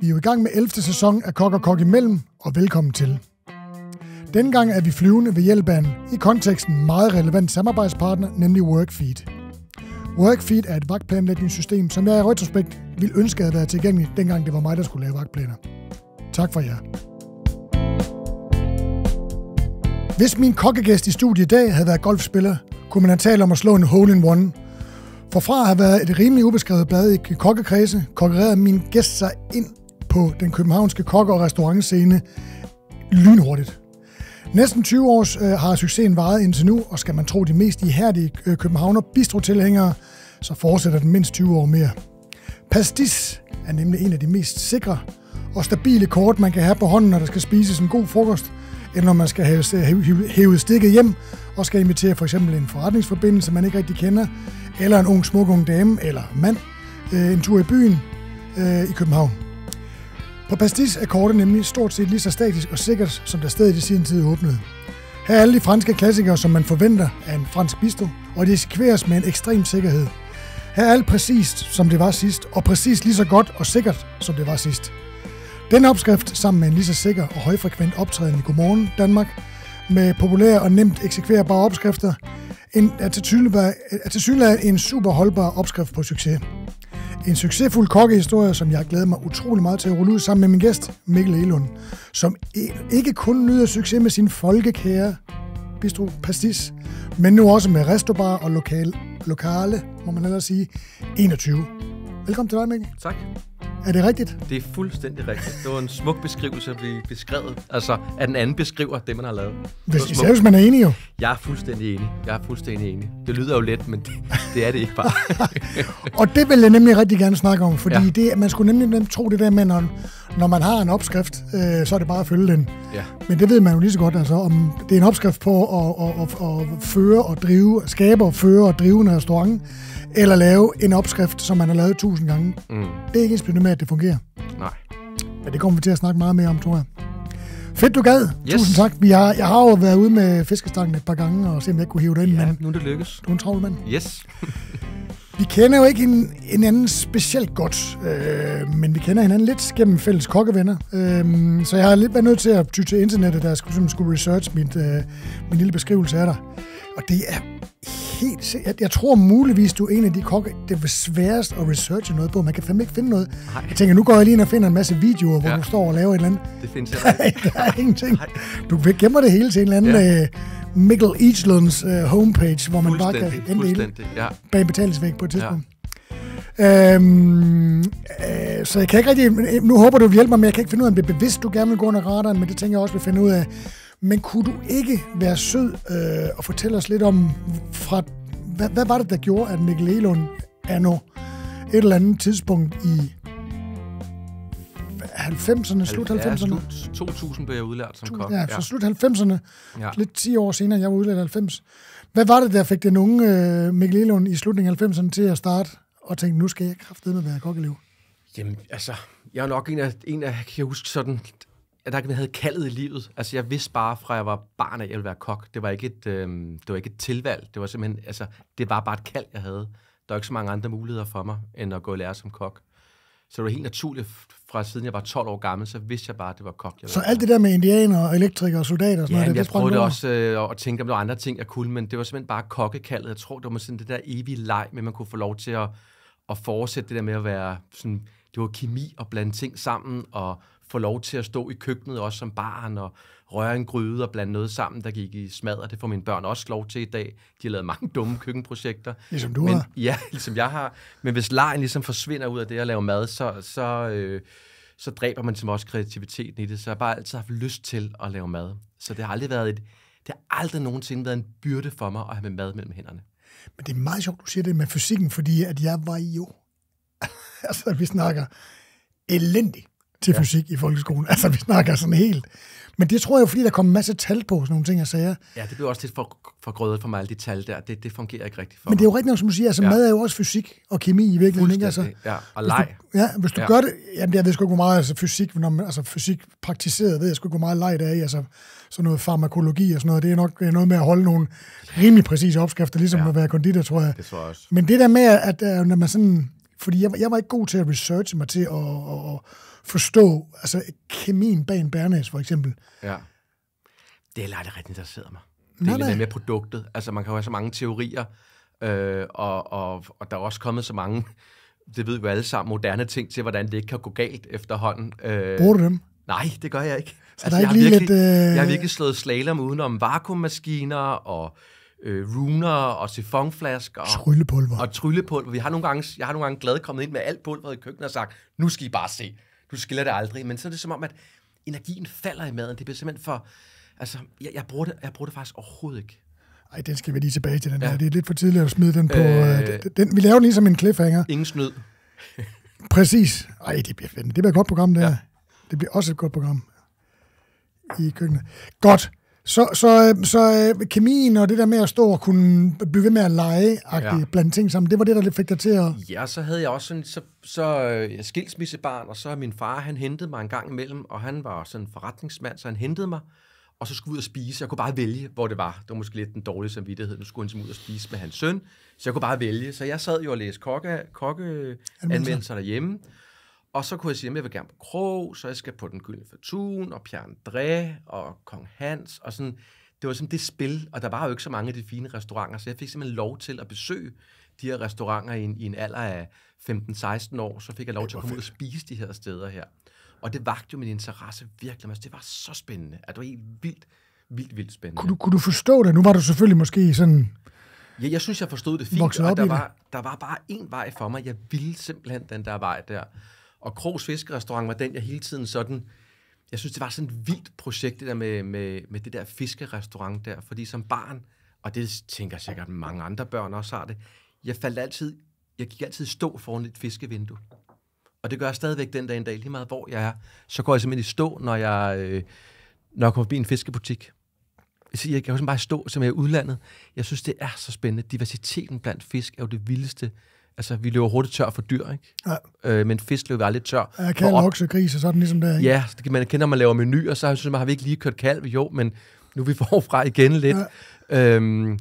Vi er jo i gang med 11. sæson af Kok og Kok imellem, og velkommen til. Dengang er vi flyvende ved hjælp af en i konteksten meget relevant samarbejdspartner, nemlig Workfeed. Workfeed er et vagtplanlægningssystem, som jeg i retrospekt ville ønske at være tilgængeligt, dengang det var mig, der skulle lave vagtplaner. Tak for jer. Hvis min kokkegæst i studiet i dag havde været golfspiller, kunne man have talt om at slå en hole-in-one, for fra at have været et rimelig ubeskrevet blad i kokkekredse, konkurrerede min gæst sig ind på den københavnske kokke- og restaurantscene lynhurtigt. Næsten 20 år øh, har succesen varet indtil nu, og skal man tro de mest ihærdige øh, københavner bistrotilhængere, så fortsætter den mindst 20 år mere. Pastis er nemlig en af de mest sikre og stabile kort, man kan have på hånden, når der skal spises en god frokost, eller når man skal have øh, hævet stikket hjem og skal invitere for eksempel en forretningsforbindelse, man ikke rigtig kender, eller en ung, smuk ung dame eller mand øh, en tur i byen øh, i København. På Pastis er kortet nemlig stort set lige så statisk og sikkert, som der stedet i sin tid åbnede. Her er alle de franske klassikere, som man forventer af en fransk bistro, og de eksekveres med en ekstrem sikkerhed. Her er alt præcist, som det var sidst, og præcis lige så godt og sikkert, som det var sidst. Den opskrift, sammen med en lige så sikker og højfrekvent optræden i Godmorgen Danmark, med populære og nemt eksekverbare opskrifter, en, er til synligheden en super holdbar opskrift på succes. En succesfuld kokkehistorie, som jeg glæder mig utrolig meget til at rulle ud sammen med min gæst, Mikkel Elund, som ikke kun nyder succes med sin folkekære bistro Pastis, men nu også med restobar og lokal, lokale, må man hellere sige, 21. Velkommen til dig, Mikkel. Tak. Er det rigtigt? Det er fuldstændig rigtigt. Det var en smuk beskrivelse at blive beskrevet. Altså, at den anden beskriver det, man har lavet. Hvis, især hvis man er enig jo. Jeg er fuldstændig enig. Jeg er fuldstændig enig. Det lyder jo let, men det, det er det ikke bare. og det vil jeg nemlig rigtig gerne snakke om, fordi ja. det, man skulle nemlig, nemlig tro det der med, når, når man har en opskrift, øh, så er det bare at følge den. Ja. Men det ved man jo lige så godt, altså, om det er en opskrift på at, at, at, at føre og drive, skabe og føre og drive en restaurant, eller lave en opskrift, som man har lavet tusind gange. Mm. Det er ikke ens med, at det fungerer. Nej. Men det kommer vi til at snakke meget mere om, tror jeg. Fedt, du gad. Yes. Tusind tak. Vi har, jeg har jo været ude med fiskestangen et par gange, og se, om jeg kunne hive det ind. Ja, men nu det lykkes. Du er en travl mand. Yes. vi kender jo ikke en, en anden specielt godt, øh, men vi kender hinanden lidt gennem fælles kokkevenner. Øh, så jeg har lidt været nødt til at ty til internettet, der skulle, skulle research mit, øh, min lille beskrivelse af dig. Og det er helt sikkert. Jeg tror muligvis, du er en af de kokke, det er sværest at researche noget på. Man kan fandme ikke finde noget. Nej. Jeg tænker, nu går jeg lige ind og finder en masse videoer, hvor ja. du står og laver et eller andet. Det findes jeg ikke. der er ingenting. Du gemmer det hele til en eller anden ja. uh, øh, Mikkel Eachlunds uh, øh, homepage, hvor man bare kan ende det hele ja. bag betalingsvæg på et tidspunkt. Ja. Øhm, øh, så jeg kan ikke rigtig... Nu håber du vil hjælpe mig, men jeg kan ikke finde ud af, om det er bevidst, du gerne vil gå under radaren, men det tænker jeg også vil finde ud af men kunne du ikke være sød øh, og fortælle os lidt om, fra, hvad, hvad var det, der gjorde, at Mikkel Elund anno et eller andet tidspunkt i 90'erne, slut 90'erne? Ja, 2000 blev jeg udlært som kok. Ja, så ja. slut 90'erne, ja. lidt 10 år senere, jeg var udlært 90. Hvad var det, der fik den unge øh, Mikkel Elund i slutningen af 90'erne til at starte og tænke, nu skal jeg kraftedeme være kokkelev? Jamen, altså, jeg er nok en af, en af jeg husker sådan, der havde kaldet i livet. Altså, jeg vidste bare fra, jeg var barn, at jeg ville være kok. Det var ikke et, øh, det var ikke et tilvalg. Det var simpelthen, altså, det var bare et kald, jeg havde. Der var ikke så mange andre muligheder for mig, end at gå og lære som kok. Så det var helt naturligt, fra siden jeg var 12 år gammel, så vidste jeg bare, at det var kok. Jeg så alt det der med indianer, elektrikere, soldater og sådan ja, noget? det jeg det, prøvede også øh, at tænke, om der var andre ting, jeg kunne, men det var simpelthen bare kokkekaldet. Jeg tror, det var sådan det der evige leg, men man kunne få lov til at, at fortsætte det der med at være sådan, det var kemi og blande ting sammen og få lov til at stå i køkkenet også som barn og røre en gryde og blande noget sammen, der gik i smad, og det får mine børn også lov til i dag. De har lavet mange dumme køkkenprojekter. Ligesom du men, har. Ja, ligesom jeg har. Men hvis lejen ligesom forsvinder ud af det at lave mad, så, så, øh, så dræber man som ligesom også kreativiteten i det. Så jeg har bare altid haft lyst til at lave mad. Så det har aldrig været et, det har aldrig nogensinde været en byrde for mig at have med mad mellem hænderne. Men det er meget sjovt, du siger det med fysikken, fordi at jeg var jo, altså vi snakker, elendig til ja. i folkeskolen. Altså, vi snakker sådan helt. Men det tror jeg jo, fordi der kom en masse tal på, sådan nogle ting, jeg sagde. Ja, det blev også lidt for, for grødet for mig, alle de tal der. Det, det fungerer ikke rigtigt for Men det er jo rigtigt nok, som du siger, altså ja. mad er jo også fysik og kemi i virkeligheden, ikke? Altså, ja, og leg. Hvis du, ja, hvis du ja. gør det, jamen jeg ved sgu ikke, hvor meget altså, fysik, når man, altså fysik praktiseret, ved jeg sgu ikke, hvor meget leg der er i, altså sådan noget farmakologi og sådan noget, det er nok noget med at holde nogle rimelig præcise opskrifter, ligesom ja. at være konditor, tror jeg. Det tror jeg også. Men det der med, at, øh, når man sådan, fordi jeg, jeg var ikke god til at researche mig til at, og, og forstå altså, kemien bag en bærnæs, for eksempel. Ja. Det er aldrig rigtigt, der sidder mig. Det er nej. med produktet. Altså, man kan jo have så mange teorier, øh, og, og, og der er også kommet så mange, det ved vi jo alle sammen, moderne ting til, hvordan det ikke kan gå galt efterhånden. Øh, Bruger du dem? Nej, det gør jeg ikke. Så altså, der er altså, ikke jeg, har virkelig, lidt, øh... jeg har virkelig slået slalom udenom vakuummaskiner og øh, runer og sifonflasker. Og Tryllepulver. Og tryllepulver. Vi har nogle gange, jeg har nogle gange glad kommet ind med alt pulveret i køkkenet og sagt, nu skal I bare se du skiller det aldrig, men så er det som om, at energien falder i maden. Det bliver simpelthen for... Altså, jeg, jeg, bruger, det, jeg bruger det faktisk overhovedet ikke. Ej, den skal vi lige tilbage til, den ja. der. Det er lidt for tidligt at smide den på... Øh, øh, den, den, vi laver den ligesom en cliffhanger. Ingen snyd. Præcis. Ej, det bliver fedt. Det bliver et godt program, det ja. her. Det bliver også et godt program i køkkenet. Godt. Så, så, øh, så så øh, kemien og det der med at stå og kunne blive ved med at lege ja. blandt ting sammen, det var det, der fik dig til at... Ja, så havde jeg også sådan, så, så øh, skilsmissebarn, og så min far, han hentede mig en gang imellem, og han var sådan en forretningsmand, så han hentede mig, og så skulle ud og spise. Jeg kunne bare vælge, hvor det var. Det var måske lidt den dårlige samvittighed. Nu skulle han ud og spise med hans søn, så jeg kunne bare vælge. Så jeg sad jo og læste kokke, kokkeanmeldelser derhjemme, og så kunne jeg sige, at jeg vil gerne på Krog, så jeg skal på Den Gyldne Fortun, og Pierre André, og Kong Hans, og sådan. Det var sådan det spil, og der var jo ikke så mange af de fine restauranter, så jeg fik simpelthen lov til at besøge de her restauranter i en, i en alder af 15-16 år, så fik jeg lov til at komme fedt. ud og spise de her steder her. Og det vagte jo min interesse virkelig, altså det var så spændende, at det var helt vildt, vildt, vildt spændende. Kunne du, kunne du forstå det? Nu var du selvfølgelig måske sådan... Ja, jeg synes, jeg forstod det fint, og der var, der var bare en vej for mig. Jeg ville simpelthen den der vej der. Og Krogs Fiskerestaurant var den, jeg hele tiden sådan... Jeg synes, det var sådan et vildt projekt, det der med, med, med det der fiskerestaurant der. Fordi som barn, og det tænker sikkert mange andre børn også har det, jeg faldt altid, jeg gik altid stå foran et fiskevindue. Og det gør jeg stadigvæk den dag en dag, lige meget hvor jeg er. Så går jeg simpelthen i stå, når jeg, øh, når jeg kommer forbi en fiskebutik. Så jeg kan også bare stå, som jeg er udlandet. Jeg synes, det er så spændende. Diversiteten blandt fisk er jo det vildeste, Altså, vi løber hurtigt tør for dyr, ikke? Ja. Øh, men fisk løber aldrig tør. Ja, kalv, og okse, gris og sådan ligesom der, ikke? Ja, det kan man kender, når man laver og så synes man, har vi ikke lige kørt kalv? Jo, men nu er vi forfra igen lidt. Ja. Øhm,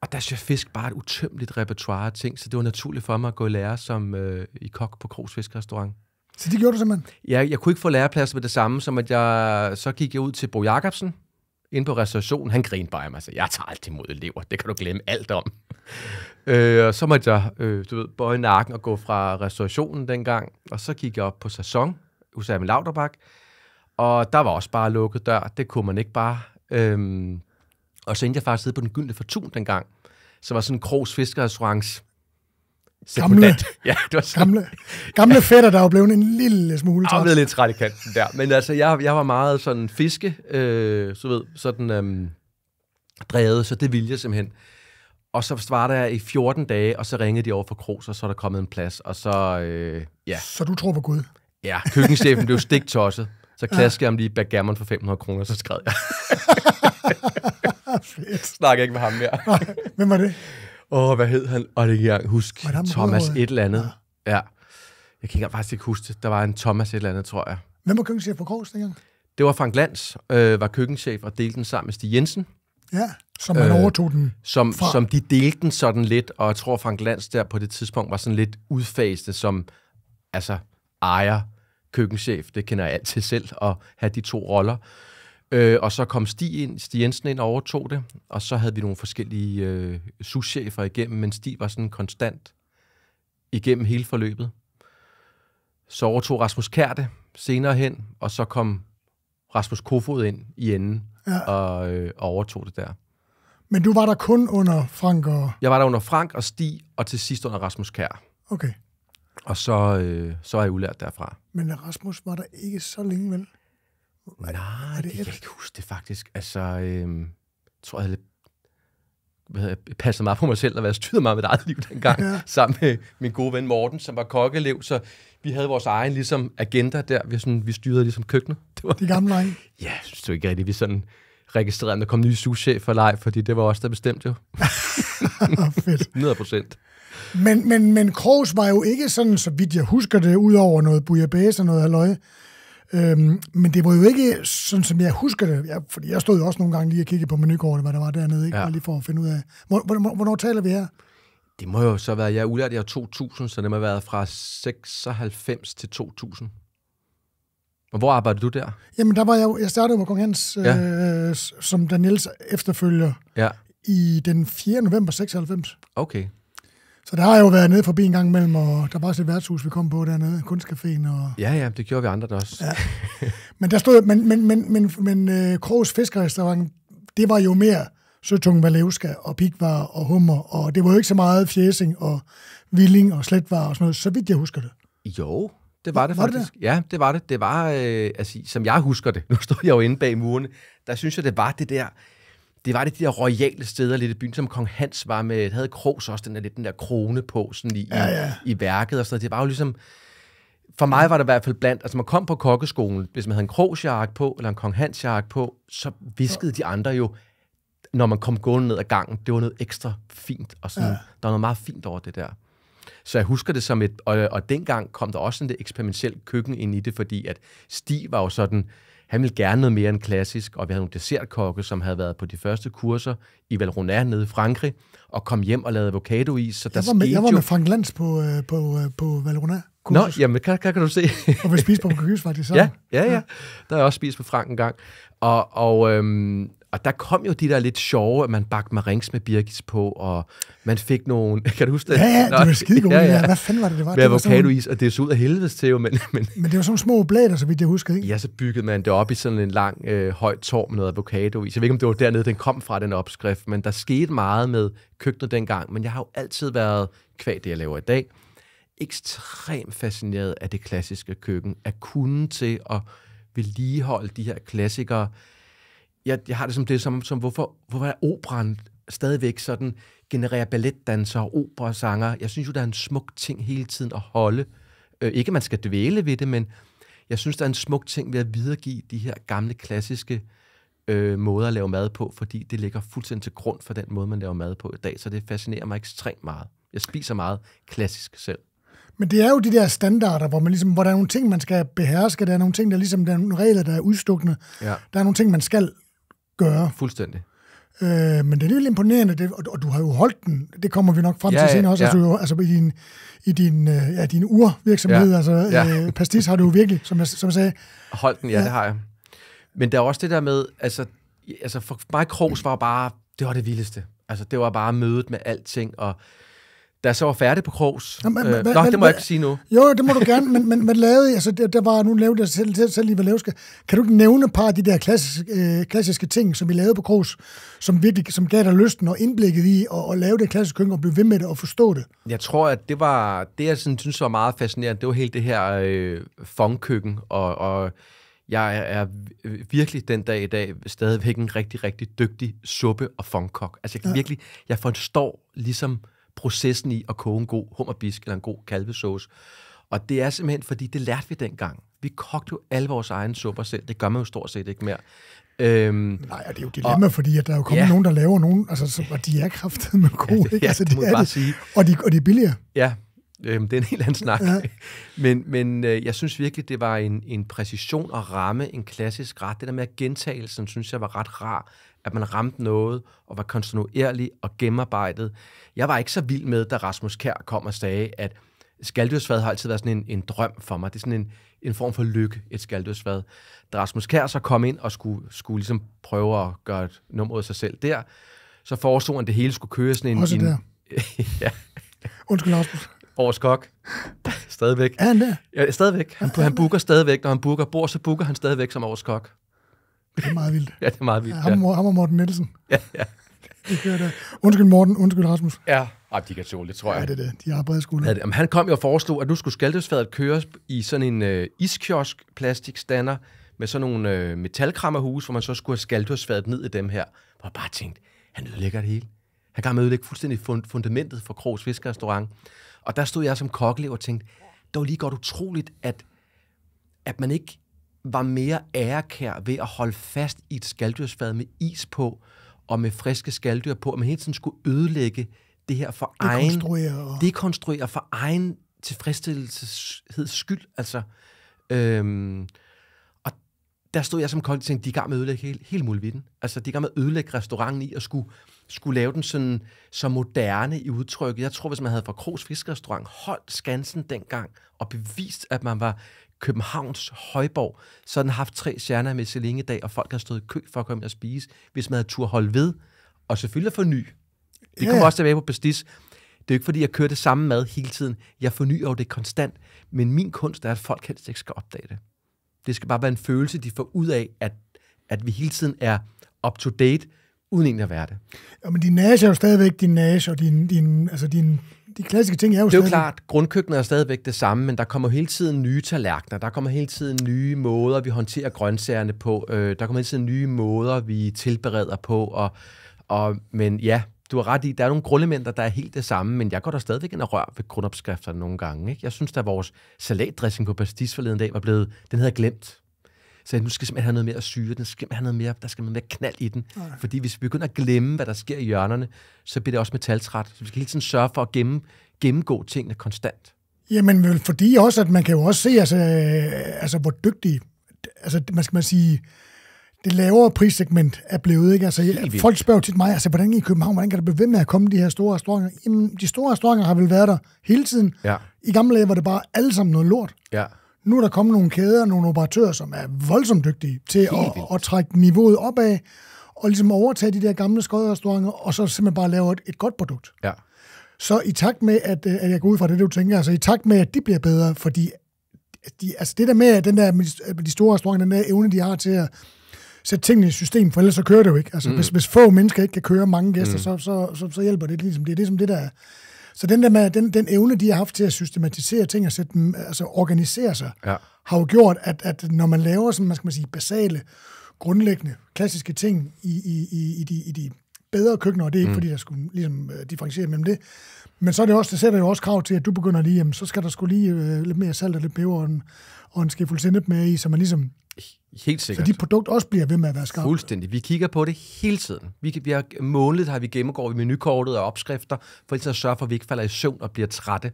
og der synes fisk bare et utømmeligt repertoire af ting, så det var naturligt for mig at gå i lære som øh, i kok på Krogs Fiskrestaurant. Så det gjorde du simpelthen? Ja, jeg kunne ikke få læreplads med det samme, som at jeg, så gik jeg ud til Bo Jacobsen, ind på restaurationen. Han grinede bare af mig og sagde, jeg tager alt imod elever, det kan du glemme alt om. Øh, og så måtte jeg, øh, du ved, bøje nakken og gå fra restaurationen dengang. Og så gik jeg op på sæson hos Amin Lauterbach. Og der var også bare lukket dør. Det kunne man ikke bare. Øhm, og så endte jeg faktisk sidde på den gyldne fortun dengang. Så var sådan en krogs fiskerrestaurant. Gamle, ja, det var sådan, gamle, gamle fætter, der var blevet en lille smule træt. Jeg var lidt træt i kanten der. Men altså, jeg, jeg var meget sådan fiske, øh, så ved, sådan øhm, drevet, så det ville jeg simpelthen. Og så svarede jeg i 14 dage, og så ringede de over for Kroos, og så er der kommet en plads. Og så, øh, ja. Så du tror på Gud? Ja, køkkenchefen blev stik tosset. Så klaskede jeg ham lige gammeren for 500 kroner, og så skred jeg. Fedt. Snakker ikke med ham mere. Nej, hvem var det? Åh, oh, hvad hed han? Og oh, det kan jeg ikke huske. Thomas et eller andet. Ja. ja. Jeg kan ikke, faktisk ikke huske det. Der var en Thomas et eller andet, tror jeg. Hvem var køkkenchef på Kroos dengang? Det var Frank Lands, øh, var køkkenchef og delte den sammen med Stig Jensen. Ja. Som man øh, overtog den som, fra. som de delte den sådan lidt, og jeg tror, Frank Lands der på det tidspunkt var sådan lidt udfaset som altså, ejer, køkkenchef, det kender jeg altid selv, at have de to roller. Øh, og så kom Stig, ind, Stig Jensen ind og overtog det, og så havde vi nogle forskellige øh, souschefer igennem, men Stig var sådan konstant igennem hele forløbet. Så overtog Rasmus Kærte senere hen, og så kom Rasmus Kofod ind i enden ja. og øh, overtog det der. Men du var der kun under Frank og... Jeg var der under Frank og Stig, og til sidst under Rasmus Kær. Okay. Og så, øh, så er jeg ulært derfra. Men Rasmus var der ikke så længe, vel? Nej, var det, det jeg kan ikke huske det faktisk. Altså, øh, tror jeg, hvad hedder, jeg passede meget på mig selv og været styret meget med mit eget liv dengang, ja. sammen med min gode ven Morten, som var kokkelev, så vi havde vores egen ligesom, agenda der. Vi, sådan, vi styrede ligesom køkkenet. Det var, De gamle drenge. Ja, synes du ikke rigtigt. Vi sådan, registreret, om der kom nye souschef for live, fordi det var også der bestemt jo. Fedt. 100 procent. Men, men, men Krogs var jo ikke sådan, så vidt jeg husker det, udover noget bouillabaisse og noget halløj. Øhm, men det var jo ikke sådan, som jeg husker det. Jeg, fordi jeg stod jo også nogle gange lige og kiggede på menukortet, hvad der var dernede, ikke? Ja. Bare lige for at finde ud af. Hvor, hvor, hvornår taler vi her? Det må jo så være, jeg er udlært i år 2000, så det må have været fra 96 til 2000. Og hvor arbejdede du der? Jamen, der var jeg, jeg startede på Kong Hans ja. øh, som Daniels efterfølger ja. i den 4. november 96. Okay. Så der har jeg jo været nede forbi en gang imellem, og der var også et værtshus, vi kom på dernede, kunstcaféen. Og... Ja, ja, det gjorde vi andre der også. Ja. Men der stod, men, men, men, men, men uh, Krogs Fiskerrestaurant, det var jo mere søtung valevska og Pigvar og hummer, og det var jo ikke så meget fjæsing og villing og sletvar og sådan noget, så vidt jeg husker det. Jo, det var det var faktisk. Det? Ja, det var det. Det var, øh, altså, som jeg husker det, nu står jeg jo inde bag murene, der synes jeg, det var det der, det var det de der royale steder lidt i byen, som kong Hans var med, havde Krogs også den der, lidt den der krone på, sådan i, ja, ja. i, værket og sådan noget. Det var jo ligesom, for mig var det i hvert fald blandt, altså man kom på kokkeskolen, hvis man havde en krogsjakke på, eller en kong hans jakke på, så viskede de andre jo, når man kom gående ned ad gangen, det var noget ekstra fint, og sådan, ja. der var noget meget fint over det der. Så jeg husker det som et, og, og dengang kom der også sådan et eksperimentelt køkken ind i det, fordi at Stig var jo sådan, han ville gerne noget mere end klassisk, og vi havde nogle dessertkokke, som havde været på de første kurser i Valrona nede i Frankrig, og kom hjem og lavede avocado i. Så der jeg, var med, jeg var med Frank Lands på, øh, på, øh, på Valrona. Nå, jamen, kan, kan, kan du se. og vi spiste på Kyrkes faktisk Ja, Ja, ja, ja. Der er også spist på Frank en gang. Og, og øhm, og der kom jo de der lidt sjove, at man bagte marings med birkis på, og man fik nogle... Kan du huske det? Ja, ja, det var skide Ja, ja. Hvad fanden var det, det var? Med avocadois, og det så ud af helvedes til jo, men... Men, men det var sådan små blader, så vidt jeg husker, ikke? Ja, så byggede man det op i sådan en lang, øh, høj tår med noget avocado i. jeg ved ikke, om det var dernede, den kom fra, den opskrift, men der skete meget med køkkenet dengang, men jeg har jo altid været, kvad det jeg laver i dag, ekstremt fascineret af det klassiske køkken, at kunne til at vedligeholde de her klassikere, jeg, jeg har det som det, som, som hvorfor, hvorfor er operan stadigvæk sådan genererer balletdansere og operasanger. Jeg synes jo, der er en smuk ting hele tiden at holde. Øh, ikke, at man skal dvæle ved det, men jeg synes, der er en smuk ting ved at videregive de her gamle, klassiske øh, måder at lave mad på, fordi det ligger fuldstændig til grund for den måde, man laver mad på i dag. Så det fascinerer mig ekstremt meget. Jeg spiser meget klassisk selv. Men det er jo de der standarder, hvor, man ligesom, hvor der er nogle ting, man skal beherske, der er nogle ting, der ligesom, der er nogle regler, der er udstukne, ja. der er nogle ting, man skal gøre. Fuldstændig. Øh, men det er lidt imponerende, det, og, og du har jo holdt den, det kommer vi nok frem ja, til senere også, ja. altså, du, altså i din, i din, øh, ja, din urvirksomhed, ja, altså ja. Øh, Pastis har du jo virkelig, som jeg, som jeg sagde. Holdt den, ja, ja, det har jeg. Men der er også det der med, altså, altså for mig Krogs var bare, det var det vildeste. Altså det var bare mødet med alting, og der så var færdig på Krogs. men, øh, hva, Nå, hva, det må hva, jeg ikke sige nu. Jo, det må du gerne, men, men, men lavede, altså, der, der var, nu lavede jeg selv, selv, selv hvad lavede. Kan du ikke nævne et par af de der klassiske, øh, klassiske ting, som vi lavede på Krogs, som virkelig som gav dig lysten og indblikket i at, at lave det klassiske køkken og blive ved med det og forstå det? Jeg tror, at det var, det jeg sådan, synes var meget fascinerende, det var hele det her øh, fongkøkken, og, og jeg er virkelig den dag i dag stadigvæk en rigtig, rigtig dygtig suppe- og fongkok. Altså, jeg kan ja. virkelig, jeg forstår ligesom, processen i at koge en god hummerbisk eller en god kalvesauce. Og det er simpelthen, fordi det lærte vi dengang. Vi kogte jo alle vores egne supper selv. Det gør man jo stort set ikke mere. Øhm, Nej, og det er jo dilemma, og, fordi at der er jo kommet ja. nogen, der laver nogen, altså, så, og de er kraftede med gode. Ja, det, ja, altså, det, det må er bare det. Sige. Og, de, og de er billigere. Ja, øhm, det er en helt anden snak. Ja. men men øh, jeg synes virkelig, det var en, en præcision at ramme en klassisk ret. Det der med gentagelsen, synes jeg var ret rar at man ramte noget og var kontinuerlig og gennemarbejdet. Jeg var ikke så vild med, da Rasmus Kær kom og sagde, at skaldyrsfad har altid været sådan en, en drøm for mig. Det er sådan en, en form for lykke, et skaldyrsfad. Da Rasmus Kær så kom ind og skulle, skulle ligesom prøve at gøre et nummer af sig selv der, så foreslog han, det hele skulle køre sådan en... Også en, der. ja. Undskyld, Rasmus. Over skok. Stadigvæk. Er han der? Ja, stadigvæk. Han, han booker stadigvæk. Når han booker bor, så booker han stadigvæk som over skok. Det er meget vildt. ja, det er meget vildt. Ja, ham, ja. ham og Morten Nielsen. Ja, ja. Det undskyld Morten, undskyld Rasmus. Ja, Ej, de kan tåle det, tror jeg. Ja, det er det. De har brede skulder. Ja, det. Jamen, han kom jo og foreslog, at nu skulle skaldesfadet køres i sådan en øh, iskiosk plastikstander med sådan nogle øh, metalkrammerhus, hvor man så skulle have skaldesfadet ned i dem her. Hvor jeg bare tænkte, han ødelægger det hele. Han kan med ødelægge fuldstændig fund fundamentet for Krogs Fiskerestaurant. Og der stod jeg som kokkelev og tænkte, det var lige godt utroligt, at, at man ikke var mere ærekær ved at holde fast i et skalddyrsfad med is på, og med friske skalddyr på, at man hele tiden skulle ødelægge det her for dekonstruere. egen... Og... Dekonstruere. for egen tilfredsstillelses skyld, altså. Øhm, og der stod jeg som kold, og tænkte, de er gang med at ødelægge hele, hele muligheden. Altså, de er gang med at ødelægge restauranten i, og skulle, skulle lave den sådan så moderne i udtrykket. Jeg tror, hvis man havde fra Krogs Fiskerestaurant holdt skansen dengang, og bevist, at man var Københavns Højborg, så den haft tre stjerner med Celine dag, og folk har stået i kø for at komme og spise, hvis man havde tur holde ved, og selvfølgelig for ny. Det yeah. kommer også tilbage på Pastis. Det er jo ikke, fordi jeg kører det samme mad hele tiden. Jeg fornyer jo det konstant. Men min kunst er, at folk helst ikke skal opdage det. Det skal bare være en følelse, de får ud af, at, at vi hele tiden er up-to-date, uden egentlig at være det. Ja, men din nage er jo stadigvæk din nage, og din, din, altså din de klassiske ting er jo Det er jo klart, grundkøkkenet er stadigvæk det samme, men der kommer hele tiden nye tallerkener, der kommer hele tiden nye måder, vi håndterer grøntsagerne på, øh, der kommer hele tiden nye måder, vi tilbereder på, og, og, men ja, du har ret i, der er nogle grundelementer, der er helt det samme, men jeg går der stadigvæk ind og rør ved grundopskrifterne nogle gange. Ikke? Jeg synes, at vores salatdressing på pastis forleden dag var blevet, den havde glemt sagde, nu skal jeg simpelthen have noget mere syre, den skal have noget mere, der skal noget mere knald i den. Ej. Fordi hvis vi begynder at glemme, hvad der sker i hjørnerne, så bliver det også metaltræt. Så vi skal hele tiden sørge for at gennem, gennemgå tingene konstant. Jamen, vel, fordi også, at man kan jo også se, altså, øh, altså hvor dygtig, altså, man skal man sige, det lavere prissegment er blevet, ikke? Altså, folk spørger tit mig, altså, hvordan i København, hvordan kan der blive ved med at komme de her store restauranter? Jamen, de store restauranter har vel været der hele tiden. Ja. I gamle dage var det bare alle sammen noget lort. Ja nu er der kommet nogle kæder, nogle operatører, som er voldsomt dygtige til at, at, at trække niveauet opad, og ligesom overtage de der gamle skodrestauranter, og så simpelthen bare lave et, et godt produkt. Ja. Så i takt med, at, øh, at jeg går ud fra det, du tænker, altså i takt med, at de bliver bedre, fordi de, altså det der med, at den der, de store restauranter, den der evne, de har til at sætte tingene i system, for ellers så kører det jo ikke. Altså, mm. hvis, hvis få mennesker ikke kan køre mange gæster, mm. så, så, så, så hjælper det ligesom. Det er ligesom det, der så den, der med, den, den evne, de har haft til at systematisere ting og sætte dem, altså organisere sig, ja. har jo gjort, at, at når man laver sådan, man skal man sige, basale, grundlæggende, klassiske ting i, i, i, i, de, i de bedre køkkener, og det er ikke, mm. fordi der skulle ligesom, øh, differentiere mellem det, men så er det også, det sætter jo også krav til, at du begynder lige, jamen, så skal der skulle lige øh, lidt mere salt og lidt peber og en, og en skifuld sindep med i, så man ligesom Helt sikkert. Så de produkt også bliver ved med at være skabt. Fuldstændig. Vi kigger på det hele tiden. Vi, vi har, månedligt har vi gennemgået vi menukortet og opskrifter, for ellers at sørge for, at vi ikke falder i søvn og bliver trætte.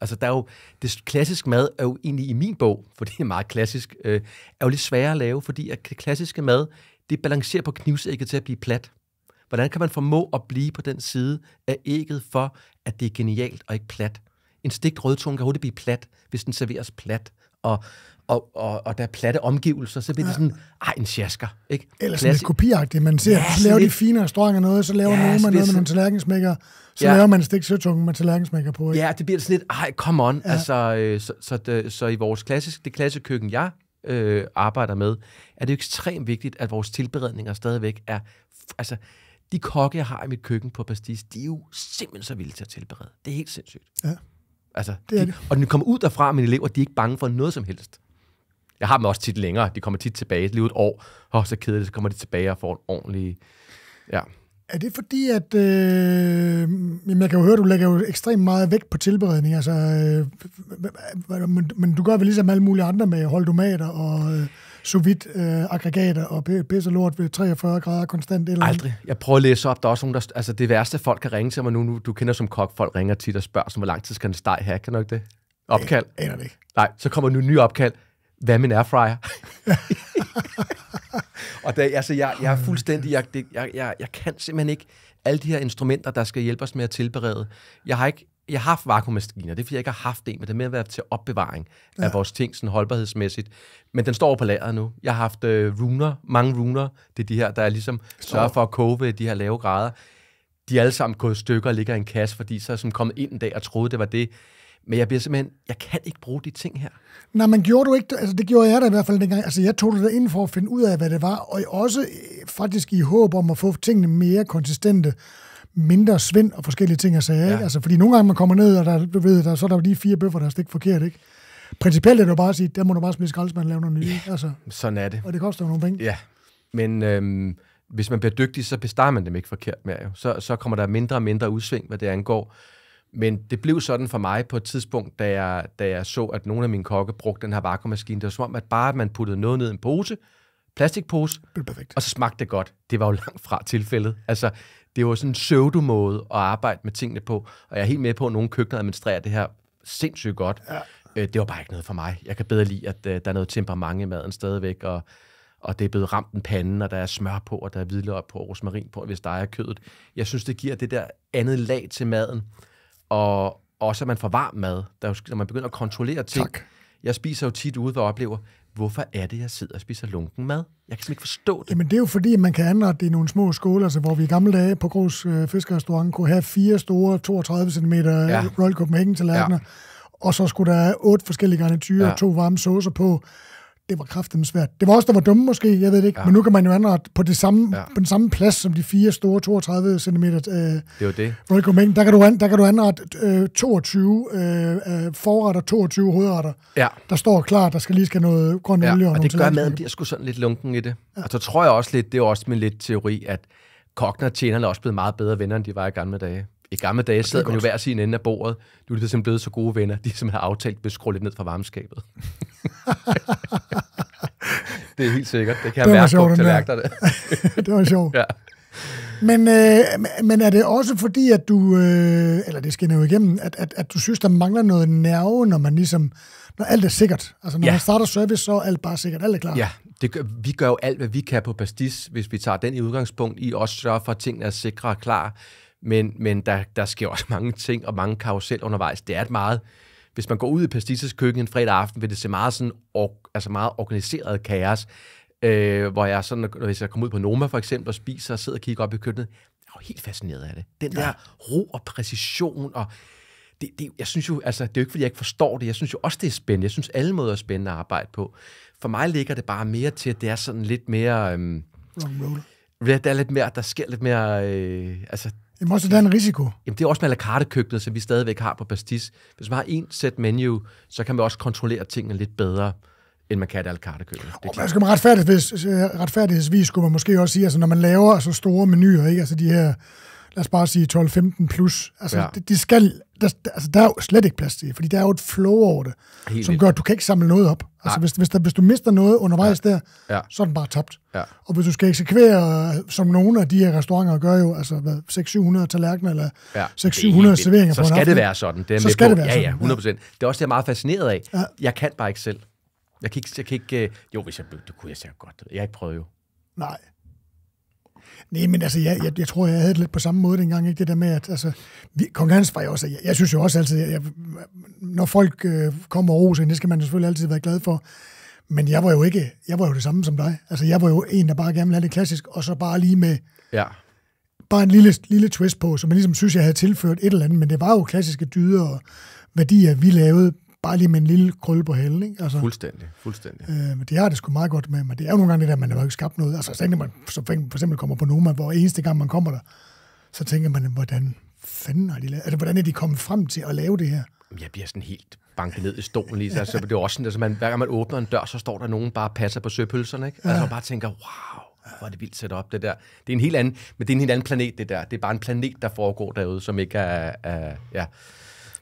Altså, der er jo, det klassiske mad er jo egentlig i min bog, for det er meget klassisk, øh, er jo lidt sværere at lave, fordi at det klassiske mad, det balancerer på knivsægget til at blive plat. Hvordan kan man formå at blive på den side af ægget for, at det er genialt og ikke plat? En stegt rødtone kan hurtigt blive plat, hvis den serveres plat. Og, og, og, og der er platte omgivelser, så bliver ja. det sådan, ej, en sjasker. Ikke? Eller sådan lidt kopiagtigt. Man ser, ja, så laver lidt... de fine og noget, så laver ja, nogen man noget med nogle tallerkensmækker, så ja. laver man stik søtunge med tallerkensmækker på. Ikke? Ja, det bliver sådan lidt, ej, come on. Ja. Altså, øh, så, så, det, så i vores klassisk, det køkken, jeg øh, arbejder med, er det jo ekstremt vigtigt, at vores tilberedninger stadigvæk er... Altså, de kokke, jeg har i mit køkken på Pastis, de er jo simpelthen så vilde til at tilberede. Det er helt sindssygt. Ja. Altså, det er de, det. Og når de kommer ud derfra, mine elever, de er ikke bange for noget som helst. Jeg har dem også tit længere. De kommer tit tilbage. Lige et år. Åh, oh, så kedeligt. Så kommer de tilbage og får en ordentlig... Ja. Er det fordi, at... Øh, jeg kan jo høre, at du lægger jo ekstremt meget vægt på tilberedning. Altså, øh, men, men du gør vel ligesom alle mulige andre med holdomater og... Øh, sous øh, aggregater og pisse lort ved 43 grader konstant? Eller Aldrig. Jeg prøver at læse op. Der er også nogle, der, altså det værste, folk kan ringe til mig nu, nu du kender som kok, folk ringer tit og spørger, som, hvor lang tid skal en steg have, kan nok det? Opkald? Aner det ikke. Nej, så kommer nu ny opkald hvad er en airfryer? og der, altså, jeg, jeg er fuldstændig, jeg, det, jeg, jeg, jeg kan simpelthen ikke alle de her instrumenter, der skal hjælpe os med at tilberede. Jeg har ikke jeg har haft vakuummaskiner, det er fordi, jeg ikke har haft en, men det er at være til opbevaring ja. af vores ting, sådan holdbarhedsmæssigt. Men den står på lageret nu. Jeg har haft øh, runer, mange runer, det er de her, der er ligesom sørger for at koge de her lave grader. De er alle sammen gået stykker og ligger i en kasse, fordi så er som kommet ind en dag og troede, det var det men jeg bliver simpelthen, jeg kan ikke bruge de ting her. Nej, men gjorde du ikke, altså det gjorde jeg da i hvert fald dengang, altså jeg tog det ind for at finde ud af, hvad det var, og også øh, faktisk i håb om at få tingene mere konsistente, mindre svind og forskellige ting at sige. Ja. Ikke? Altså, fordi nogle gange man kommer ned, og der, du ved, der, så er der jo lige fire bøffer, der er stik forkert, ikke? Principielt er det jo bare at sige, der må du bare smide skraldsmand og lave noget nyt. Ja, altså, sådan er det. Og det koster jo nogle penge. Ja, men øhm, hvis man bliver dygtig, så bestarer man dem ikke forkert mere. Så, så kommer der mindre og mindre udsving, hvad det angår. Men det blev sådan for mig på et tidspunkt, da jeg, da jeg så, at nogle af mine kokke brugte den her vakuummaskine. Det var som om, at bare at man puttede noget ned i en pose, plastikpose, perfekt. og så smagte det godt. Det var jo langt fra tilfældet. Altså, det var sådan en pseudomåde at arbejde med tingene på, og jeg er helt med på, at nogle køkkener administrerer det her sindssygt godt. Ja. Øh, det var bare ikke noget for mig. Jeg kan bedre lide, at øh, der er noget temperament i maden stadigvæk, og, og det er blevet ramt en pande, og der er smør på, og der er hvidløg på, og rosmarin på, hvis der er kødet. Jeg synes, det giver det der andet lag til maden, og også at man får varm mad, når man begynder at kontrollere ting. Tak. Jeg spiser jo tit ude og oplever, hvorfor er det, jeg sidder og spiser lunken mad? Jeg kan simpelthen ikke forstå det. Jamen det er jo fordi, man kan anrette i nogle små skåler, altså, hvor vi i gamle dage på Grås øh, Fiskerestaurant kunne have fire store 32 cm øh, ja. Royal Copenhagen-tallerkener, ja. og så skulle der otte forskellige garniturer, ja. to varme saucer på, det var kraftigt svært. Det var også der var dumme måske, jeg ved det ikke. Ja. Men nu kan man jo andre på, det samme, ja. på den samme plads som de fire store 32 cm øh, det var det. Roy Mængden. Der kan du, der kan du andre øh, 22 øh, øh, forretter, 22 hovedretter. Ja. Der står klar, der skal lige skal noget grøn ja, olie og, og det gør maden bliver sgu sådan lidt lunken i det. Ja. Og så tror jeg også lidt, det er også min lidt teori, at Kokner og tjenerne er også blevet meget bedre venner, end de var i gamle dage i gamle dage sad man jo hver sin ende af bordet. Nu er de simpelthen blevet så gode venner, de som har aftalt at skrue lidt ned fra varmeskabet. det er helt sikkert. Det kan det jeg mærke sjovt, på tallerkenerne. det var sjovt. ja. Men, øh, men er det også fordi, at du, øh, eller det skinner jo igennem, at, at, at du synes, der mangler noget nerve, når man ligesom, når alt er sikkert? Altså når ja. man starter service, så er alt bare sikkert, alt er klar. Ja, det gør, vi gør jo alt, hvad vi kan på Pastis, hvis vi tager den i udgangspunkt i, også sørger for, at tingene er sikre og klar men, men der, der sker også mange ting og mange karusel undervejs. Det er et meget, hvis man går ud i Pastises køkken en fredag aften, vil det se meget, sådan, or, altså meget organiseret kaos, øh, hvor jeg sådan, når jeg kommer ud på Noma for eksempel og spiser og sidder og kigger op i køkkenet, jeg er jo helt fascineret af det. Den ja. der ro og præcision og det, det, jeg synes jo, altså, det er jo ikke, fordi jeg ikke forstår det. Jeg synes jo også, det er spændende. Jeg synes, alle måder er spændende at arbejde på. For mig ligger det bare mere til, at det er sådan lidt mere... Øhm, Rock der er lidt mere, der sker lidt mere... Øh, altså, det må også være en risiko. Jamen, det er også la køkkenet som vi stadigvæk har på Bastis. Hvis man har en sæt menu, så kan man også kontrollere tingene lidt bedre end man kan la carte køkkenet. Det er Og man skal man retfærdigvis, øh, retfærdighedsvis skulle man måske også sige, altså når man laver så store menuer, ikke? altså de her lad os bare sige 12-15 plus. Altså, ja. de, de skal, der, altså, der er jo slet ikke plads til det, fordi der er jo et flow over det, Helt som lidt. gør, at du kan ikke samle noget op. Altså, hvis, hvis, der, hvis du mister noget undervejs ja. der, ja. så er den bare tabt. Ja. Og hvis du skal eksekvere, som nogle af de her restauranter gør jo, altså hvad, 600-700 tallerkener, eller ja. 600 serveringer så på en Så skal det være sådan. Det er så skal på. det være ja, ja, 100 Det er også det, jeg er meget fascineret af. Ja. Jeg kan bare ikke selv. Jeg kan ikke, jeg kan ikke øh, jo, hvis jeg, det kunne jeg sikkert godt. Jeg har ikke prøvet jo. Nej. Nej, men altså, jeg, jeg, jeg tror, jeg havde det lidt på samme måde dengang, ikke? Det der med, at altså, vi, Kong Hans var jo også, jeg, jeg synes jo også altid, jeg, jeg, når folk øh, kommer og roser, det skal man jo selvfølgelig altid være glad for, men jeg var jo ikke, jeg var jo det samme som dig. Altså, jeg var jo en, der bare gerne ville have det klassisk, og så bare lige med, ja. bare en lille, lille twist på, som man ligesom synes, jeg havde tilført et eller andet, men det var jo klassiske dyder og værdier, vi lavede bare lige med en lille krølle på hælen, Ikke? Altså, fuldstændig, fuldstændig. Øh, men det har det sgu meget godt med, men det er jo nogle gange det der, man har jo ikke skabt noget. Altså, så man så for eksempel kommer på Noma, hvor eneste gang man kommer der, så tænker man, hvordan fanden har de lavet? Altså, hvordan er de kommet frem til at lave det her? Jeg bliver sådan helt banket ned i stolen lige. Så, Altså, det er også sådan, altså, man, hver gang man åbner en dør, så står der nogen bare passer på søpølserne. Ikke? Altså, ja. man bare tænker, wow, hvor er det vildt sat op, det der. Det er en helt anden, men det er en helt anden planet, det der. Det er bare en planet, der foregår derude, som ikke er, er ja,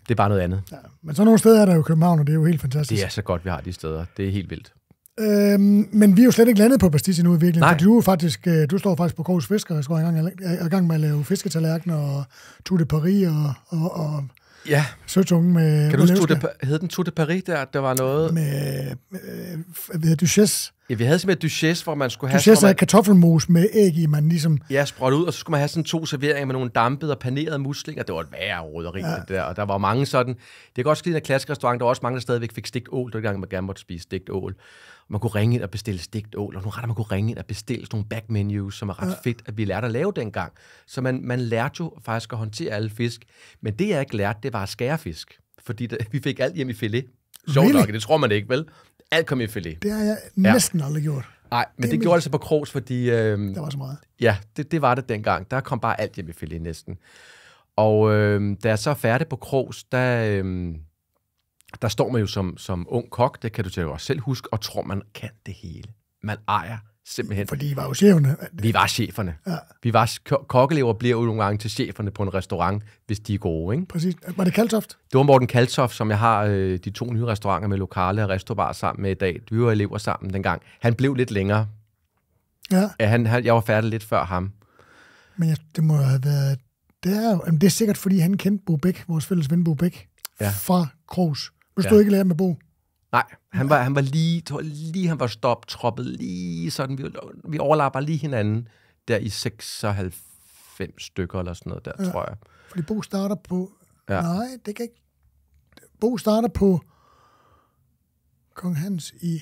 det er bare noget andet. Ja, men så nogle steder er der jo København, og det er jo helt fantastisk. Det er så godt, vi har de steder. Det er helt vildt. Øhm, men vi er jo slet ikke landet på pastis endnu i virkeligheden, Nej. du, er faktisk, øh, du står faktisk på Gros Fisker, jeg tror, jeg er i gang med at lave fisketallerkener og Tour de Paris og, og, og Ja. Så tunge med... Kan du huske, de, hed den Tour de Paris der? Der var noget... Med... Øh, ved Duchess. Ja, vi havde simpelthen Duchess, hvor man skulle have... Duchess er kartoffelmos med æg i, man ligesom... Ja, sprøjt ud, og så skulle man have sådan to serveringer med nogle dampede og panerede muslinger. Det var et værre råderi, ja. det der. Og der var mange sådan... Det er godt skidt, at klassisk restaurant, der var også mange, der stadigvæk fik stigt ål, der gang man gerne måtte spise stigt ål man kunne ringe ind og bestille stigt ål, og nu retter, man kunne ringe ind og bestille sådan nogle menus, som er ret ja. fedt, at vi lærte at lave dengang. Så man, man lærte jo faktisk at håndtere alle fisk. Men det, jeg ikke lærte, det var at skære fisk. Fordi da, vi fik alt hjem i filet. Sjovt really? nok, det tror man ikke, vel? Alt kom i filet. Det har jeg næsten ja. aldrig gjort. Nej, men det, det gjorde altså på Krogs, fordi... Øh, der var så meget. Ja, det, det var det dengang. Der kom bare alt hjem i filet næsten. Og øh, da jeg så er færdig på Krogs, der... Øh, der står man jo som, som ung kok, det kan du til også selv huske, og tror, man kan det hele. Man ejer simpelthen. Fordi I var jo cheferne. Vi var cheferne. Ja. Vi var, kokkelever bliver jo nogle gange til cheferne på en restaurant, hvis de er gode. Ikke? Præcis. Var det Kaltoft? Det var Morten Kaltoft, som jeg har øh, de to nye restauranter med lokale og restaurant sammen med i dag. Vi var elever sammen dengang. Han blev lidt længere. Ja. ja han, han, jeg var færdig lidt før ham. Men jeg, det må have været... Det er, jo, det er sikkert, fordi han kendte Bo Bæk, vores fælles ven Bo Bæk, ja. fra Kroos. Du stod ja. ikke lære med Bo? Nej, han var, han var lige, lige han var troppet lige sådan, vi, vi overlapper lige hinanden der i 96 stykker eller sådan noget der, ja. tror jeg. Fordi Bo starter på, ja. nej, det kan ikke, Bo starter på Kong Hans i,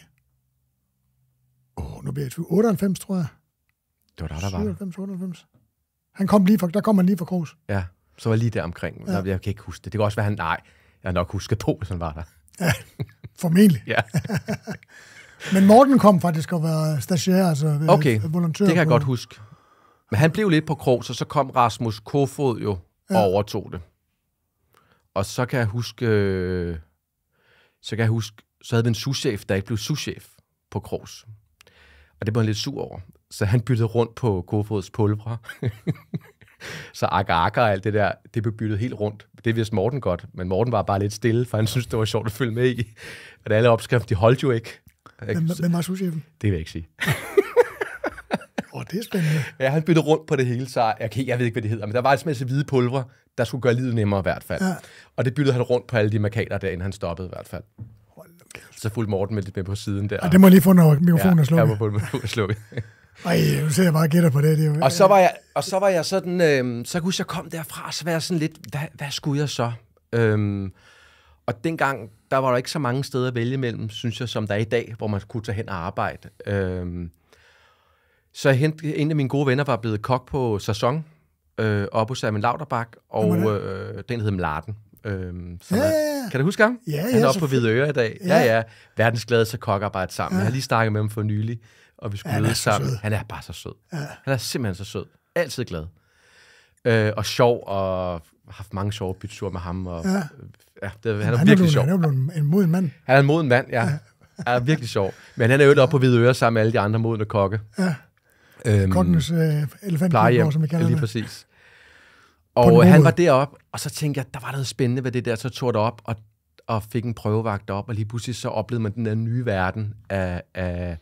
åh, oh, nu bliver jeg 98, tror jeg. Det var der, der 97, var 98. Han kom lige fra, der kom han lige fra Kroos. Ja, så var lige der omkring. Ja. Jeg kan ikke huske det. Det kan også være, han, nej, jeg nok husker på, hvis han var der. Ja, formentlig. ja. Men Morten kom faktisk og var stagiaire, altså øh, okay, volontør. det kan jeg på... godt huske. Men han blev lidt på krog, så så kom Rasmus Kofod jo ja. og overtog det. Og så kan jeg huske, øh, så kan jeg huske, så havde vi en souschef, der ikke blev souschef på Krogs. Og det blev han lidt sur over. Så han byttede rundt på Kofods pulver. så akka og alt det der, det blev byttet helt rundt. Det vidste Morten godt, men Morten var bare lidt stille, for han synes det var sjovt at følge med i. At alle opskrifter, de holdt jo ikke. Hvem, var souschefen? Det vil jeg ikke sige. Åh, oh, det er spændende. Ja, han byttede rundt på det hele, så jeg, okay, jeg ved ikke, hvad det hedder, men der var altså en masse hvide pulver, der skulle gøre livet nemmere i hvert fald. Ja. Og det byttede han rundt på alle de markader der, inden han stoppede i hvert fald. Så fulgte Morten med lidt med på siden der. Ja, det må lige få, når mikrofonen ja, er slukket. Ja, jeg må få mikrofonen slukket. Ej, nu ser jeg bare og gætter på det. det jo, og, så var jeg, og så var jeg sådan, øhm, så kunne jeg komme derfra, så var jeg sådan lidt, hvad, hvad skulle jeg så? Øhm, og dengang, der var der ikke så mange steder at vælge mellem, synes jeg, som der er i dag, hvor man kunne tage hen og arbejde. Øhm, så jeg en af mine gode venner var blevet kok på sæson, øh, oppe hos Samuel Lauterbach, og øh, den hed Mladen. Øhm, ja, ja, ja. Kan du huske ham? Ja, ja, Han er oppe på Øre i dag. Ja, ja. ja. Verdensglade så kokarbejde sammen. Ja. Jeg har lige snakket med ham for nylig og vi skulle ja, møde sammen. Sød. Han er bare så sød. Ja. Han er simpelthen så sød. Altid glad. Øh, og sjov, og har haft mange sjove bytture med ham. Og, ja. ja det, han er han virkelig blevet, sjov. Han er jo en moden mand. Han er en moden mand, ja. ja. er virkelig sjov. Men han er jo oppe på Hvide Øre sammen med alle de andre modne kokke. Ja. Øhm, Kokkenes øh, elefantklubber, som vi kalder lige præcis. Og han var derop, og så tænkte jeg, der var noget spændende ved det der, så tog det op, og, og fik en prøvevagt op, og lige pludselig så oplevede man den der nye verden af, af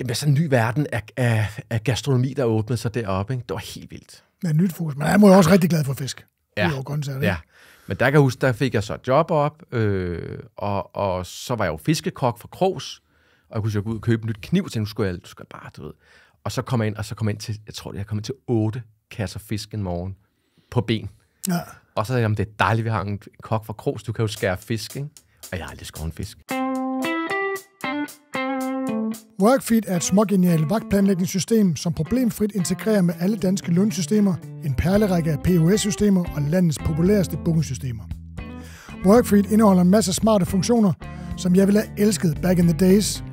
Jamen, sådan en ny verden af, af, af gastronomi, der åbnede sig deroppe. Ikke? Det var helt vildt. Men nyt fokus. Men jeg må jo også rigtig glad for fisk. Ja. Grøntsager, ja. Men der kan jeg huske, der fik jeg så job op, øh, og, og så var jeg jo fiskekok for Kros, og jeg kunne så gå ud og købe en nyt kniv, så nu skulle jeg, du skal bare, du ved. Og så kom jeg ind, og så kom jeg ind til, jeg tror, jeg kom ind til otte kasser fisk en morgen på ben. Ja. Og så sagde jeg, det er dejligt, vi har en kok fra Kros, du kan jo skære fisk, ikke? Og jeg har aldrig skåret en fisk. Workfeed er et smågenialt vagtplanlægningssystem, som problemfrit integrerer med alle danske lønsystemer, en perlerække af POS-systemer og landets populæreste bookingsystemer. Workfeed indeholder en masse smarte funktioner, som jeg ville have elsket back in the days,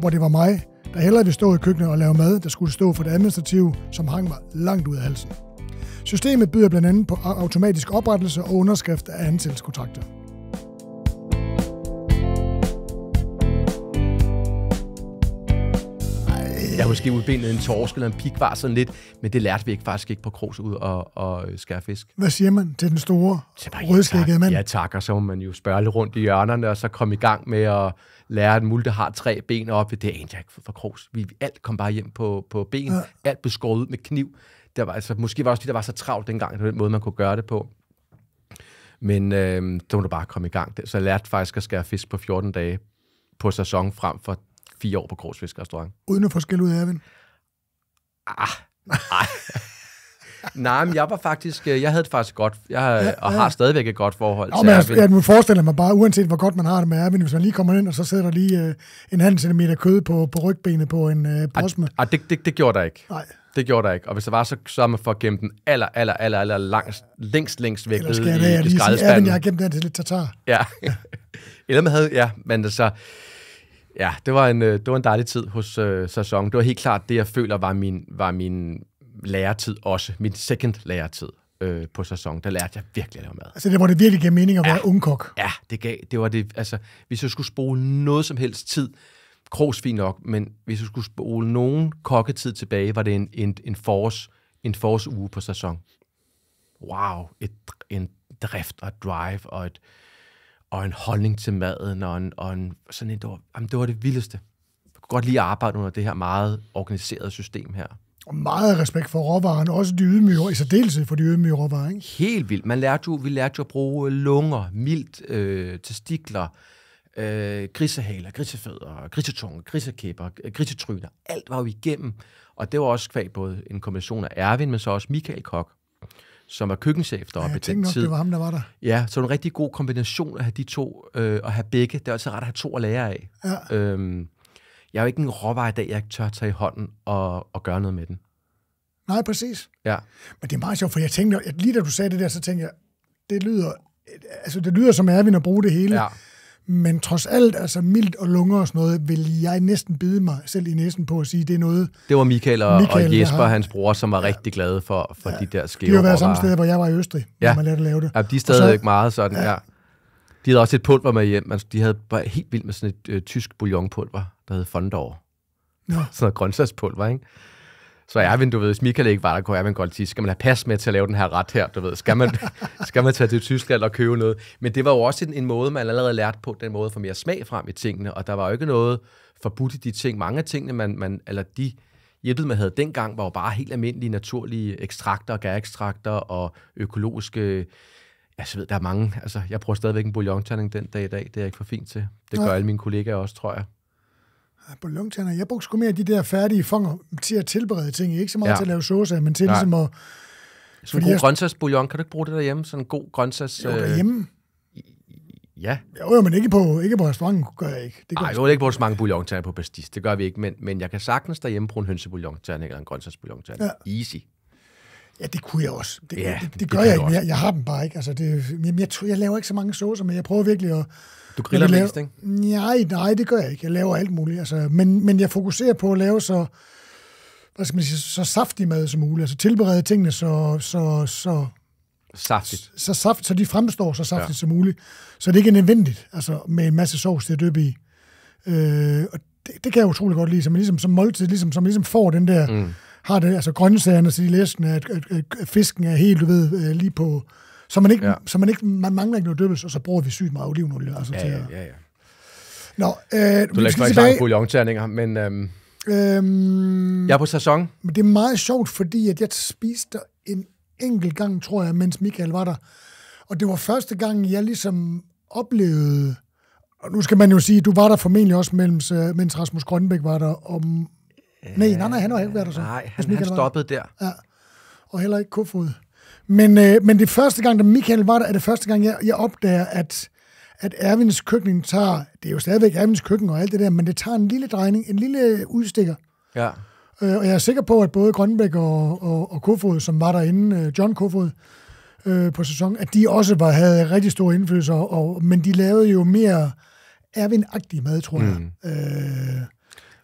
hvor det var mig, der hellere ville stå i køkkenet og lave mad, der skulle stå for det administrative, som hang mig langt ud af halsen. Systemet byder blandt andet på automatisk oprettelse og underskrift af ansættelseskontrakter. Jeg har måske udbenet en torsk eller en pikvar sådan lidt, men det lærte vi ikke faktisk ikke på Krogs ud og, og øh, skære fisk. Hvad siger man til den store rødskækkede mand? Ja tak, og så må man jo spørge lidt rundt i hjørnerne, og så komme i gang med at lære, at multe har tre ben op. Det er jeg ikke for Krogs. Vi, alt kom bare hjem på, på ben. Ja. Alt blev skåret ud med kniv. Der var, altså, måske var også de, der var så travlt dengang, den måde, man kunne gøre det på. Men øh, så må du bare komme i gang. Så jeg lærte faktisk at skære fisk på 14 dage på sæson frem for fire år på Krogsfisk Restaurant. Uden at få skæld ud af Ervin? Ah, nej. Nej, men jeg var faktisk, øh, jeg havde det faktisk godt, jeg, ja, øh, ja. og har stadigvæk et godt forhold altså, ja, men jeg, jeg, jeg forestiller mig bare, uanset hvor godt man har det med Ervin, hvis man lige kommer ind, og så sidder der lige øh, en halv centimeter kød på, på rygbenet på en øh, posme. Ah, ah, det, det, det gjorde der ikke. Nej. Det gjorde der ikke. Og hvis der var, så så man for at gemme den aller, aller, aller, aller langst, længst, længst væk skal jeg, i, jeg, i, jeg, i, jeg, har gemt den til lidt tartar. Ja. ja. Eller man havde, ja, men det så... Ja, det var en, øh, det var en dejlig tid hos øh, sæson. Det var helt klart det, jeg føler var min, var min læretid også. Min second læretid øh, på sæson. Der lærte jeg virkelig at lave mad. Altså det, var det virkelig gav mening at ja, være ungkok. Ja, det gav, det var det, altså hvis jeg skulle spole noget som helst tid, krogs fint nok, men hvis jeg skulle spole nogen kokketid tilbage, var det en, en, en, forårs, en forårs uge på sæson. Wow, et, en drift og drive og et, og en holdning til maden, og, en, og en, sådan en, det, var, jamen, det var det vildeste. Jeg kunne godt lide at arbejde under det her meget organiserede system her. Og meget respekt for råvaren, også de ydmyge, i særdeleshed for de ydmyge råvarer, ikke? Helt vildt. Man lærte jo, vi lærte jo at bruge øh, lunger, mildt, øh, testikler, øh, grisehaler, grisefødder, grisetunge, grisekæber, øh, grisetryner. Alt var jo igennem. Og det var også kvæg både en kombination af Erwin, men så også Michael Kok, som var køkkenchef deroppe ja, i den nok, tid. det var ham, der var der. Ja, så en rigtig god kombination at have de to, øh, og have begge. Det er også ret at have to at lære af. Ja. Øhm, jeg er jo ikke en råvej i dag, jeg ikke tør tage i hånden og, og gøre noget med den. Nej, præcis. Ja. Men det er meget sjovt, for jeg tænkte, lige da du sagde det der, så tænkte jeg, det lyder, altså det lyder som Erwin at bruge det hele. Ja. Men trods alt, altså mildt og lunger og sådan noget, vil jeg næsten bide mig selv i næsen på at sige, at det er noget... Det var Michael og, Michael, og Jesper, har, hans bror, som var ja, rigtig glade for, for ja, de der skæve De har været samme sted, hvor jeg var i Østrig, ja, man lærte at lave det. Ja, de er stadigvæk så, meget sådan, ja. ja. De havde også et pulver med hjem. Altså, de havde bare helt vildt med sådan et øh, tysk bouillonpulver, der hed Fondor. Ja. Sådan noget grøntsagspulver, ikke? Så Erwin, du ved, hvis Michael ikke var der, kunne jeg godt sige, skal man have pas med til at lave den her ret her, du ved, skal man, skal man tage til Tyskland og købe noget? Men det var jo også en, en måde, man allerede lærte på, den måde at få mere smag frem i tingene, og der var jo ikke noget forbudt i de ting. Mange af tingene, man, man eller de hjælpede, man havde dengang, var jo bare helt almindelige naturlige ekstrakter, gærekstrakter og økologiske Altså, ved, der er mange. Altså, jeg bruger stadigvæk en bouillon den dag i dag. Det er jeg ikke for fint til. Det gør ja. alle mine kollegaer også, tror jeg på lungtænder. Jeg brugte sgu mere de der færdige fanger til at tilberede ting. Ikke så meget ja. til at lave sauce, men til ligesom Nej. ligesom at... Sådan en god jeg... grøntsagsbouillon, kan du ikke bruge det derhjemme? Sådan en god grøntsags... Jo, øh, derhjemme. Ja. Jo, jo, men ikke på, ikke på restauranten, gør jeg ikke. Det gør Nej, jeg vil ikke bruge så mange bouillon på pastis. Det gør vi ikke, men, men jeg kan sagtens derhjemme bruge en hønsebouillonterning eller en grøntsagsbouillon Ja. Easy. Ja, det kunne jeg også. Det, ja, det, det, det gør det jeg ikke mere. Jeg har dem bare ikke. Altså, det, jeg, jeg, jeg laver ikke så mange saucer, men jeg prøver virkelig at... Du griller laver, mest, ikke? Nej, nej, det gør jeg ikke. Jeg laver alt muligt. Altså, men, men jeg fokuserer på at lave så hvad skal man sige, så saftig mad som muligt. Altså tilberede tingene så, så, så Saftigt. Så, saft, så de fremstår så saftigt ja. som muligt. Så det ikke er nødvendigt, altså med en masse sovs til at døbe i. Øh, og det, det kan jeg utrolig godt lide, så man ligesom som måltid, ligesom, som ligesom får den der mm har det, altså grøntsagerne, så de læsken, at, at, at, fisken er helt, du ved, øh, lige på... Så man, ikke, ja. så man, ikke, man mangler ikke noget døbels, og så bruger vi sygt meget olivenolie. Altså, ja, til ja, ja, ja. Nå, øh, du lægger ikke mange bouillonterninger, men... Øhm, øhm, jeg er på sæson. Men det er meget sjovt, fordi at jeg spiste en enkelt gang, tror jeg, mens Michael var der. Og det var første gang, jeg ligesom oplevede... Og nu skal man jo sige, du var der formentlig også, mens, øh, mens Rasmus Grønbæk var der, og Øh, nej, nej, nej, han var ikke været der så. Nej, han, han stoppede der. Ja. Og heller ikke Kofod. Men, øh, men det første gang, da Michael var der, er det første gang, jeg, jeg opdager, at, at Ervins køkken tager, det er jo stadigvæk Ervins køkken og alt det der, men det tager en lille drejning, en lille udstikker. Ja. Øh, og jeg er sikker på, at både Grønbæk og, og, og Kofod, som var derinde, øh, John Kofod, øh, på sæson, at de også var, havde rigtig stor indflydelse, og, og, men de lavede jo mere Ervin-agtig mad, tror jeg. Mm. Øh,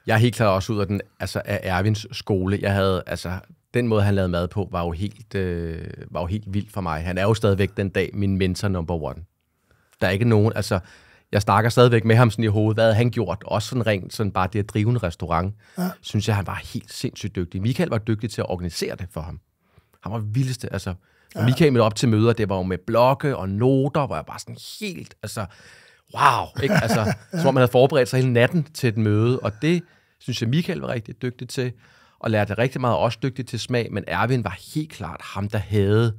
jeg er helt klart også ud af, den, altså, af Ervins skole. Jeg havde, altså, den måde, han lavede mad på, var jo helt, øh, var jo helt vild for mig. Han er jo stadigvæk den dag min mentor number one. Der er ikke nogen, altså, jeg snakker stadigvæk med ham sådan i hovedet, hvad havde han gjort? Også sådan rent, sådan bare det at drive en restaurant, ja. synes jeg, han var helt sindssygt dygtig. Michael var dygtig til at organisere det for ham. Han var vildeste, altså. Og ja. Michael med op til møder, det var jo med blokke og noter, hvor jeg bare sådan helt, altså, wow, ikke? Altså, som om man havde forberedt sig hele natten til et møde, og det, synes jeg, Michael var rigtig dygtig til, og lærte rigtig meget, også dygtig til smag, men Erwin var helt klart ham, der havde...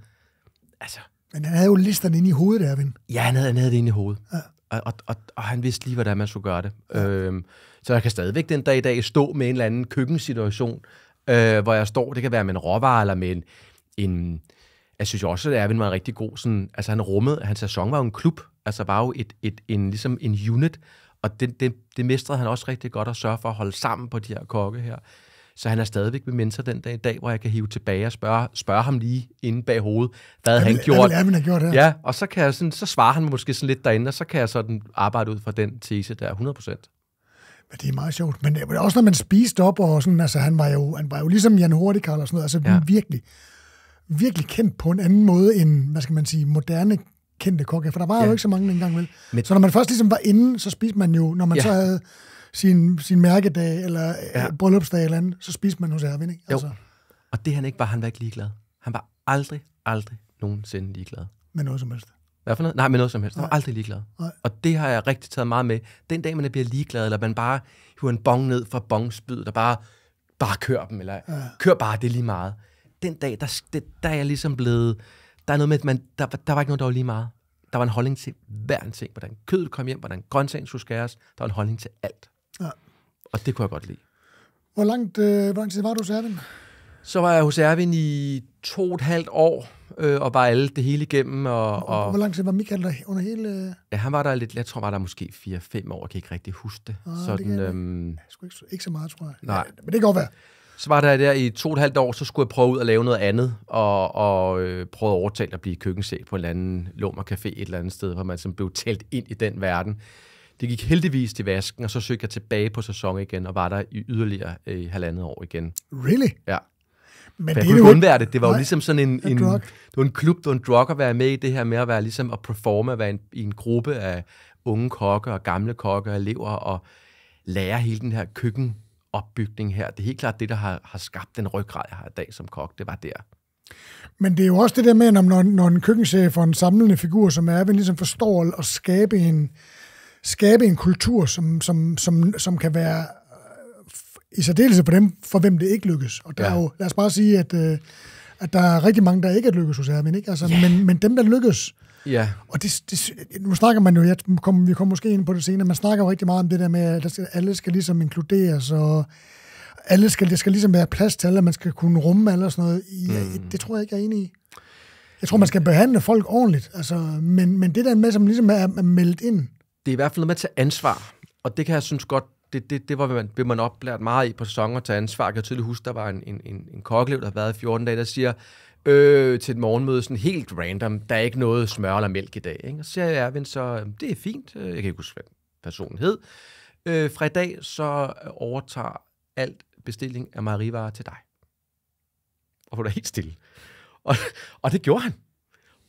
Altså, men han havde jo listerne inde i hovedet, Erwin. Ja, han havde, han havde det inde i hovedet. Ja. Og, og, og, og han vidste lige, hvordan man skulle gøre det. Ja. Øhm, så jeg kan stadigvæk den dag i dag stå med en eller anden køkkensituation, øh, hvor jeg står, det kan være med en råvare eller med en... en jeg synes også, at Erwin var en rigtig god sådan, altså han rummede, hans sæson var jo en klub, altså var jo et, et, en, ligesom en unit, og det, det, det mestrede han også rigtig godt at sørge for at holde sammen på de her kokke her. Så han er stadigvæk med mentor den dag i dag, hvor jeg kan hive tilbage og spørge, spørge ham lige inde bag hovedet, hvad jeg han vil, gjort. Hvad han gjort her? Ja, og så, kan jeg sådan, så svarer han måske sådan lidt derinde, og så kan jeg sådan arbejde ud fra den tese der 100%. Men det er meget sjovt. Men også når man spiste op, og sådan, altså, han, var jo, han var jo ligesom Jan Hurtigkarl og sådan noget, altså ja. virkelig, virkelig kendt på en anden måde end, hvad skal man sige, moderne kendte kokke, for der var ja. jo ikke så mange dengang, vel? Men, så når man først ligesom var inde, så spiste man jo, når man ja. så havde sin, sin mærkedag, eller ja. Øh, bryllupsdag eller andet, så spiste man hos Erwin, ikke? Altså. Jo. Og det han ikke var, han var ikke ligeglad. Han var aldrig, aldrig nogensinde ligeglad. Med noget som helst. Hvad for noget? Nej, med noget som helst. Han var aldrig ligeglad. Nej. Og det har jeg rigtig taget meget med. Den dag, man bliver ligeglad, eller man bare hiver en bong ned fra bongspyd, der bare, bare kører dem, eller ja. kør bare, det lige meget. Den dag, der, der er jeg ligesom blevet der er noget med, at man, der, der var ikke noget, der var lige meget. Der var en holdning til hver en ting. Hvordan kødet kom hjem, hvordan grøntsagen skulle skæres. Der var en holdning til alt. Ja. Og det kunne jeg godt lide. Hvor, langt, øh, hvor lang tid var du hos Erwin? Så var jeg hos Erwin i to og et halvt år, øh, og var alle det hele igennem. Og, og, og, hvor lang tid var Michael der under hele... Øh? Ja, han var der lidt, jeg tror, var der måske 4-5 år, jeg kan ikke rigtig huske det. Ah, sådan, det øhm, ikke, ikke så meget, tror jeg. Nej. Ja, men det kan godt være. Så var der der i to og et halvt år, så skulle jeg prøve ud at lave noget andet, og, og øh, prøve at overtale at blive køkkenchef på en eller anden lommercafé et eller andet sted, hvor man blev talt ind i den verden. Det gik heldigvis til vasken, og så søgte jeg tilbage på sæson igen, og var der i yderligere øh, halvandet år igen. Really? Ja. Men det kunne ikke undvære det. Det var nej, jo ligesom sådan en, en, drug. det var en klub, det var en drug at være med i det her med at være ligesom at performe, at være en, i en gruppe af unge kokke og gamle kokke og elever og lære hele den her køkken opbygning her. Det er helt klart det, der har, har skabt den ryggrad, jeg har i dag som kok. Det var der. Men det er jo også det der med, når, når en køkkenchef og en samlende figur, som er, vil ligesom forstår at skabe en, skabe en kultur, som, som, som, som kan være øh, i særdeleshed for dem, for hvem det ikke lykkes. Og der ja. er jo, lad os bare sige, at, øh, at der er rigtig mange, der ikke er lykkes hos Erwin. Ikke? Altså, ja. men, men dem, der lykkes, Ja. Og det, det, nu snakker man jo, jeg kom, vi kommer måske ind på det senere, man snakker jo rigtig meget om det der med, at alle skal ligesom inkluderes, og alle skal, det skal ligesom være plads til alle, man skal kunne rumme alle og sådan noget. Jeg, mm. Det tror jeg ikke, jeg er enig i. Jeg tror, man skal behandle folk ordentligt, altså, men, men det der med, som ligesom er, er meldt ind. Det er i hvert fald noget med at tage ansvar, og det kan jeg synes godt, det, det, det var, man, blev man oplært meget i på sæsoner, at tage ansvar. Jeg kan tydeligt huske, der var en, en, en, en kokkelev, der havde været i 14 dage, der siger, øh, til et morgenmøde, sådan helt random. Der er ikke noget smør eller mælk i dag. Ikke? Og så siger Erwin så, øh, det er fint. Øh, jeg kan ikke huske, hvad personen hed. Øh, fra i dag, så øh, overtager alt bestilling af mejerivarer til dig. Og hun er helt stille. Og, og det gjorde han.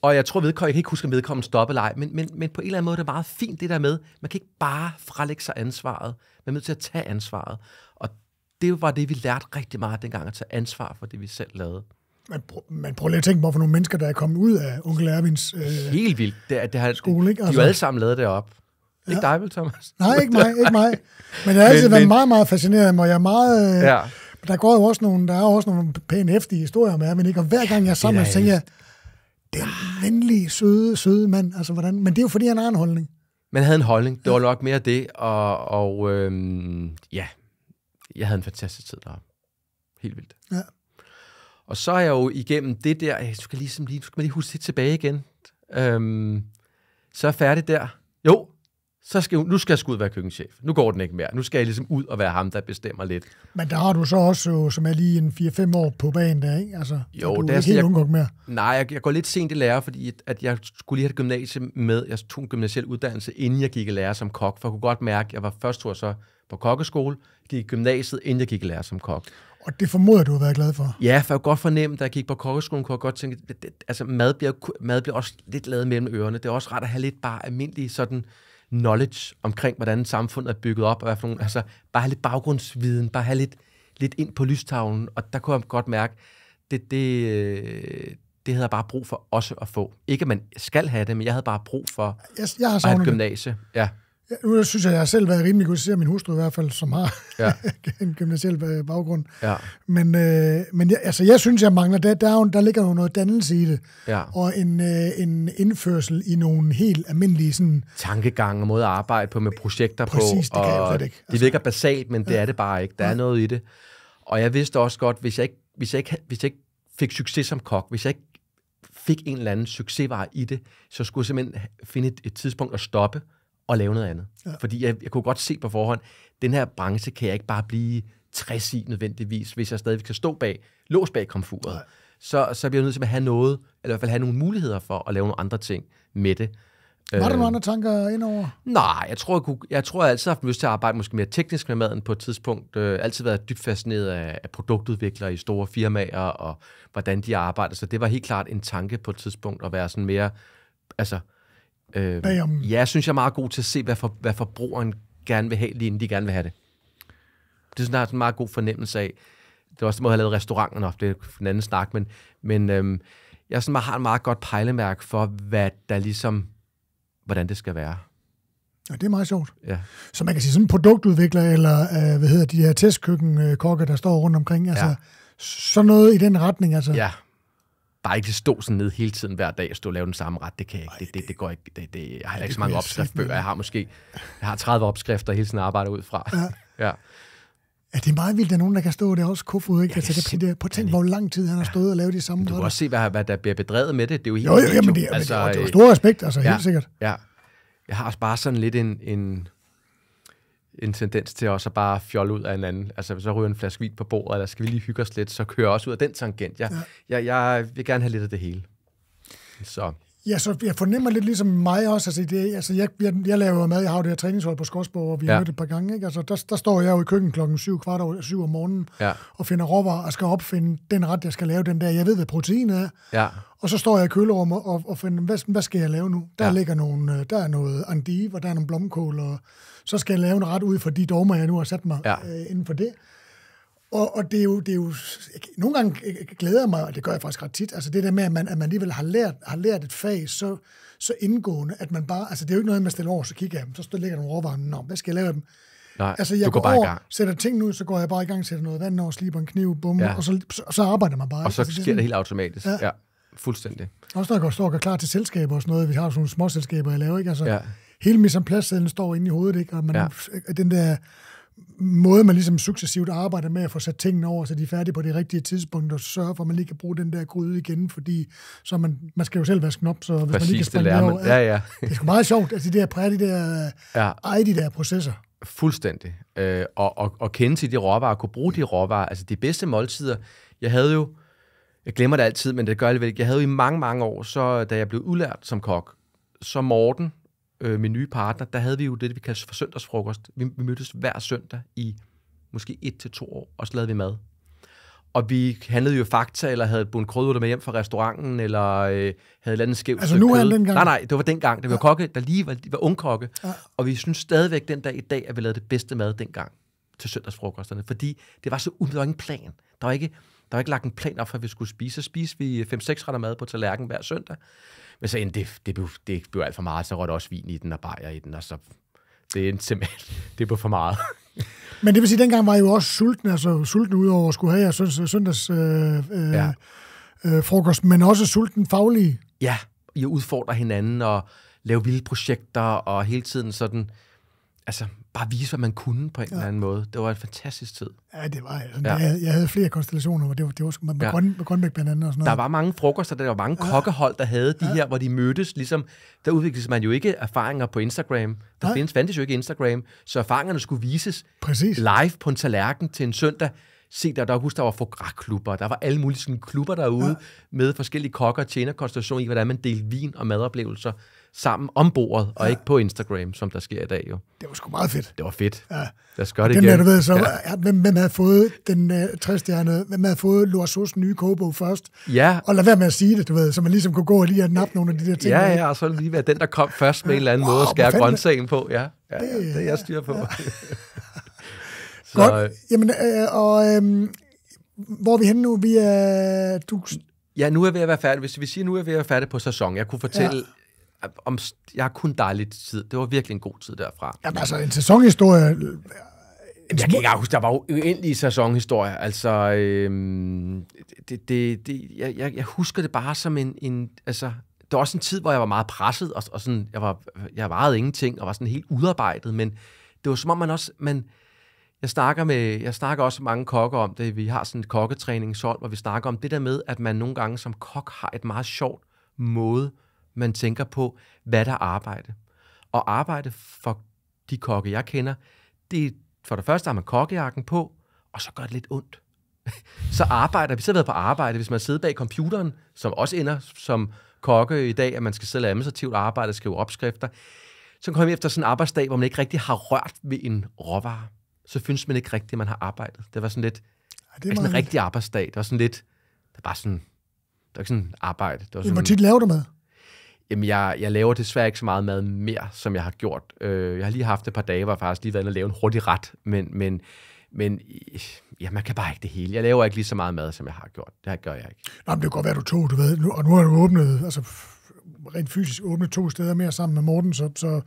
Og jeg tror, vedkommende, jeg kan ikke huske, at vedkommende stoppe eller men, men, men på en eller anden måde, det er meget fint det der med, man kan ikke bare frelægge sig ansvaret. Man er nødt til at tage ansvaret. Og det var det, vi lærte rigtig meget dengang, at tage ansvar for det, vi selv lavede man, man prøver lige at tænke på, for nogle mennesker, der er kommet ud af onkel Ervins øh, Helt vildt. Det, det har, skole, ikke? Altså, de er jo altså- alle sammen lavet det op. Ja. Ikke dig vel, Thomas? Nej, ikke mig, ikke mig. Men jeg har altid men, været men... meget, meget fascineret af mig. Jeg er meget... Øh, ja. Der går jo også nogle, der er også nogle pæne heftige historier med Ervin, ikke? Og hver gang jeg er sammen, så tænker jeg, den venlige, søde, søde mand. Altså, hvordan? Men det er jo, fordi han har en holdning. Man havde en holdning. Det var nok mere det, og, og øhm, ja, jeg havde en fantastisk tid deroppe. Helt vildt. Ja. Og så er jeg jo igennem det der, jeg skal ligesom lige, skal man lige huske det tilbage igen. Øhm, så er jeg færdig der. Jo, så skal, nu skal jeg sgu ud og være køkkenchef. Nu går den ikke mere. Nu skal jeg ligesom ud og være ham, der bestemmer lidt. Men der har du så også, øh, som er lige en 4-5 år på banen der, ikke? Altså, jo, du det er ikke helt jeg, mere. Nej, jeg, jeg, går lidt sent i lære, fordi at, at jeg skulle lige have et gymnasium med. Jeg tog en gymnasiel uddannelse, inden jeg gik i lære som kok, for jeg kunne godt mærke, at jeg var først tror så på kokkeskole, gik i gymnasiet, inden jeg gik i lære som kok. Og det formoder du har været glad for? Ja, for jeg godt fornemme, da jeg gik på kokkeskolen, kunne jeg godt tænke, at det, altså mad bliver, mad bliver også lidt lavet mellem ørerne. Det er også ret at have lidt bare almindelig sådan knowledge omkring, hvordan samfundet er bygget op, og hvad for nogle, altså bare have lidt baggrundsviden, bare have lidt, lidt ind på lystavlen, og der kunne jeg godt mærke, det, det, øh, det havde jeg bare brug for også at få. Ikke at man skal have det, men jeg havde bare brug for jeg, jeg har at have et gymnasie. Det. Ja. Ja, nu synes jeg, jeg har selv været rimelig god, min hustru i hvert fald, som har ja. en gymnasiel baggrund. Ja. Men, øh, men jeg, altså, jeg synes, jeg mangler, der, der, der ligger jo noget dannelse i det, ja. og en, øh, en indførsel i nogle helt almindelige sådan... Tankegange og måde at arbejde på med projekter Præcis, på. Præcis, det kan og jeg ikke. Altså, det ligger basalt, men ja. det er det bare ikke. Der ja. er noget i det. Og jeg vidste også godt, hvis jeg ikke, hvis jeg ikke, hvis jeg ikke fik succes som kok, hvis jeg ikke fik en eller anden succesvare i det, så skulle jeg simpelthen finde et, et tidspunkt at stoppe, og lave noget andet. Ja. Fordi jeg, jeg kunne godt se på forhånd, den her branche kan jeg ikke bare blive 60 i nødvendigvis, hvis jeg stadig kan stå bag, lås bag komfuret. Nej. Så, så bliver jeg nødt til at have noget, eller i hvert fald have nogle muligheder for at lave nogle andre ting med det. Var der øh, nogle andre tanker indover? Nej, jeg tror, jeg, kunne, jeg tror, jeg altid har haft lyst til at arbejde måske mere teknisk med maden på et tidspunkt. Øh, altid været dybt fascineret af, af produktudviklere i store firmaer og hvordan de arbejder. Så det var helt klart en tanke på et tidspunkt at være sådan mere altså, Øh, ja, jeg synes, jeg er meget god til at se, hvad, for, hvad forbrugeren gerne vil have, lige inden de gerne vil have det. Det synes jeg er sådan en meget god fornemmelse af. Det er også den måde, jeg har lavet restauranten op, det er en anden snak, men, men øhm, jeg sådan, har en meget godt pejlemærk for, hvad der ligesom, hvordan det skal være. Ja, det er meget sjovt. Ja. Så man kan sige, sådan en produktudvikler, eller øh, hvad hedder de her testkøkkenkokke, øh, der står rundt omkring, altså ja. sådan noget i den retning, altså. Ja, bare ikke stå sådan ned hele tiden hver dag og stå og lave den samme ret. Det kan jeg ikke. Ej, det, det, det, går ikke. Det, det, jeg har ej, ikke så mange opskrifter. Jeg har måske jeg har 30 opskrifter hele tiden arbejder ud fra. Ja. ja. Ja, det er meget vildt, at nogen, der kan stå der også kofod, ikke? Ja, det, er altså, prøv hvor lang tid han har stået og lavet de samme Du kan også se, hvad, hvad der bliver bedrevet med det. Det er jo helt jo, jo, jamen, det, er, altså, det, er, det er jo øh, stor respekt, altså ja, helt sikkert. Ja, jeg har også bare sådan lidt en, en en tendens til også at bare fjolle ud af hinanden. Altså, hvis så ryger en flaske vin på bordet, eller skal vi lige hygge os lidt, så kører jeg også ud af den tangent. Jeg, ja. jeg, jeg vil gerne have lidt af det hele. Så. Ja, så jeg fornemmer lidt ligesom mig også. Altså, det, altså jeg, jeg, jeg laver mad, jeg har jo det her træningshold på Skorsborg, hvor vi ja. har mødt et par gange. Ikke? Altså, der, der står jeg jo i køkken klokken syv, kvart over syv om morgenen ja. og finder råvarer og skal opfinde den ret, jeg skal lave den der. Jeg ved, hvad protein er. Ja. Og så står jeg i kølerummet og, og finder, hvad, hvad skal jeg lave nu? Der ja. ligger nogle, øh, der er noget andive, og der er nogle blomkål, og så skal jeg lave en ret ud for de dogmer, jeg nu har sat mig ja. øh, inden for det. Og, og det, er jo, det er jo, nogle gange glæder jeg mig, og det gør jeg faktisk ret tit, altså det der med, at man, at man alligevel har lært, har lært et fag så, så indgående, at man bare, altså det er jo ikke noget, man stiller over, så kigger jeg dem, så ligger nogle råvarer, nå, hvad skal jeg lave dem? Nej, altså, jeg du går, går bare over, i gang. sætter ting ud, så går jeg bare i gang, sætter noget vand over, sliber en kniv, bum, ja. og så, så, så arbejder man bare. Og så altså, sker det, sådan, det helt automatisk. Ja. ja. Fuldstændig. Også når jeg står og klar til selskaber og sådan noget. Vi har sådan nogle små selskaber, jeg laver, ikke? Altså, ja. Hele misanpladssedlen står inde i hovedet, ikke? Og man, ja. den der måde, man ligesom successivt arbejder med at få sat tingene over, så de er færdige på det rigtige tidspunkt, og sørge for, at man lige kan bruge den der gryde igen, fordi så man, man skal jo selv vaske op, så hvis Præcis, man lige kan spænde det, over, ja, ja. det er sgu meget sjovt, altså det der, præge de der, ja. ej, de der processer. Fuldstændig. Øh, og, og, og kende til de råvarer, kunne bruge de råvarer, altså de bedste måltider. Jeg havde jo, jeg glemmer det altid, men det gør jeg alligevel ikke. Jeg havde jo i mange, mange år, så da jeg blev udlært som kok, så Morten, øh, min nye partner, der havde vi jo det, vi kaldte for søndagsfrokost. Vi, vi mødtes hver søndag i måske et til to år, og så lavede vi mad. Og vi handlede jo fakta, eller havde bund med hjem fra restauranten, eller øh, havde et eller andet skævt Altså nu er den Nej, nej, det var dengang. Det var ja. kokke, der lige var, var ungkokke. Ja. Og vi synes stadigvæk den dag i dag, at vi lavede det bedste mad dengang til søndagsfrokosterne, fordi det var så uden, der var ingen plan. Der var ikke, der var ikke lagt en plan op for, at vi skulle spise. Så spiste vi 5-6 retter mad på tallerkenen hver søndag. Men så endte det, det, blev, det blev alt for meget, så rådte også vin i den og bajer i den, og så det endte simpelthen, det blev for meget. Men det vil sige, at dengang var I jo også sulten, altså sulten udover at skulle have jeres søndags øh, øh, ja. øh, frokost, men også sulten faglige. Ja, I udfordrer hinanden og laver vilde projekter, og hele tiden sådan, altså bare vise, hvad man kunne på en ja. eller anden måde. Det var en fantastisk tid. Ja, det var altså, ja. jeg. jeg havde flere konstellationer, hvor det var, det var med, ja. med Grønbæk blandt andet og sådan noget. Der var mange frokoster, der var mange ja. kokkehold, der havde de ja. her, hvor de mødtes. Ligesom, der udviklede man jo ikke erfaringer på Instagram. Der ja. findes, fandtes jo ikke Instagram, så erfaringerne skulle vises Præcis. live på en tallerken til en søndag se der, der husker, der var fogratklubber, der var alle mulige sådan klubber derude ja. med forskellige kokker og tjenerkonstellationer i, hvordan man delte vin og madoplevelser sammen om bordet, og ja. ikke på Instagram, som der sker i dag jo. Det var sgu meget fedt. Det var fedt. Ja. Lad os gøre det den igen. Der, du ved, så, ja. Ja, hvem, hvem havde fået den uh, øh, 60 hvem havde fået Loisos nye kogebog først? Ja. Og lad være med at sige det, du ved, så man ligesom kunne gå og lige at nappe nogle af de der ting. Ja, ja, og så lige være den, der kom først med en eller anden wow, måde at skære grøntsagen på. Ja, ja, det, ja, det er jeg styrer på. Ja. så, Godt. Jamen, øh, og... Øh, hvor er vi henne nu? Vi er... Du... Ja, nu er jeg ved at være færdig. Hvis vi siger, nu er jeg ved at være færdig på sæson. Jeg kunne fortælle, om, jeg har kun dejligt tid. Det var virkelig en god tid derfra. Jamen altså, en sæsonhistorie... En øh, jeg kan ikke huske, der var jo uendelige sæsonhistorier. Altså, øhm, det, det, det, jeg, jeg, jeg husker det bare som en, en... Altså, det var også en tid, hvor jeg var meget presset, og, og sådan, jeg, var, jeg varede ingenting, og var sådan helt udarbejdet, men det var som om, man også... Man, jeg snakker, med, jeg snakker også mange kokker om det. Vi har sådan et kokketræningshold, hvor vi snakker om det der med, at man nogle gange som kok har et meget sjovt måde man tænker på, hvad der er arbejde. Og arbejde for de kokke, jeg kender, det er, for det første har man kokkejakken på, og så gør det lidt ondt. så arbejder vi, så har været på arbejde, hvis man sidder bag computeren, som også ender som kokke i dag, at man skal sidde og administrativt arbejde og skrive opskrifter, så kommer vi efter sådan en arbejdsdag, hvor man ikke rigtig har rørt ved en råvare. Så synes man ikke rigtigt, at man har arbejdet. Det var sådan lidt, ja, det er sådan en rigtig arbejdsdag. Det var sådan lidt, det var bare sådan, det var ikke sådan arbejde. Det var sådan, det var tit lavet det med. Jamen, jeg, jeg laver desværre ikke så meget mad mere, som jeg har gjort. Øh, jeg har lige haft et par dage, hvor jeg faktisk lige været inde og lave en hurtig ret, men, men, men øh, ja, man kan bare ikke det hele. Jeg laver ikke lige så meget mad, som jeg har gjort. Det gør jeg ikke. Nå, men det kan godt være, du tog, du ved. Nu, og nu har du åbnet, altså rent fysisk åbnet to steder mere sammen med Morten, så, så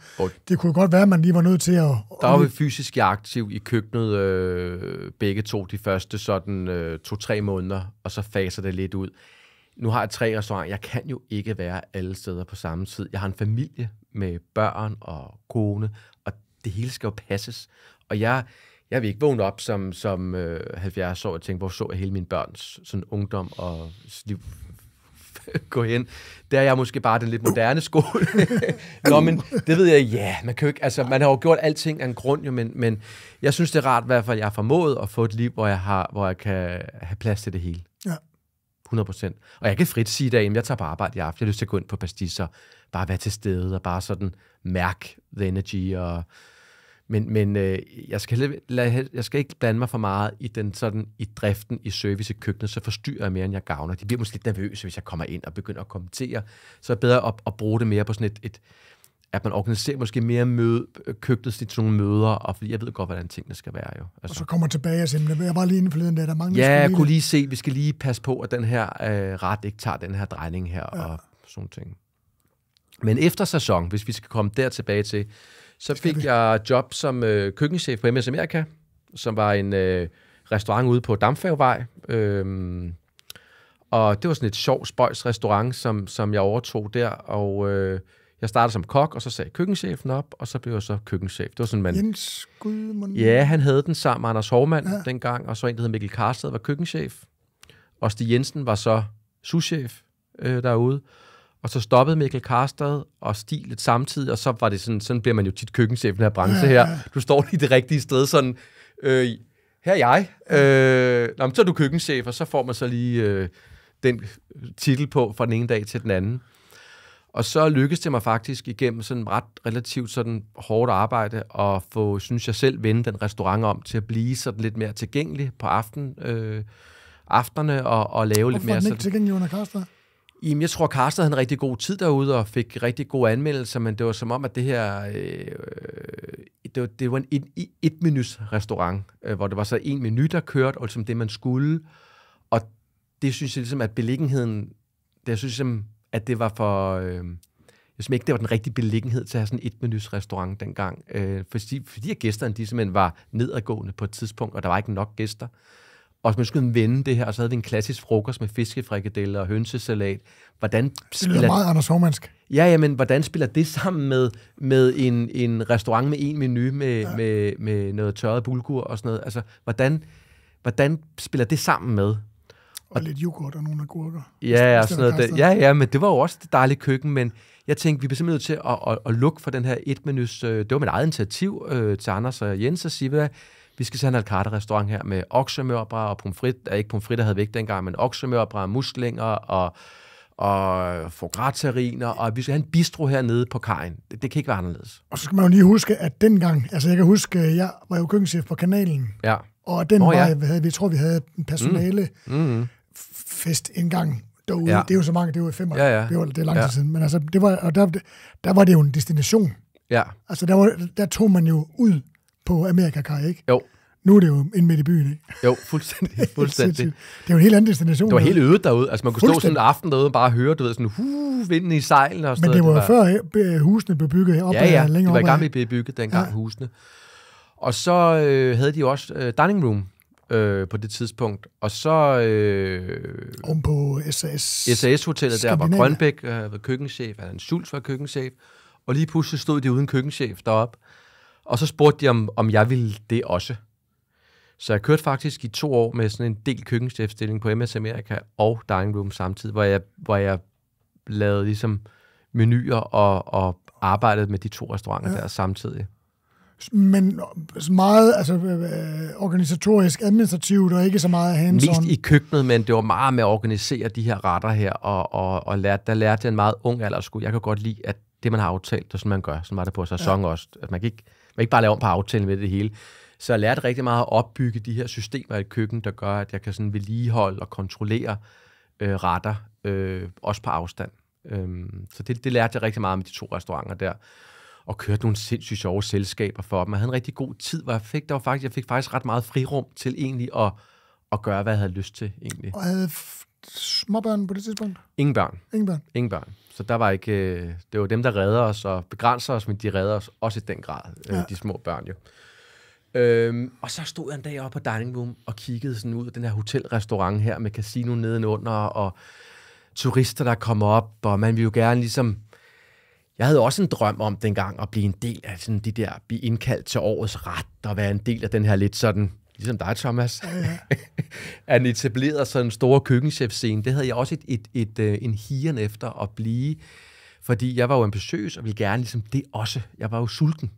det kunne godt være, at man lige var nødt til at... Der var vi fysisk aktiv i køkkenet øh, begge to de første sådan øh, to-tre måneder, og så faser det lidt ud nu har jeg tre restauranter. Jeg kan jo ikke være alle steder på samme tid. Jeg har en familie med børn og kone, og det hele skal jo passes. Og jeg, jeg vil ikke vågne op som, som øh, 70 år og tænke, hvor så jeg hele mine børns sådan ungdom og liv gå hen. Der er jeg måske bare den lidt moderne skole. Nå, men det ved jeg, ja, yeah, man kan jo ikke, altså man har jo gjort alting af en grund jo, men, men jeg synes, det er rart i hvert fald, at jeg har formået at få et liv, hvor jeg, har, hvor jeg kan have plads til det hele. 100%. Og jeg kan frit sige i dag, at jeg tager på arbejde i aften, jeg har lyst til at gå ind på pastisser, bare være til stede og bare sådan mærke the energy. Og... Men, men øh, jeg, skal, jeg skal ikke blande mig for meget i den sådan i driften, i service i køkkenet, så forstyrrer jeg mere, end jeg gavner. De bliver måske lidt nervøse, hvis jeg kommer ind og begynder at kommentere. Så er det bedre at, at bruge det mere på sådan et, et at man organiserer måske mere møde, køkkenet til nogle møder, og fordi jeg ved godt, hvordan tingene skal være jo. Altså. Og så kommer tilbage og siger, jeg var lige inden forleden, der, der mangler Ja, jeg kunne lige se, vi skal lige passe på, at den her øh, ret ikke tager den her drejning her, ja. og sådan ting. Men efter sæson, hvis vi skal komme der tilbage til, så fik vi. jeg job som øh, køkkenchef på MS Amerika, som var en øh, restaurant ude på Damfagvej. Øhm, og det var sådan et sjovt spøjs restaurant, som, som jeg overtog der, og... Øh, jeg startede som kok, og så sagde køkkenchefen op, og så blev jeg så køkkenchef. Det var sådan, man... Jens Gudmund. Ja, han havde den sammen med Anders Hovmand ja. dengang, og så en, der hed Mikkel Karsted, var køkkenchef. Og Stig Jensen var så souschef øh, derude. Og så stoppede Mikkel Karsted og Stig lidt samtidig, og så var det sådan, sådan bliver man jo tit køkkenchef i den her branche her. Du står lige det rigtige sted, sådan, øh, her er jeg. Øh, nå, men så er du køkkenchef, og så får man så lige øh, den titel på fra den ene dag til den anden. Og så lykkedes det mig faktisk igennem sådan ret relativt sådan hårdt arbejde at få, synes jeg selv, vende den restaurant om til at blive sådan lidt mere tilgængelig på aften, øh, aftenerne og, og lave Hvorfor lidt mere... Hvorfor den ikke tilgængelig under Karstad? Jamen, jeg tror, Karstad havde en rigtig god tid derude og fik rigtig gode anmeldelser, men det var som om, at det her... Øh, det, var, det var en et, et menus restaurant, øh, hvor det var så en menu, der kørte, og som det, man skulle. Og det synes jeg ligesom, at beliggenheden... Det, jeg synes, som at det var for... Øh, jeg synes ikke, det var den rigtige beliggenhed til at have sådan et menus restaurant dengang. Øh, fordi, fordi gæsterne de simpelthen var nedadgående på et tidspunkt, og der var ikke nok gæster. Og så man skulle vende det her, og så havde vi en klassisk frokost med fiskefrikadeller og hønsesalat. Hvordan spiller... Det lyder meget Anders Hormansk. Ja, ja, men hvordan spiller det sammen med, med en, en restaurant med en menu med, ja. med, med noget tørret bulgur og sådan noget? Altså, hvordan, hvordan spiller det sammen med, og lidt yoghurt og nogle agurker. Ja, ja, sådan noget. Ja, ja, men det var jo også det dejlige køkken, men jeg tænkte, vi bliver simpelthen nødt til at, at, at lukke for den her et menus. Øh, det var mit eget initiativ øh, til Anders og Jens og sige, vi skal til en alcarte-restaurant her med oksemørbra og pomfrit. Ja, ikke pomfrit, der havde væk dengang, men oksemørbra, muslinger og, og fograteriner, og vi skal have en bistro hernede på kajen. Det, det kan ikke være anderledes. Og så skal man jo lige huske, at dengang, altså jeg kan huske, øh, jeg var jo køkkenchef på kanalen, ja. og den oh, ja. vi, havde, vi tror, vi havde personale, mm. Mm-hmm fest engang derude. Ja. Det er jo så mange, det er jo i femmer. Ja, ja. Det, var, det er lang tid ja. siden. Men altså, det var, og der, der var det jo en destination. Ja. Altså, der, var, der tog man jo ud på Amerikakaj, ikke? Jo. Nu er det jo ind midt i byen, ikke? Jo, fuldstændig. fuldstændig. det er jo en helt anden destination. Det var helt øget derude. Altså, man kunne stå sådan en aften derude og bare høre, du ved, sådan, huh, vinden i sejlen og sådan Men det var, det var før husene blev bygget op. Ja, ja, længere de var i gang vi blev bygget dengang, ja. husene. Og så øh, havde de jo også øh, dining room, øh, på det tidspunkt. Og så... Øh, Om på SAS. SAS-hotellet der, var Grønbæk øh, var køkkenchef, Allan Schultz var køkkenchef, og lige pludselig stod de uden køkkenchef deroppe. Og så spurgte de, om, om jeg ville det også. Så jeg kørte faktisk i to år med sådan en del køkkenchefstilling på MS America og Dining Room samtidig, hvor jeg, hvor jeg lavede ligesom menuer og, og arbejdede med de to restauranter ja. der samtidig men øh, meget altså, øh, øh, organisatorisk, administrativt, og ikke så meget hands -on. Mest i køkkenet, men det var meget med at organisere de her retter her, og, og, og lærte, der lærte jeg en meget ung alder, skulle. jeg kan godt lide, at det, man har aftalt, det er sådan, man gør. Sådan var det på sæson ja. også. At man, kan ikke, man kan ikke bare lave om på aftalen med det hele. Så jeg lærte rigtig meget at opbygge de her systemer i køkken, der gør, at jeg kan sådan vedligeholde og kontrollere øh, retter, øh, også på afstand. Øh, så det, det lærte jeg rigtig meget med de to restauranter der og kørte nogle sindssygt sjove selskaber for dem. Jeg havde en rigtig god tid, hvor jeg fik, der var faktisk, jeg fik faktisk ret meget frirum til egentlig at, at gøre, hvad jeg havde lyst til egentlig. Og havde småbørn på det tidspunkt? Ingen børn. Ingen børn? Ingen børn. Så der var ikke, øh, det var dem, der redder os og begrænser os, men de redder os også i den grad, øh, ja. de små børn jo. Øhm, og så stod jeg en dag oppe på dining room og kiggede sådan ud af den her hotelrestaurant her med casino nedenunder og turister, der kom op, og man ville jo gerne ligesom jeg havde også en drøm om dengang at blive en del af sådan de der, blive indkaldt til årets ret, og være en del af den her lidt sådan, ligesom dig, Thomas, ja. at etableret sådan en stor køkkenchef-scene. Det havde jeg også et, et, et, øh, en hiren efter at blive, fordi jeg var jo ambitiøs og ville gerne ligesom det også. Jeg var jo sulten.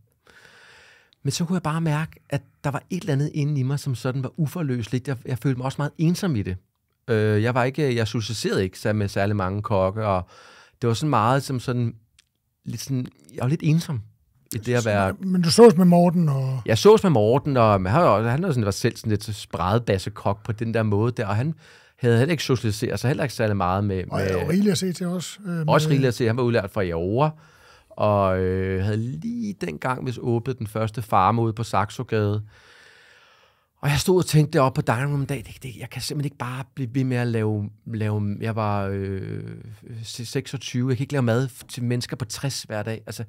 Men så kunne jeg bare mærke, at der var et eller andet inde i mig, som sådan var uforløseligt. Jeg, jeg følte mig også meget ensom i det. Øh, jeg var ikke, jeg socialiserede ikke med særlig mange kokke, og det var sådan meget som sådan lidt sådan, jeg var lidt ensom i det at være... Men du sås med Morten og... Jeg sås med Morten, og han, han var, sådan, var selv sådan lidt spredbassekok på den der måde der, og han havde heller ikke socialiseret sig heller ikke særlig meget med... Og jeg var rigeligt at se til os. Øh, med... Også rigeligt at se, han var udlært fra Jævre, og øh, havde lige dengang, hvis åbnet den første farm ude på Saxogade, og jeg stod og tænkte op på dining room en dag, det, det, jeg kan simpelthen ikke bare blive ved med at lave, lave jeg var øh, 26, jeg kan ikke lave mad til mennesker på 60 hver dag. Altså,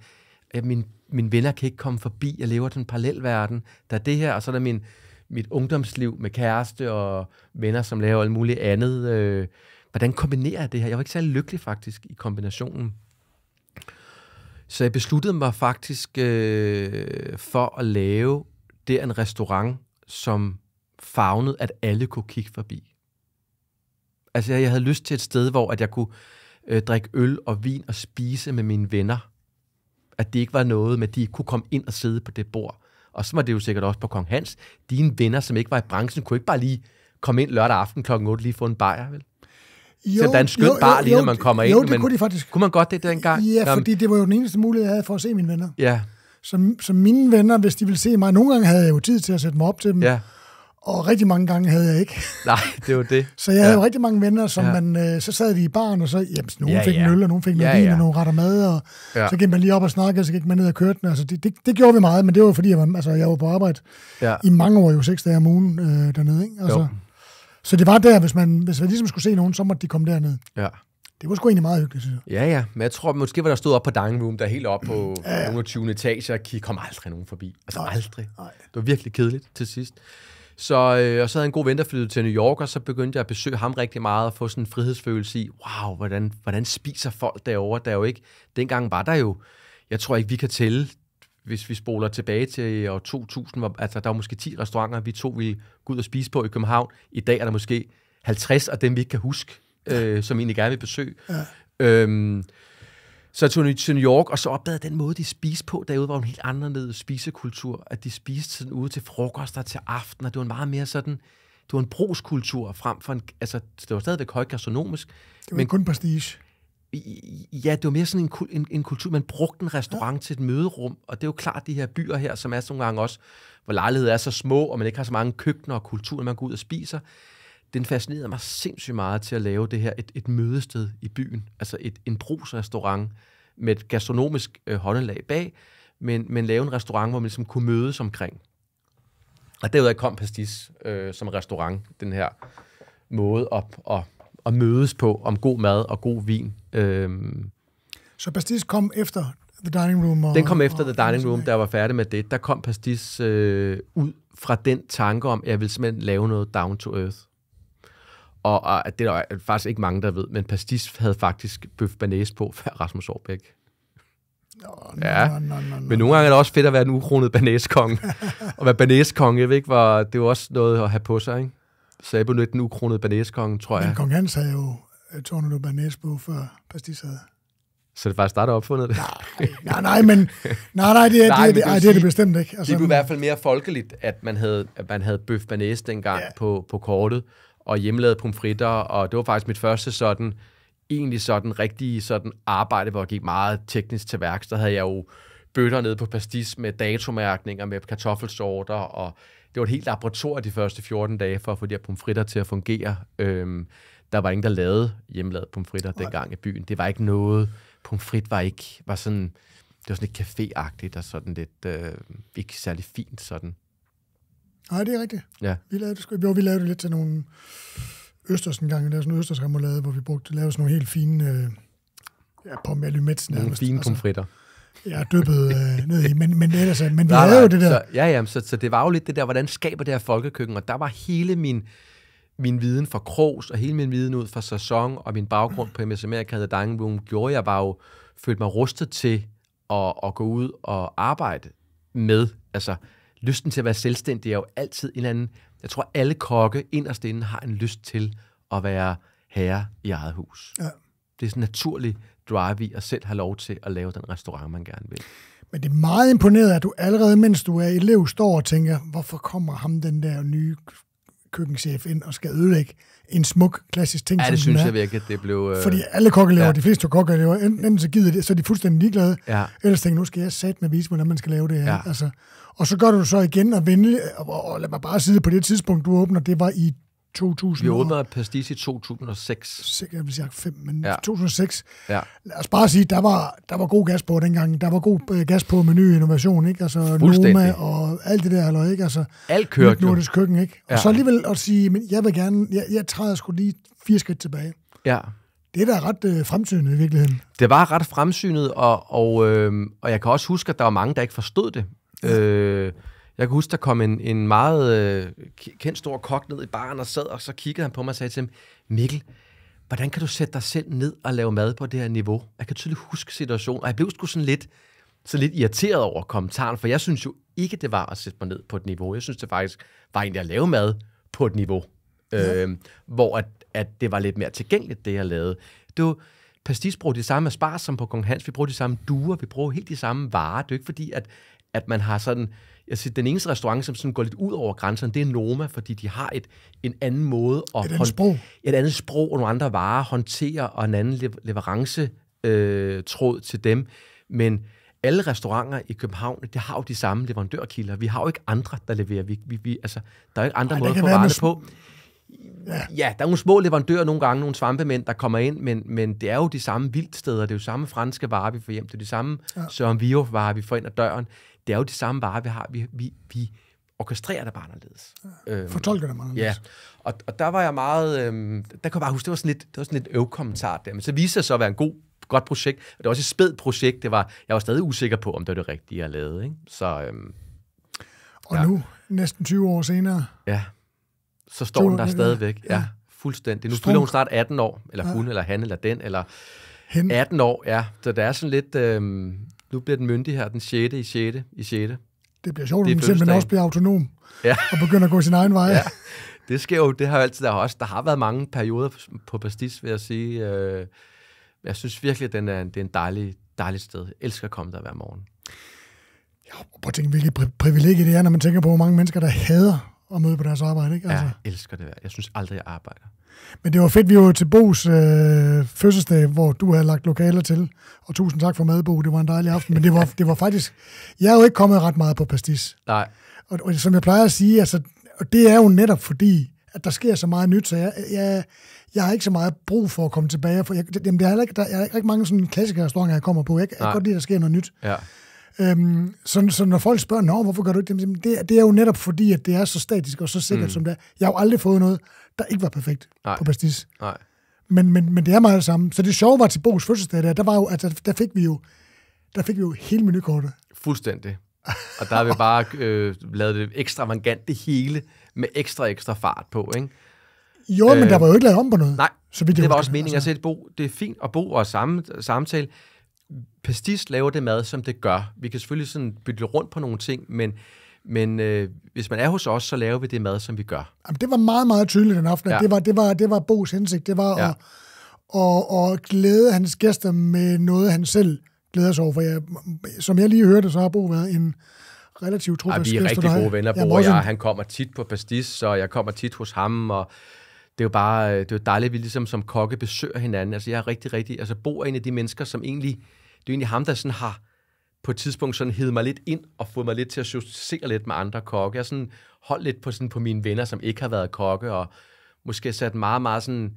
øh, min, mine venner kan ikke komme forbi, jeg lever den parallel verden. Der er det her, og så er der min, mit ungdomsliv med kæreste og venner, som laver alt muligt andet. Øh, hvordan kombinerer jeg det her? Jeg var ikke særlig lykkelig faktisk i kombinationen. Så jeg besluttede mig faktisk øh, for at lave det en restaurant, som fagnede, at alle kunne kigge forbi. Altså, jeg, havde lyst til et sted, hvor at jeg kunne øh, drikke øl og vin og spise med mine venner. At det ikke var noget med, at de kunne komme ind og sidde på det bord. Og så var det jo sikkert også på Kong Hans. Dine venner, som ikke var i branchen, kunne ikke bare lige komme ind lørdag aften kl. 8 lige få en bajer, vel? Jo, så der er en skøn bar lige, når man kommer jo, ind. Jo, det men, kunne de faktisk. Kunne man godt det dengang? Ja, Jamen, fordi det var jo den eneste mulighed, jeg havde for at se mine venner. Ja, som, som mine venner, hvis de ville se mig. Nogle gange havde jeg jo tid til at sætte mig op til dem. Ja. Og rigtig mange gange havde jeg ikke. Nej, det var det. så jeg havde ja. jo rigtig mange venner, som ja. man, øh, så sad vi i barn, og så, jamen, nogen ja, fik ja. en øl, og nogen fik noget ja, vin, ja. og nogen retter mad, og ja. så gik man lige op og snakkede, og så gik man ned og kørte den. Altså, det, det, det gjorde vi meget, men det var jo fordi, jeg var, altså, jeg var på arbejde ja. i mange år, jo seks dage om ugen øh, dernede, ikke? Altså, jo. Så det var der, hvis man, hvis man ligesom skulle se nogen, så måtte de komme derned. Ja. Det var sgu egentlig meget hyggeligt, synes jeg. Ja, ja. Men jeg tror, måske var der stod op på Dining Room, der helt op på ja, ja. 20. etage, og kom aldrig nogen forbi. Altså nej, aldrig. Nej. Det var virkelig kedeligt til sidst. Så, øh, og så havde jeg en god ven, der til New York, og så begyndte jeg at besøge ham rigtig meget og få sådan en frihedsfølelse i, wow, hvordan, hvordan spiser folk derovre? Der jo ikke, dengang var der jo, jeg tror ikke, vi kan tælle, hvis vi spoler tilbage til år øh, 2000, hvor, altså der var måske 10 restauranter, vi to ville gå ud og spise på i København. I dag er der måske 50 af dem, vi ikke kan huske øh, som egentlig gerne vil besøge. Ja. Øhm, så jeg tog til New York, og så opdagede den måde, de spiste på derude, var en helt anderledes spisekultur. At de spiste sådan ude til frokost og til aften, og det var en meget mere sådan det var en brugskultur frem for en... Altså, det var stadigvæk højt gastronomisk. Det var men, kun prestige. Ja, det var mere sådan en, en, en kultur. Man brugte en restaurant ja. til et møderum, og det er jo klart, de her byer her, som er sådan nogle gange også, hvor lejligheder er så små, og man ikke har så mange køkkener og kultur, når man går ud og spiser den fascinerede mig sindssygt meget til at lave det her, et, et mødested i byen, altså et, en brugsrestaurant med et gastronomisk øh, håndelag bag, men, men lave en restaurant, hvor man ligesom kunne mødes omkring. Og derudover kom Pastis øh, som restaurant, den her måde at, at, at mødes på om god mad og god vin. Øhm. Så Pastis kom efter The Dining Room? Og, den kom efter og, The Dining Room, da jeg var færdig med det. Der kom Pastis øh, ud fra den tanke om, at jeg ville simpelthen lave noget down to earth. Og, og det er der faktisk ikke mange, der ved, men Pastis havde faktisk bøf banæs på før Rasmus Aarbæk. Nå, ja, nå, nå, nå, men nogle gange er det også fedt at være en ukronet banæskong. og være banæskong, jeg ved ikke, var, det var også noget at have på sig, ikke? Så jeg blev den ukronede banæskong, tror jeg. Men kong Hans havde jo du øh, Banæs på, før Pastis havde. Så det er faktisk dig, der opfundet det? Nej, nej, men, nej, nej, det er, nej, det, det, det, er det bestemt ikke. Altså, det kunne i hvert fald mere folkeligt, at man havde, at man havde bøf banæs dengang ja. på, på kortet og hjemmelavede pomfritter, og det var faktisk mit første sådan, egentlig sådan rigtige sådan arbejde, hvor jeg gik meget teknisk til værks. Der havde jeg jo bøtter nede på pastis med datomærkninger, med kartoffelsorter, og det var et helt laboratorium de første 14 dage for at få de her pomfritter til at fungere. Øhm, der var ingen, der lavede hjemmelavede pomfritter Nej. dengang i byen. Det var ikke noget. Pomfrit var ikke, var sådan, det var sådan lidt caféagtigt og sådan lidt, øh, ikke særlig fint sådan. Nej, det er rigtigt. Ja. Vi lavede det, jo, vi lavede det lidt til nogle østers en gang. Vi sådan en østersremoulade, hvor vi brugte, lavede sådan nogle helt fine øh, ja, pommelumets nærmest. Nogle fine altså, pomfritter. Ja, dyppet øh, ned i, men, men, ellers, øh, men vi nej, lavede jo det der. Så, ja, ja, så, så det var jo lidt det der, hvordan skaber det her folkekøkken, og der var hele min, min viden fra Krogs, og hele min viden ud fra sæson, og min baggrund på MSM Academy Dining Room, gjorde jeg bare jo, følte mig rustet til at, at gå ud og arbejde med, altså lysten til at være selvstændig er jo altid en eller anden... Jeg tror, alle kokke inderst inde har en lyst til at være herre i eget hus. Ja. Det er sådan en naturlig drive i at selv have lov til at lave den restaurant, man gerne vil. Men det er meget imponeret, at du allerede, mens du er elev, står og tænker, hvorfor kommer ham den der nye køkkenchef ind og skal ødelægge en smuk klassisk ting. Ja, det synes jeg virkelig, at det blev... Øh... Fordi alle kokkelever, ja. de fleste kokkelever, enten, enten så gider det, så er de fuldstændig ligeglade, ja. ellers tænker nu skal jeg sat med vise, hvordan man skal lave det her. Ja. Altså, og så gør du så igen og venlig, og, og lad mig bare sidde på det tidspunkt, du åbner, det var i 2000. Vi åbnede Pastis i 2006. Sikkert, jeg vil sige 5, men ja. 2006. Ja. Lad os bare sige, der var, der var god gas på dengang. Der var god øh, gas på med ny innovation, ikke? Altså Noma og alt det der, eller ikke? Altså, alt kørte nordisk køkken, ikke? Og så alligevel at sige, men jeg vil gerne, jeg, jeg træder sgu lige fire skridt tilbage. Ja. Det er da ret øh, fremsynet i virkeligheden. Det var ret fremsynet, og, og, øh, og jeg kan også huske, at der var mange, der ikke forstod det. Ja. Øh, jeg kan huske, der kom en, en meget øh, kendt stor kok ned i baren og sad, og så kiggede han på mig og sagde til ham, Mikkel, hvordan kan du sætte dig selv ned og lave mad på det her niveau? Jeg kan tydeligt huske situationen, og jeg blev sgu sådan lidt, så lidt irriteret over kommentaren, for jeg synes jo ikke, det var at sætte mig ned på et niveau. Jeg synes, det faktisk var egentlig at lave mad på et niveau, ja. Øhm, hvor at, at det var lidt mere tilgængeligt, det jeg lavede. Det var, pastis bruger de samme spars som på Kong Hans, vi bruger de samme duer, vi bruger helt de samme varer. Det er jo ikke fordi, at, at man har sådan jeg siger, den eneste restaurant, som sådan går lidt ud over grænserne, det er Noma, fordi de har et, en anden måde at... Et andet sprog. Et andet sprog og nogle andre varer håndterer, og en anden leverance øh, tråd til dem. Men alle restauranter i København, det har jo de samme leverandørkilder. Vi har jo ikke andre, der leverer. Vi, vi, vi, altså, der er ikke andre Ej, måder at få varerne på. Ja. ja, der er nogle små leverandører nogle gange, nogle svampemænd, der kommer ind, men, men det er jo de samme vildsteder, det er jo samme franske varer, vi får hjem, det er de samme ja. som vi varer, vi får ind ad døren det er jo de samme varer, vi har. Vi, vi, vi orkestrerer det bare anderledes. Ja, ah, fortolker det anderledes. Ja, og, og der var jeg meget... Øhm, der kan jeg bare huske, det var sådan lidt, det var sådan lidt øvkommentar der. Men så viste det sig at være en god godt projekt. Og det var også et spædt projekt. Det var, jeg var stadig usikker på, om det var det rigtige, jeg lavede. Ikke? Så, øhm, og ja. nu, næsten 20 år senere... Ja, så står den der stadigvæk. Ja, ja fuldstændig. Nu Strunk. fylder hun snart 18 år, eller ja. hun, eller han, eller den, eller... 18 år, ja. Så det er sådan lidt... Øhm, nu bliver den myndig her den 6. i 6. i 6. Det bliver sjovt, at når man også bliver autonom ja. og begynder at gå sin egen vej. Ja. Det sker jo, det har jo altid der også. Der har været mange perioder på Pastis, vil jeg sige. Øh, jeg synes virkelig, den er, det er en dejlig, dejlig sted. Jeg elsker at komme der hver morgen. Ja, prøv at tænke, hvilket pri- privilegie det er, når man tænker på, hvor mange mennesker, der hader at møde på deres arbejde. Ikke? Altså. Jeg elsker det. Jeg synes aldrig, jeg arbejder. Men det var fedt, vi var til Bo's øh, fødselsdag, hvor du havde lagt lokaler til. Og tusind tak for madbo, det var en dejlig aften. Men det var, det var faktisk... Jeg er jo ikke kommet ret meget på pastis. Nej. Og, og som jeg plejer at sige, altså, og det er jo netop fordi, at der sker så meget nyt, så jeg, jeg, jeg har ikke så meget brug for at komme tilbage. For jeg, jamen, det er ikke, der, jeg har ikke mange sådan klassiske restauranter, jeg kommer på. Jeg, jeg kan godt lide, at der sker noget nyt. Ja. Øhm, så, så når folk spørger, Nå, hvorfor gør du ikke det? Det, det er jo netop fordi, at det er så statisk og så sikkert, mm. som det er. Jeg har jo aldrig fået noget der ikke var perfekt Nej. på Pastis. Nej. Men, men, men det er meget det samme. Så det sjove var til Bo's fødselsdag, der, der, var jo, altså, der fik vi jo der fik vi jo hele menukortet. Fuldstændig. Og der har vi bare øh, lavet det ekstravagant det hele med ekstra, ekstra fart på, ikke? Jo, øh, men der øh, var jo ikke lavet om på noget. Nej, så vidt det, det var også meningen altså. at sætte Bo. Det er fint at Bo og samme, samtale. Pastis laver det mad, som det gør. Vi kan selvfølgelig sådan bytte rundt på nogle ting, men men øh, hvis man er hos os, så laver vi det mad, som vi gør. Jamen, det var meget, meget tydeligt den aften. Ja. Det, var, det, var, det var Bo's hensigt. Det var ja. at, at, at glæde hans gæster med noget, han selv glæder sig over. For jeg, som jeg lige hørte, så har Bo været en relativt trofast gæst. Ja, vi er rigtig gode venner, Bo jeg. Han kommer tit på Pastis, og jeg kommer tit hos ham, og det er jo bare øh, det er jo dejligt, at vi ligesom som kokke besøger hinanden. Altså, jeg er rigtig, rigtig... Altså, Bo er en af de mennesker, som egentlig... Det er egentlig ham, der sådan har på et tidspunkt sådan hed mig lidt ind og fået mig lidt til at socialisere lidt med andre kokke. Jeg sådan holdt lidt på, sådan på mine venner, som ikke har været kokke, og måske sat meget, meget sådan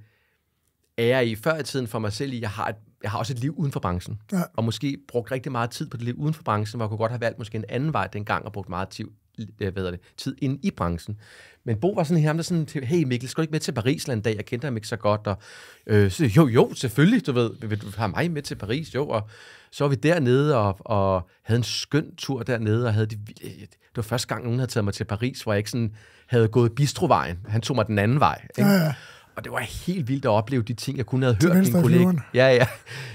ære i før i tiden for mig selv i, jeg har, et, jeg har også et liv uden for branchen. Ja. Og måske brugt rigtig meget tid på det liv uden for branchen, hvor jeg kunne godt have valgt måske en anden vej dengang og brugt meget tid, Øh, hvad hedder det, tid ind i branchen. Men Bo var sådan her, der sådan, hey Mikkel, skal du ikke med til Paris en dag? Jeg kendte ham ikke så godt. Og, øh, så, jo, jo, selvfølgelig, du ved, vil du have mig med til Paris? Jo, og så var vi dernede og, og havde en skøn tur dernede, og havde de, øh, det var første gang, nogen havde taget mig til Paris, hvor jeg ikke sådan havde gået bistrovejen. Han tog mig den anden vej. Ikke? Ja, ja og det var helt vildt at opleve de ting, jeg kun havde hørt min kollega. Ja, ja. Jeg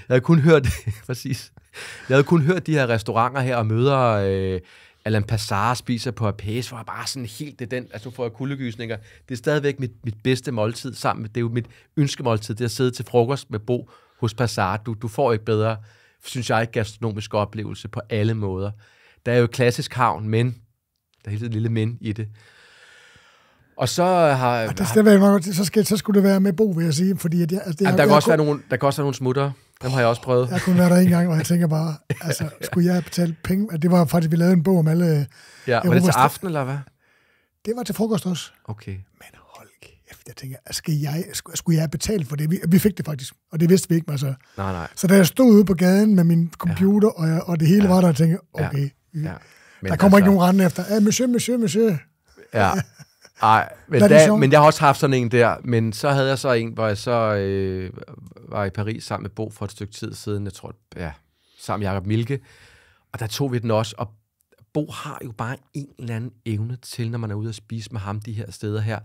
havde kun hørt, præcis. Jeg havde kun hørt de her restauranter her og møder øh, Alan Passar spiser på APS, hvor jeg bare sådan helt, det den, altså nu får jeg kuldegysninger. Det er stadigvæk mit, mit bedste måltid sammen med, det er jo mit ønskemåltid, det er at sidde til frokost med Bo hos Passar. Du, du får ikke bedre, synes jeg, gastronomisk oplevelse på alle måder. Der er jo klassisk havn, men, der er hele tiden lille men i det. Og så har... Ja, det skal være, så, skal, så skulle det være med Bo, vil jeg sige, fordi... At jeg, altså, det jamen, der, kan også kun... være nogle, der kan også være nogle smutter. Dem har jeg også prøvet. Jeg kunne være der en gang, hvor jeg tænker bare, altså, skulle jeg betale penge? Det var faktisk, vi lavede en bog om alle... Ja, var det til aften, eller hvad? Det var til frokost også. Okay. Men hold kæft, jeg tænker, altså, skal jeg, skulle jeg betale for det? Vi, vi fik det faktisk, og det vidste vi ikke. Altså. Nej, nej. Så da jeg stod ude på gaden med min computer, ja. og, jeg, og det hele ja. var der, og tænkte, okay, ja. Ja. Men der kommer altså... ikke nogen rende efter. Ja, monsieur, monsieur, monsieur. Ja. Nej, men, da, men jeg har også haft sådan en der, men så havde jeg så en, hvor jeg så øh, var i Paris sammen med Bo for et stykke tid siden, jeg tror, ja, sammen med Jacob Milke, og der tog vi den også, og Bo har jo bare en eller anden evne til, når man er ude at spise med ham de her steder her,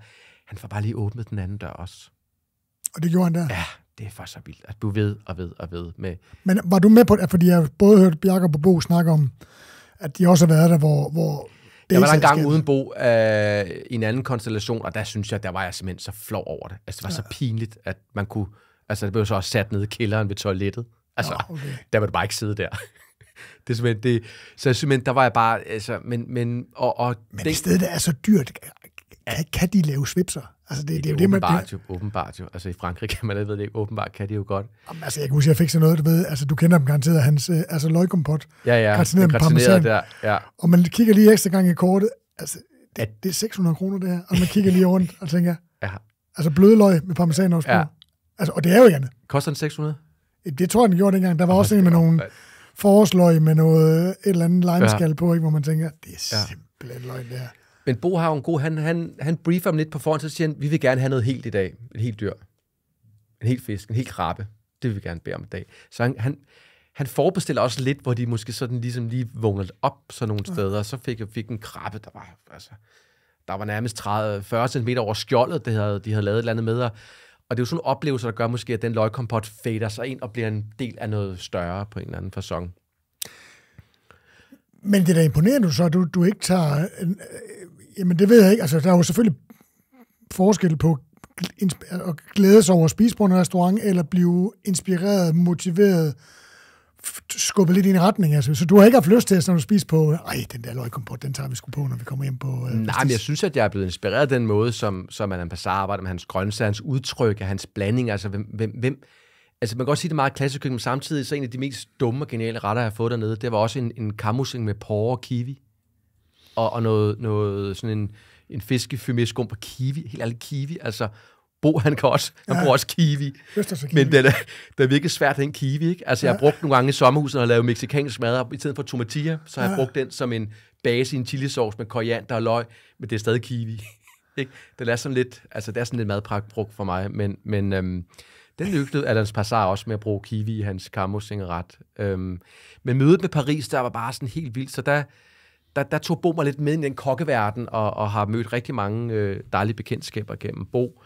han får bare lige åbnet den anden dør også. Og det gjorde han der? Ja, det er faktisk så vildt, at du ved og ved og ved med... Men var du med på det? Fordi jeg både hørte Bjarke og Bo snakke om, at de også har været der, hvor, hvor jeg var der gang uden bo øh, i en anden konstellation, og der synes jeg, der var jeg simpelthen så flov over det. Altså, det var ja. så pinligt, at man kunne... Altså, det blev så også sat ned i kælderen ved toilettet. Altså, oh, okay. der var du bare ikke sidde der. det er simpelthen det. Så simpelthen, der var jeg bare... Altså, men, men, og, og men det, det sted, der er så dyrt, kan, kan de lave svipser? Altså det, det, det er jo det, man... Åbenbart jo, åbenbart jo. Altså i Frankrig kan man da ved det ikke. Åbenbart kan de jo godt. Jamen, altså jeg kan huske, jeg fik sådan noget, du ved, altså du kender dem garanteret, hans, øh, altså løgkompot. Ja, ja. Gratineret med parmesan. Der, ja. Og man kigger lige ekstra gang i kortet. Altså det, at... det er 600 kroner det her. Og man kigger lige rundt og tænker, ja. altså blødløg med parmesan også ja. Altså, og det er jo andet. Koster den 600? Det tror jeg, den gjorde dengang. Der var Jamen, også en med nogle forårsløg med noget, et eller andet limeskal ja. på, ikke, hvor man tænker, det er simpelthen ja. løgn, det her. Men Bo har en god, han, han, han briefer ham lidt på forhånd, så siger han, vi vil gerne have noget helt i dag. En helt dyr. En helt fisk, en helt krabbe. Det vil vi gerne bede om i dag. Så han, han, han forbestiller også lidt, hvor de måske sådan ligesom lige vågnede op sådan nogle steder. Så fik jeg fik en krabbe, der var, altså, der var nærmest 30, 40 cm over skjoldet, det havde, de havde lavet et eller andet med. Og, og det er jo sådan en oplevelse, der gør måske, at den løgkompot fader sig ind og bliver en del af noget større på en eller anden fasong. Men det er da imponerende, du så du, du ikke tager Jamen, det ved jeg ikke. Altså, der er jo selvfølgelig forskel på at glæde sig over at spise på en restaurant, eller blive inspireret, motiveret, skubbet lidt i en retning. Altså. Så du har ikke haft lyst til, at når du spiser på, ej, den der løgkompot, den tager vi sgu på, når vi kommer hjem på... Øh, Nej, men jeg synes, at jeg er blevet inspireret af den måde, som, som Alain Passar arbejder med hans grøntsager, hans udtryk, hans blanding, altså hvem, hvem, hvem Altså, man kan godt sige, det er meget klassisk køkken, men samtidig så en af de mest dumme og geniale retter, jeg har fået dernede, det var også en, en med porre og kiwi og, og noget, noget sådan en, en fiskefymieskum på kiwi, helt ærligt kiwi, altså Bo, han kan også, han ja. bruger også kiwi. Altså, kiwi. Men den er, det er virkelig svært, den kiwi, ikke? Altså, ja. jeg har brugt nogle gange i sommerhuset og lavet mexikansk mad, og i stedet for tomatilla, så har ja. jeg brugt den som en base i en chilisauce med koriander og løg, men det er stadig kiwi. ikke? Det er sådan lidt, altså, det er sådan lidt madpragt for mig, men, men øhm, den lykkedes Alans Passar også med at bruge kiwi i hans kamosingeret. Øhm, men mødet med Paris, der var bare sådan helt vildt, så der, der, der tog Bo mig lidt med i den kokkeverden, og, og har mødt rigtig mange øh, dejlige bekendtskaber gennem Bo.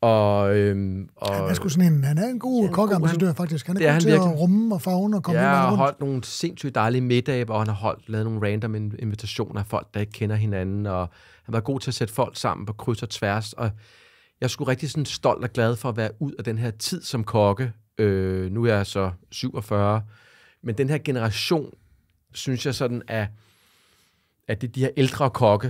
Og, øhm, og, han er sgu sådan en, han er en god ja, kokkeambassadør faktisk. Han er, det er han til virkelig. at rumme og fagne og komme ja, og rundt. holdt nogle sindssygt dejlige middage, hvor han har holdt, lavet nogle random invitationer af folk, der ikke kender hinanden. Og han var god til at sætte folk sammen på kryds og tværs. Og jeg skulle rigtig sådan stolt og glad for at være ud af den her tid som kokke. Øh, nu er jeg så 47. Men den her generation, synes jeg sådan, at at det, er de her ældre kokke,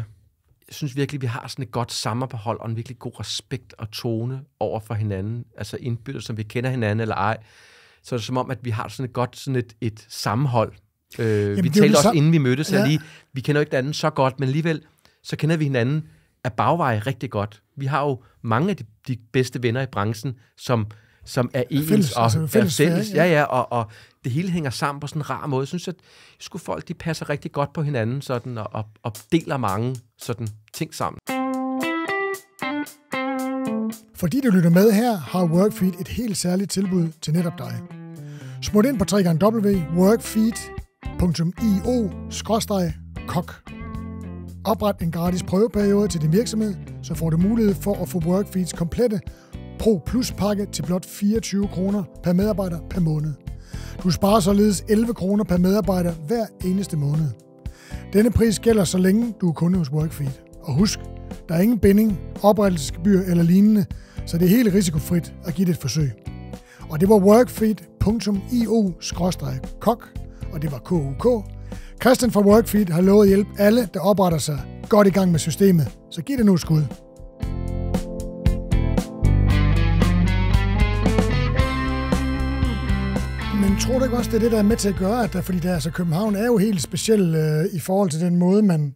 jeg synes virkelig, vi har sådan et godt sammenhold og en virkelig god respekt og tone over for hinanden. Altså indbyrdes, som vi kender hinanden eller ej. Så er det som om, at vi har sådan et godt sådan et, et sammenhold. Øh, Jamen, vi talte også, så... inden vi mødtes, ja. lige, vi kender jo ikke hinanden så godt, men alligevel, så kender vi hinanden af bagveje rigtig godt. Vi har jo mange af de, de bedste venner i branchen, som som er ens fælles, og altså, fælles, fælles. Ja, ja, og, og det hele hænger sammen på sådan en rar måde. Jeg synes, at skulle folk de passer rigtig godt på hinanden sådan, og, og, og deler mange sådan, ting sammen. Fordi du lytter med her, har Workfeed et helt særligt tilbud til netop dig. Smut ind på www.workfeed.io-kok. Opret en gratis prøveperiode til din virksomhed, så får du mulighed for at få Workfeeds komplette Pro Plus pakke til blot 24 kroner per medarbejder per måned. Du sparer således 11 kroner per medarbejder hver eneste måned. Denne pris gælder så længe du er kunde hos Workfeed. Og husk, der er ingen binding, oprettelsesgebyr eller lignende, så det er helt risikofrit at give det et forsøg. Og det var workfeed.io-kok, og det var KUK. Christian fra Workfeed har lovet at hjælpe alle, der opretter sig godt i gang med systemet, så giv det nu et skud. tror du ikke også, det er det, der er med til at gøre, at der, fordi der, altså, København er jo helt speciel øh, i forhold til den måde, man,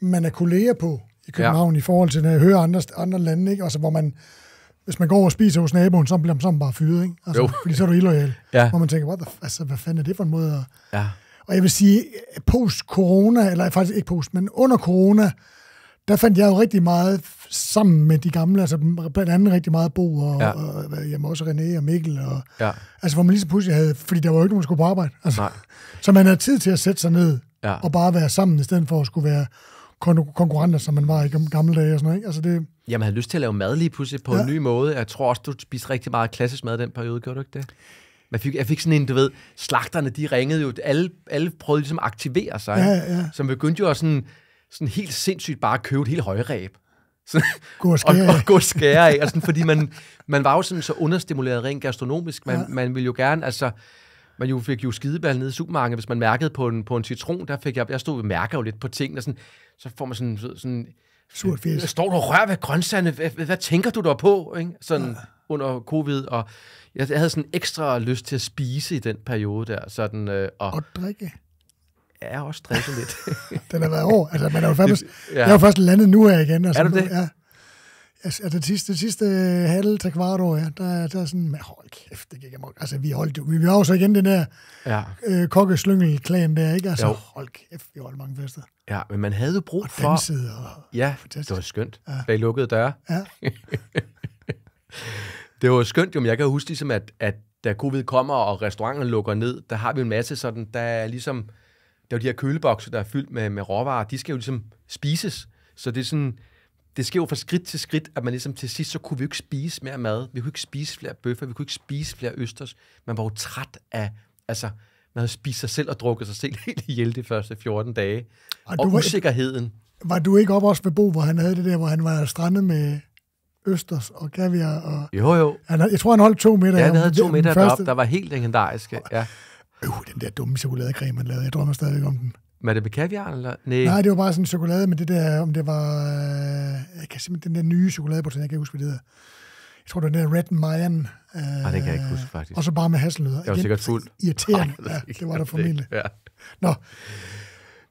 man er kolleger på i København, ja. i forhold til, når jeg hører andre, andre lande, ikke? Altså, hvor man, hvis man går og spiser hos naboen, så bliver man sådan bare fyret, ikke? Altså, jo. Fordi så er du illoyal. ja. Hvor man tænker, what the, altså, hvad fanden er det for en måde at... Ja. Og jeg vil sige, post-corona, eller faktisk ikke post, men under corona, der fandt jeg jo rigtig meget sammen med de gamle, altså blandt andet rigtig meget Bo og, ja. og, jamen, også René og Mikkel. Og, ja. Altså hvor man lige så pludselig havde, fordi der var jo ikke nogen, der skulle på arbejde. Altså, Nej. Så man havde tid til at sætte sig ned ja. og bare være sammen, i stedet for at skulle være konkurrenter, som man var i gamle dage og sådan noget. Ikke? Altså det... Jamen, havde lyst til at lave mad lige pludselig på ja. en ny måde. Jeg tror også, du spiste rigtig meget klassisk mad den periode, gjorde du ikke det? Man fik, jeg fik sådan en, du ved, slagterne, de ringede jo, alle, alle prøvede ligesom at aktivere sig, ja, ja. som begyndte jo at sådan, sådan helt sindssygt bare at købe et helt højræb. Sådan, god og, og god skære af. Altså, fordi man, man var jo sådan så understimuleret rent gastronomisk. Man, ja. man ville jo gerne, altså, man jo fik jo skideball nede i supermarkedet, hvis man mærkede på en, på en citron, der fik jeg, jeg stod og mærker jo lidt på ting, og sådan, så får man sådan, sådan Surt fisk. Står du og rører ved grøntsagerne? Hvad, hvad, hvad tænker du der på? Ikke? Sådan ja. under covid. Og jeg, jeg havde sådan ekstra lyst til at spise i den periode der. Sådan, øh, og, og drikke er også stresset lidt. den har været over. Altså, man er jo faktisk, ja. Jeg er jo først landet nu her igen. Altså, er du det? Ja. Altså, altså, det sidste, det sidste halv til kvart år, ja, der, der er sådan, men hold kæft, det gik amok. Altså, vi holdt jo, vi, vi har jo så igen den der ja. øh, kokkeslyngel-klan der, ikke? Altså, jo. hold kæft, vi holdt mange fester. Ja, men man havde jo brug og for... og Ja, fantastisk. det var skønt. Ja. Bag lukkede døre. Ja. det var skønt, jo, men jeg kan huske ligesom, at, at da covid kommer og restauranten lukker ned, der har vi en masse sådan, der er ligesom det er jo de her kølebokse, der er fyldt med, med råvarer, de skal jo ligesom spises. Så det er sådan, det sker jo fra skridt til skridt, at man ligesom til sidst, så kunne vi jo ikke spise mere mad, vi kunne ikke spise flere bøffer, vi kunne ikke spise flere østers. Man var jo træt af, altså, man havde spist sig selv og drukket sig selv helt ihjel de første 14 dage. Og, og var, usikkerheden. Var du ikke op også ved Bo, hvor han havde det der, hvor han var strandet med østers og kaviar? Og, jo, jo. Han, jeg tror, han holdt to meter. Ja, han havde to meter første... deroppe, der var helt legendariske. Ja. Øh, den der dumme chokoladecreme, man lavede. Jeg drømmer stadigvæk om den. Var det med kaviar, eller? Nej. Nej, det var bare sådan en chokolade, men det der, om det var... Øh, jeg kan simpelthen, den der nye chokoladebotanier, jeg kan huske, hvad det hedder. Jeg tror, det var den der Red Mayan. Øh, ah, Nej, det kan jeg ikke øh, huske, faktisk. Og så bare med hasselnødder. Jeg var sikkert fuld. Irriterende. det, ja, det var der formentlig. Ja. Nå.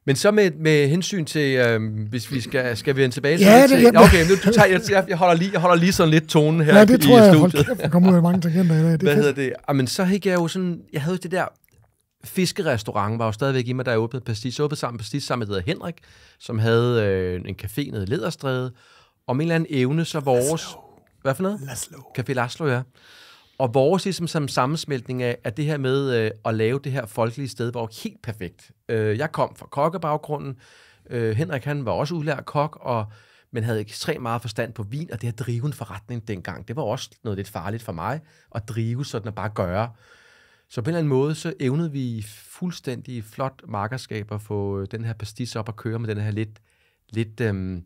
Men så med, med hensyn til, øh, hvis vi skal, skal vi vende tilbage til... Ja, det, til, ja, okay, nu tager jeg, jeg, jeg, holder lige, jeg holder lige sådan lidt tonen her ja, det i tror i jeg, studiet. Hold kæft, jeg kommer ud af mange tangenter i dag. Det Hvad hedder det? Jamen, så havde jeg jo sådan, jeg havde det der fiskerestaurant var jo stadigvæk i mig, der jeg åbnede Pastis. Så åbnede sammen Pastis sammen med hedder Henrik, som havde øh, en café nede i Lederstræde. Og med en eller anden evne, så vores... Laszlo. Hvad for noget? Laszlo. Café Laszlo, ja. Og vores ligesom, som sammensmeltning af, at det her med øh, at lave det her folkelige sted, var jo helt perfekt. Øh, jeg kom fra kokkebaggrunden. Øh, Henrik, han var også udlært kok, og men havde ekstremt meget forstand på vin, og det at drive en forretning dengang, det var også noget lidt farligt for mig, at drive sådan at bare gøre. Så på en eller anden måde, så evnede vi fuldstændig flot markerskab at få øh, den her pastis op at køre med den her lidt, lidt øhm,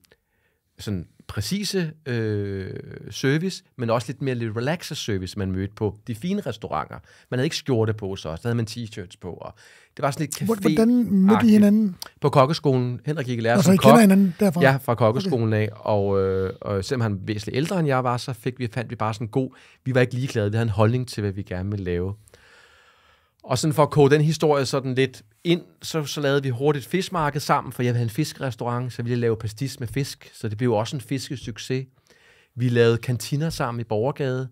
sådan præcise øh, service, men også lidt mere lidt relaxet service, man mødte på de fine restauranter. Man havde ikke skjorte på så, så havde man t-shirts på, og det var sådan lidt café Hvordan mødte I hinanden? På kokkeskolen. Henrik gik lærer altså, som I kok. kender hinanden derfra? Ja, fra kokkeskolen okay. af, og, øh, og selvom han væsentligt ældre end jeg var, så fik vi, fandt vi bare sådan god, vi var ikke ligeglade, vi havde en holdning til, hvad vi gerne ville lave. Og sådan for at koge den historie sådan lidt ind, så, så lavede vi hurtigt fiskmarked sammen, for jeg havde en fiskrestaurant, så ville jeg lave pastis med fisk, så det blev også en fiskesucces. Vi lavede kantiner sammen i Borgergade,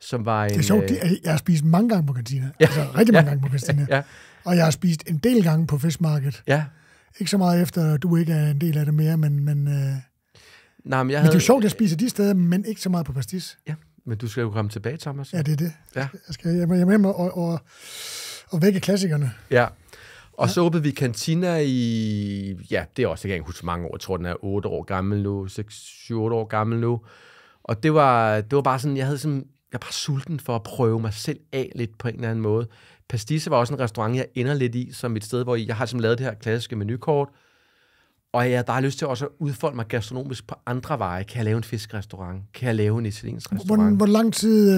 som var en... Det er sjovt, øh... jeg har spist mange gange på kantiner. Ja. Altså rigtig mange ja. gange på kantiner. Ja. Og jeg har spist en del gange på fiskmarkedet. Ja. Ikke så meget efter, du ikke er en del af det mere, men... men øh... Nej, men, jeg men havde... det er jo sjovt, at jeg spiser de steder, men ikke så meget på pastis. Ja, men du skal jo komme tilbage, Thomas. Ja, det er det. Ja. Jeg skal hjem, hjem og, og og vække klassikerne. Ja. Og ja. så åbnede vi Cantina i, ja, det er også, jeg kan ikke huske mange år, jeg tror, den er 8 år gammel nu, 6-7 år gammel nu. Og det var, det var bare sådan, jeg havde sådan, jeg var bare sulten for at prøve mig selv af lidt på en eller anden måde. Pastisse var også en restaurant, jeg ender lidt i, som et sted, hvor jeg har som lavet det her klassiske menukort, og jeg har bare lyst til også at udfolde mig gastronomisk på andre veje. Kan jeg lave en fiskrestaurant? Kan jeg lave en italiensk restaurant? Hvor, hvor lang tid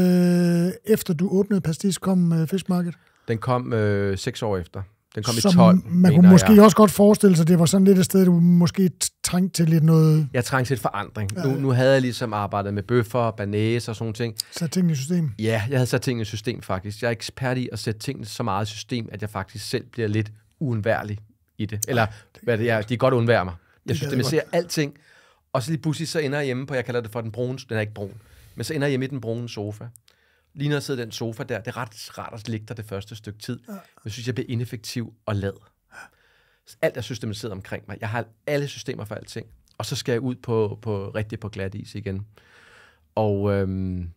øh, efter du åbnede Pastis kom øh, Fiskmarked? Den kom øh, seks år efter. Den kom som i 12, Man kunne måske jeg. også godt forestille sig, at det var sådan lidt et sted, du måske trængte til lidt noget... Jeg trængte til et forandring. Ja, ja. Nu, nu havde jeg ligesom arbejdet med bøffer, banæs og sådan ting. Sat tingene i system? Ja, jeg havde sat tingene i system faktisk. Jeg er ekspert i at sætte tingene så meget i system, at jeg faktisk selv bliver lidt uundværlig i det. Eller, Ej, det hvad det er, de er godt undvære mig. Jeg det synes, at man ser alting, og så lige pludselig så ender jeg hjemme på, jeg kalder det for den brune, den er ikke brun, men så ender jeg hjemme i den brune sofa lige når jeg sidder i den sofa der, det er ret rart at ligge der det første stykke tid. Men jeg synes, jeg bliver ineffektiv og lad. Alt er systematiseret omkring mig. Jeg har alle systemer for alting. Og så skal jeg ud på, på rigtig på glat is igen. Og, øhm,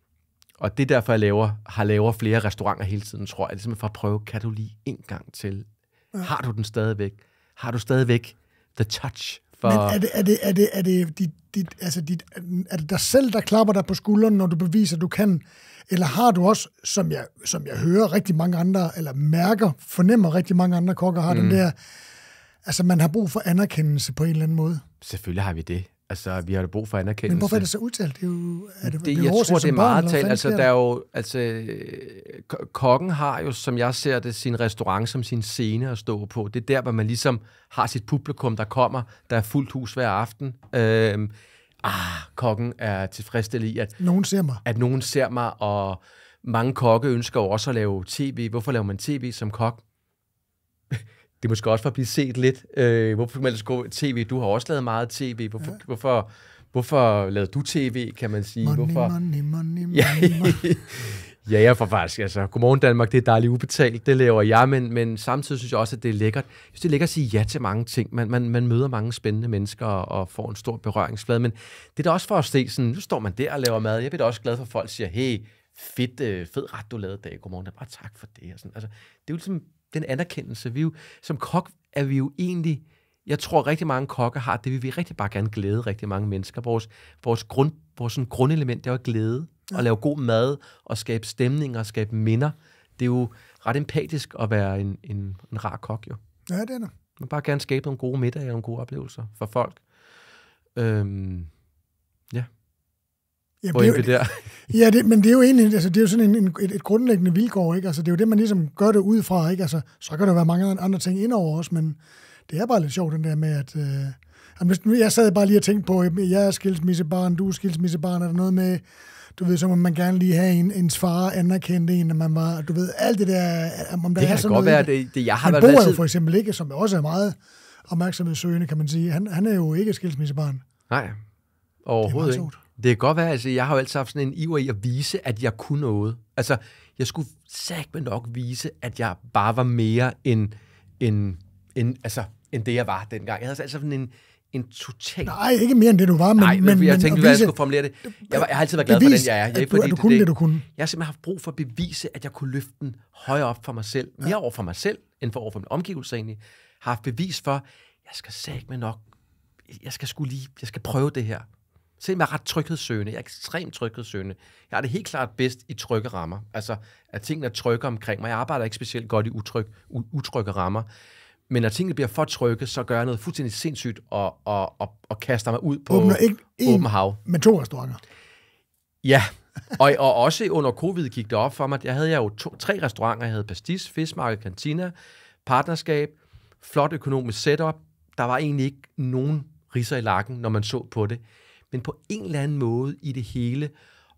og det er derfor, jeg laver, har laver flere restauranter hele tiden, tror jeg. Det er simpelthen for at prøve, kan du lige en gang til? Ja. Har du den stadigvæk? Har du stadigvæk the touch for... Men er det, er det, er det, er det, dit, dit, altså dit, er det dig selv, der klapper dig på skulderen, når du beviser, at du kan eller har du også, som jeg, som jeg hører rigtig mange andre, eller mærker, fornemmer rigtig mange andre kokker har mm. den der, altså man har brug for anerkendelse på en eller anden måde? Selvfølgelig har vi det. Altså, vi har brug for anerkendelse. Men hvorfor er det så udtalt? Det er jo, er det, det, det jeg tror, det er meget talt. Altså, der er jo, altså, kokken har jo, som jeg ser det, sin restaurant som sin scene at stå på. Det er der, hvor man ligesom har sit publikum, der kommer, der er fuldt hus hver aften. Øh, ah, kokken er tilfredsstillet i, at nogen ser mig. At nogen ser mig, og mange kokke ønsker jo også at lave tv. Hvorfor laver man tv som kok? det er måske også for at blive set lidt. Øh, hvorfor man ellers gå tv? Du har også lavet meget tv. Hvorfor, ja. hvorfor, hvorfor lavede du tv, kan man sige? Money, hvorfor? money, money, money, money. Ja, jeg får faktisk, altså, godmorgen Danmark, det er dejligt ubetalt, det laver jeg, men, men samtidig synes jeg også, at det er lækkert. Jeg synes, det er lækkert at sige ja til mange ting. Man, man, man møder mange spændende mennesker og, og får en stor berøringsflade, men det er da også for at se, sådan, nu står man der og laver mad. Jeg bliver da også glad for, at folk siger, hey, fedt, øh, fed ret, du lavede i dag, godmorgen. Bare tak for det. Og sådan. Altså, det er jo ligesom den anerkendelse. Vi jo, som kok er vi jo egentlig, jeg tror rigtig mange kokke har det, vi vil rigtig bare gerne glæde rigtig mange mennesker. Vores, vores, grund, vores sådan, grundelement, det er jo glæde og lave god mad, og skabe stemning, og skabe minder. Det er jo ret empatisk at være en, en, en rar kok, jo. Ja, det er det. Man bare gerne skabe nogle gode middage og nogle gode oplevelser for folk. Øhm, ja. Ja, Hvor det, det der? ja det, men det er jo egentlig, altså, det er jo sådan en, en, et, et grundlæggende vilkår, ikke? Altså, det er jo det, man ligesom gør det ud fra, ikke? Altså, så kan der være mange andre ting indover også, men det er bare lidt sjovt, den der med, at... Øh, jeg sad bare lige og tænkte på, jeg er skilsmissebarn, du er skilsmissebarn, er der noget med du ved, så om man gerne lige have en, ens far anerkendte en, at man var, du ved, alt det der, om der det er sådan godt Være, det, jeg har men været Bo for eksempel ikke, som også er meget opmærksomhedssøgende, kan man sige. Han, han er jo ikke skilsmissebarn. Nej, overhovedet det ikke. Det kan godt være, altså jeg har jo altid haft sådan en iver i at vise, at jeg kunne noget. Altså, jeg skulle sagt nok vise, at jeg bare var mere end, end, end, altså, end det, jeg var dengang. Jeg havde altså sådan en, en total... Nej, ikke mere end det, du var, men... Nej, men, men jeg men, tænkte, at jeg skulle formulere det. Jeg, var, jeg har altid været glad bevise, for den, jeg er. Jeg, ikke, du, fordi, du kunne det, det, du kunne. Jeg har simpelthen haft brug for at bevise, at jeg kunne løfte den højere op for mig selv. Mere ja. over for mig selv, end for over for min omgivelse egentlig. Har haft bevis for, jeg skal sæt med nok... Jeg skal skulle lige... Jeg skal prøve det her. Selvom jeg er ret tryghedssøgende. Jeg er ekstremt tryghedssøgende. Jeg er det helt klart bedst i trygge rammer. Altså, at tingene er trygge omkring mig. Jeg arbejder ikke specielt godt i utryg, utrygge rammer. Men når tingene bliver for trygge, så gør jeg noget fuldstændig sindssygt og, og, og, og kaster mig ud på Åbner ikke åben hav. Men to restauranter. Ja, og, og også under covid gik det op for mig, at jeg havde jo to, tre restauranter. Jeg havde Pastis, Fiskmarked, Kantina, Partnerskab, flot økonomisk setup. Der var egentlig ikke nogen riser i lakken, når man så på det. Men på en eller anden måde i det hele,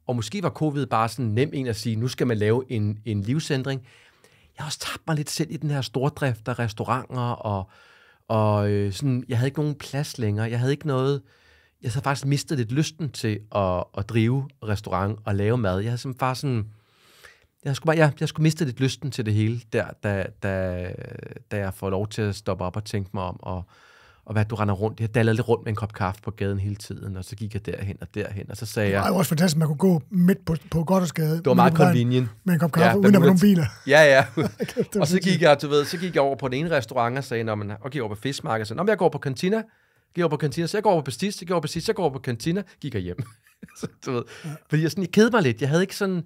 og måske var covid bare sådan nem en at sige, nu skal man lave en, en livsændring – jeg har også tabt mig lidt selv i den her stordrift af restauranter, og, og øh, sådan, jeg havde ikke nogen plads længere. Jeg havde ikke noget... Jeg havde faktisk mistet lidt lysten til at, at drive restaurant og lave mad. Jeg havde som faktisk sådan... Jeg skulle, bare, jeg, jeg skulle miste lidt lysten til det hele, der, da, da, da jeg får lov til at stoppe op og tænke mig om, og, og hvad du render rundt. Jeg dallede lidt rundt med en kop kaffe på gaden hele tiden, og så gik jeg derhen og derhen, og så sagde jeg... Det var jo jeg, også fantastisk, at man kunne gå midt på, på Goddersgade. Det var meget convenient. Med en kop kaffe, ja, uden at nogle biler. Ja, ja. og så gik jeg, du ved, så gik jeg over på den ene restaurant og sagde, man, men, okay, over på fiskmarkedet, så, sagde, jeg går på Cantina, gik over på Cantina, så jeg går over på Pastis, så jeg går over på Pastis, så jeg går over på Cantina, gik jeg hjem. så, du ved, ja. Fordi jeg, sådan, jeg kedede mig lidt. Jeg havde ikke sådan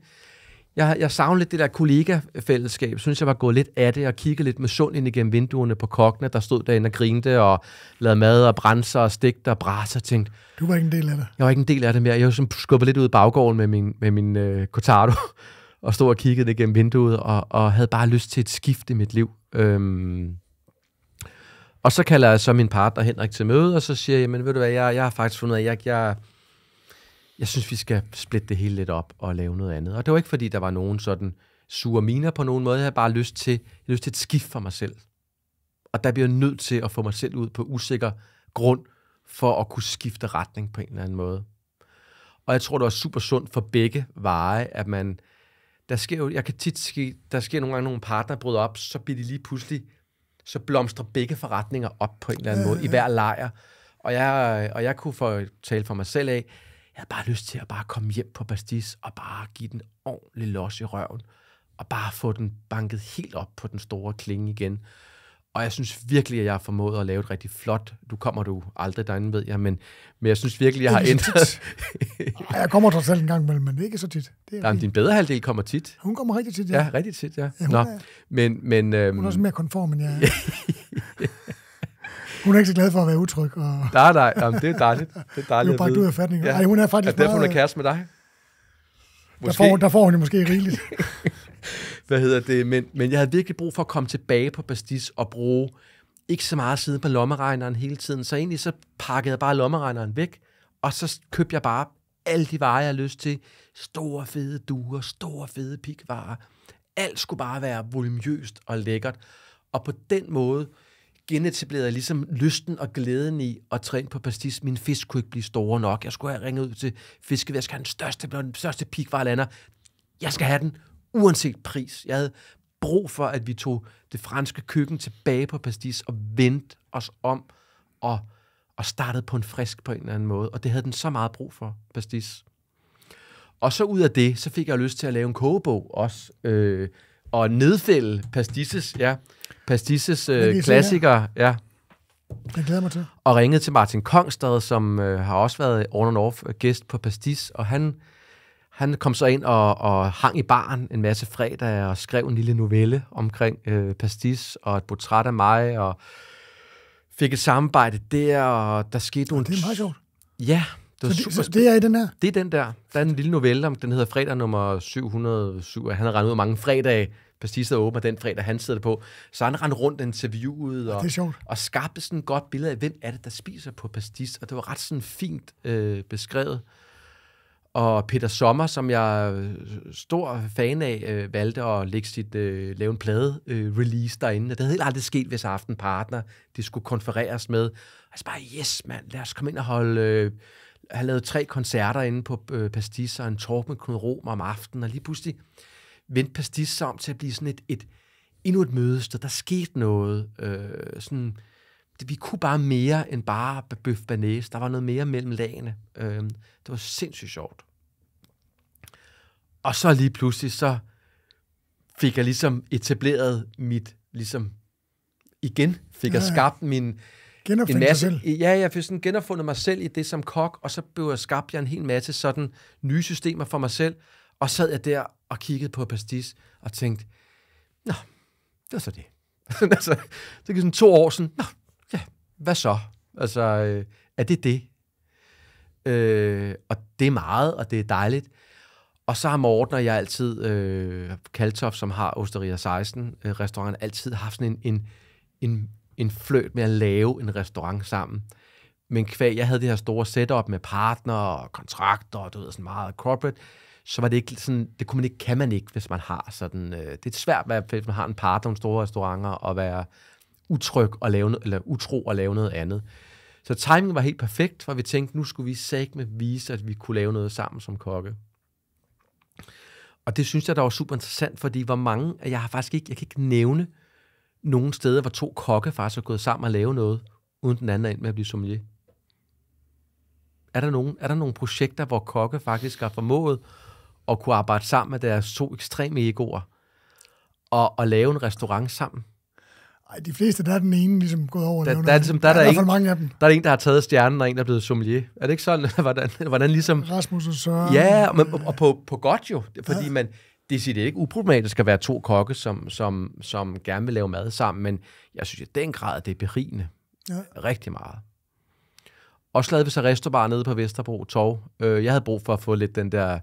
jeg, jeg savner lidt det der kollegafællesskab. Synes jeg var gået lidt af det og kigge lidt med sund ind igennem vinduerne på kokkene, der stod derinde og grinte og lavede mad og brænser og stik og braser og tænkte... Du var ikke en del af det? Jeg var ikke en del af det mere. Jeg var skubbet lidt ud i baggården med min, med min øh, Cortado og stod og kiggede igennem vinduet og, og havde bare lyst til et skift i mit liv. Øhm, og så kalder jeg så min partner Henrik til møde, og så siger jeg, men ved du hvad, jeg, jeg har faktisk fundet at jeg, jeg, jeg synes, vi skal splitte det hele lidt op og lave noget andet. Og det var ikke, fordi der var nogen sådan sure miner på nogen måde. Jeg havde bare lyst til, jeg lyst til et skift for mig selv. Og der bliver jeg nødt til at få mig selv ud på usikker grund, for at kunne skifte retning på en eller anden måde. Og jeg tror, det var super sundt for begge veje, at man... Der sker jo, jeg kan tit ske, der sker nogle gange nogle partner bryder op, så bliver de lige pludselig, så blomstrer begge forretninger op på en eller anden måde, i øh. hver lejr. Og jeg, og jeg kunne få tale for mig selv af, jeg havde bare lyst til at bare komme hjem på Bastis og bare give den ordentlig los i røven. Og bare få den banket helt op på den store klinge igen. Og jeg synes virkelig, at jeg har formået at lave et rigtig flot... Du kommer du aldrig derinde, ved jeg, men, men jeg synes virkelig, at jeg har ændret... Nej, jeg kommer trods alt en gang imellem, men ikke så tit. Det er Jamen, din bedre halvdel kommer tit. Hun kommer rigtig tit, ja. Ja, rigtig tit, ja. ja hun Nå, er, men, men, øhm, hun er også øhm, mere konform, end jeg er. Hun er ikke så glad for at være utryg. Og... Nej, nej, jamen, det er dejligt. Det er dejligt Du er bare ud af fatning. Ja. Ej, hun er faktisk ja, derfor, hun er kæreste med dig. Måske. Der, får, der får hun det måske rigeligt. Hvad hedder det? Men, men jeg havde virkelig brug for at komme tilbage på Bastis og bruge ikke så meget siden på lommeregneren hele tiden. Så egentlig så pakkede jeg bare lommeregneren væk, og så købte jeg bare alle de varer, jeg havde lyst til. Store fede duer, store fede pikvarer. Alt skulle bare være volumøst og lækkert. Og på den måde, genetablerede ligesom lysten og glæden i at træne på pastis. Min fisk kunne ikke blive store nok. Jeg skulle have ringet ud til fisket. Jeg skal have den største, den største lander. Jeg skal have den, uanset pris. Jeg havde brug for, at vi tog det franske køkken tilbage på pastis og vendte os om og, og startede på en frisk på en eller anden måde. Og det havde den så meget brug for, pastis. Og så ud af det, så fik jeg lyst til at lave en kogebog også, øh, og nedfælde pastisses, ja. Pastisses øh, klassiker. Ja. Jeg glæder mig til. Og ringede til Martin Kongstad, som øh, har også været on and off øh, gæst på Pastis, og han, han kom så ind og, og hang i baren en masse fredag og skrev en lille novelle omkring øh, Pastis og et portræt af mig, og fik et samarbejde der, og der skete nogle... Det er meget sjovt. Ja, det, så det, super så det er i den her? Det er den der. Der er en lille novelle, om den hedder fredag nummer 707, han har regnet ud mange fredage, Pastis der åbner den fredag, han sidder på. Så han rendte rundt interviewet og, ja, og skabte sådan et godt billede af, hvem er det, der spiser på Pastis. Og det var ret sådan fint øh, beskrevet. Og Peter Sommer, som jeg er øh, stor fan af, øh, valgte at lægge sit, øh, lave en plade øh, release derinde. det havde helt aldrig sket, hvis Aften Partner det skulle konfereres med. Altså bare, yes mand, lad os komme ind og holde... Øh, have lavet tre koncerter inde på øh, Pastis og en talk med Knud Rom om aftenen, og lige pludselig vendte pastis sig om til at blive sådan et, et endnu et mødested. Der skete noget. Øh, sådan, det, vi kunne bare mere end bare bøf banæs. Der var noget mere mellem lagene. Øh, det var sindssygt sjovt. Og så lige pludselig, så fik jeg ligesom etableret mit, ligesom igen, fik ja, jeg skabt min... en masse, selv. Ja, jeg fik sådan genopfundet mig selv i det som kok, og så blev jeg skabt jeg en hel masse sådan nye systemer for mig selv, og sad jeg der og kiggede på Pastis og tænkte, nå, det var så det. altså, det gik sådan to år siden, nå, ja, hvad så? Altså, øh, er det det? Øh, og det er meget, og det er dejligt. Og så har Morten og jeg altid, øh, Kaltoff, som har Osteria 16 øh, restaurant, altid haft sådan en, en, en, en fløt med at lave en restaurant sammen. Men kvæg, jeg havde det her store setup med partner og kontrakter, og du ved, sådan meget corporate, så var det ikke sådan, det kunne man ikke, kan man ikke, hvis man har sådan, øh, det er svært, hvis man har en par nogle store restauranter, og være utryg og lave, noget, eller utro og lave noget andet. Så timingen var helt perfekt, for vi tænkte, nu skulle vi med vise, at vi kunne lave noget sammen som kokke. Og det synes jeg, der var super interessant, fordi hvor mange, jeg har faktisk ikke, jeg kan ikke nævne nogen steder, hvor to kokke faktisk er gået sammen og lave noget, uden den anden er ind med at blive sommelier. Er der, nogen, er der nogle projekter, hvor kokke faktisk har formået at kunne arbejde sammen med deres to ekstreme egoer og, og lave en restaurant sammen. Ej, de fleste, der er den ene ligesom gået over og der, der, er, ligesom, der, der, der, er der, en, mange af dem. der er en, der har taget stjernen, og en, der er blevet sommelier. Er det ikke sådan, hvordan, hvordan ligesom... Rasmus og Søren. Ja, men, og, øh. og på, på godt jo, fordi ja. man, det er ikke uproblematisk at være to kokke, som, som, som gerne vil lave mad sammen, men jeg synes i den grad, det er berigende. Ja. Rigtig meget. Og så lavede vi så restaurant nede på Vesterbro Torv. Øh, jeg havde brug for at få lidt den der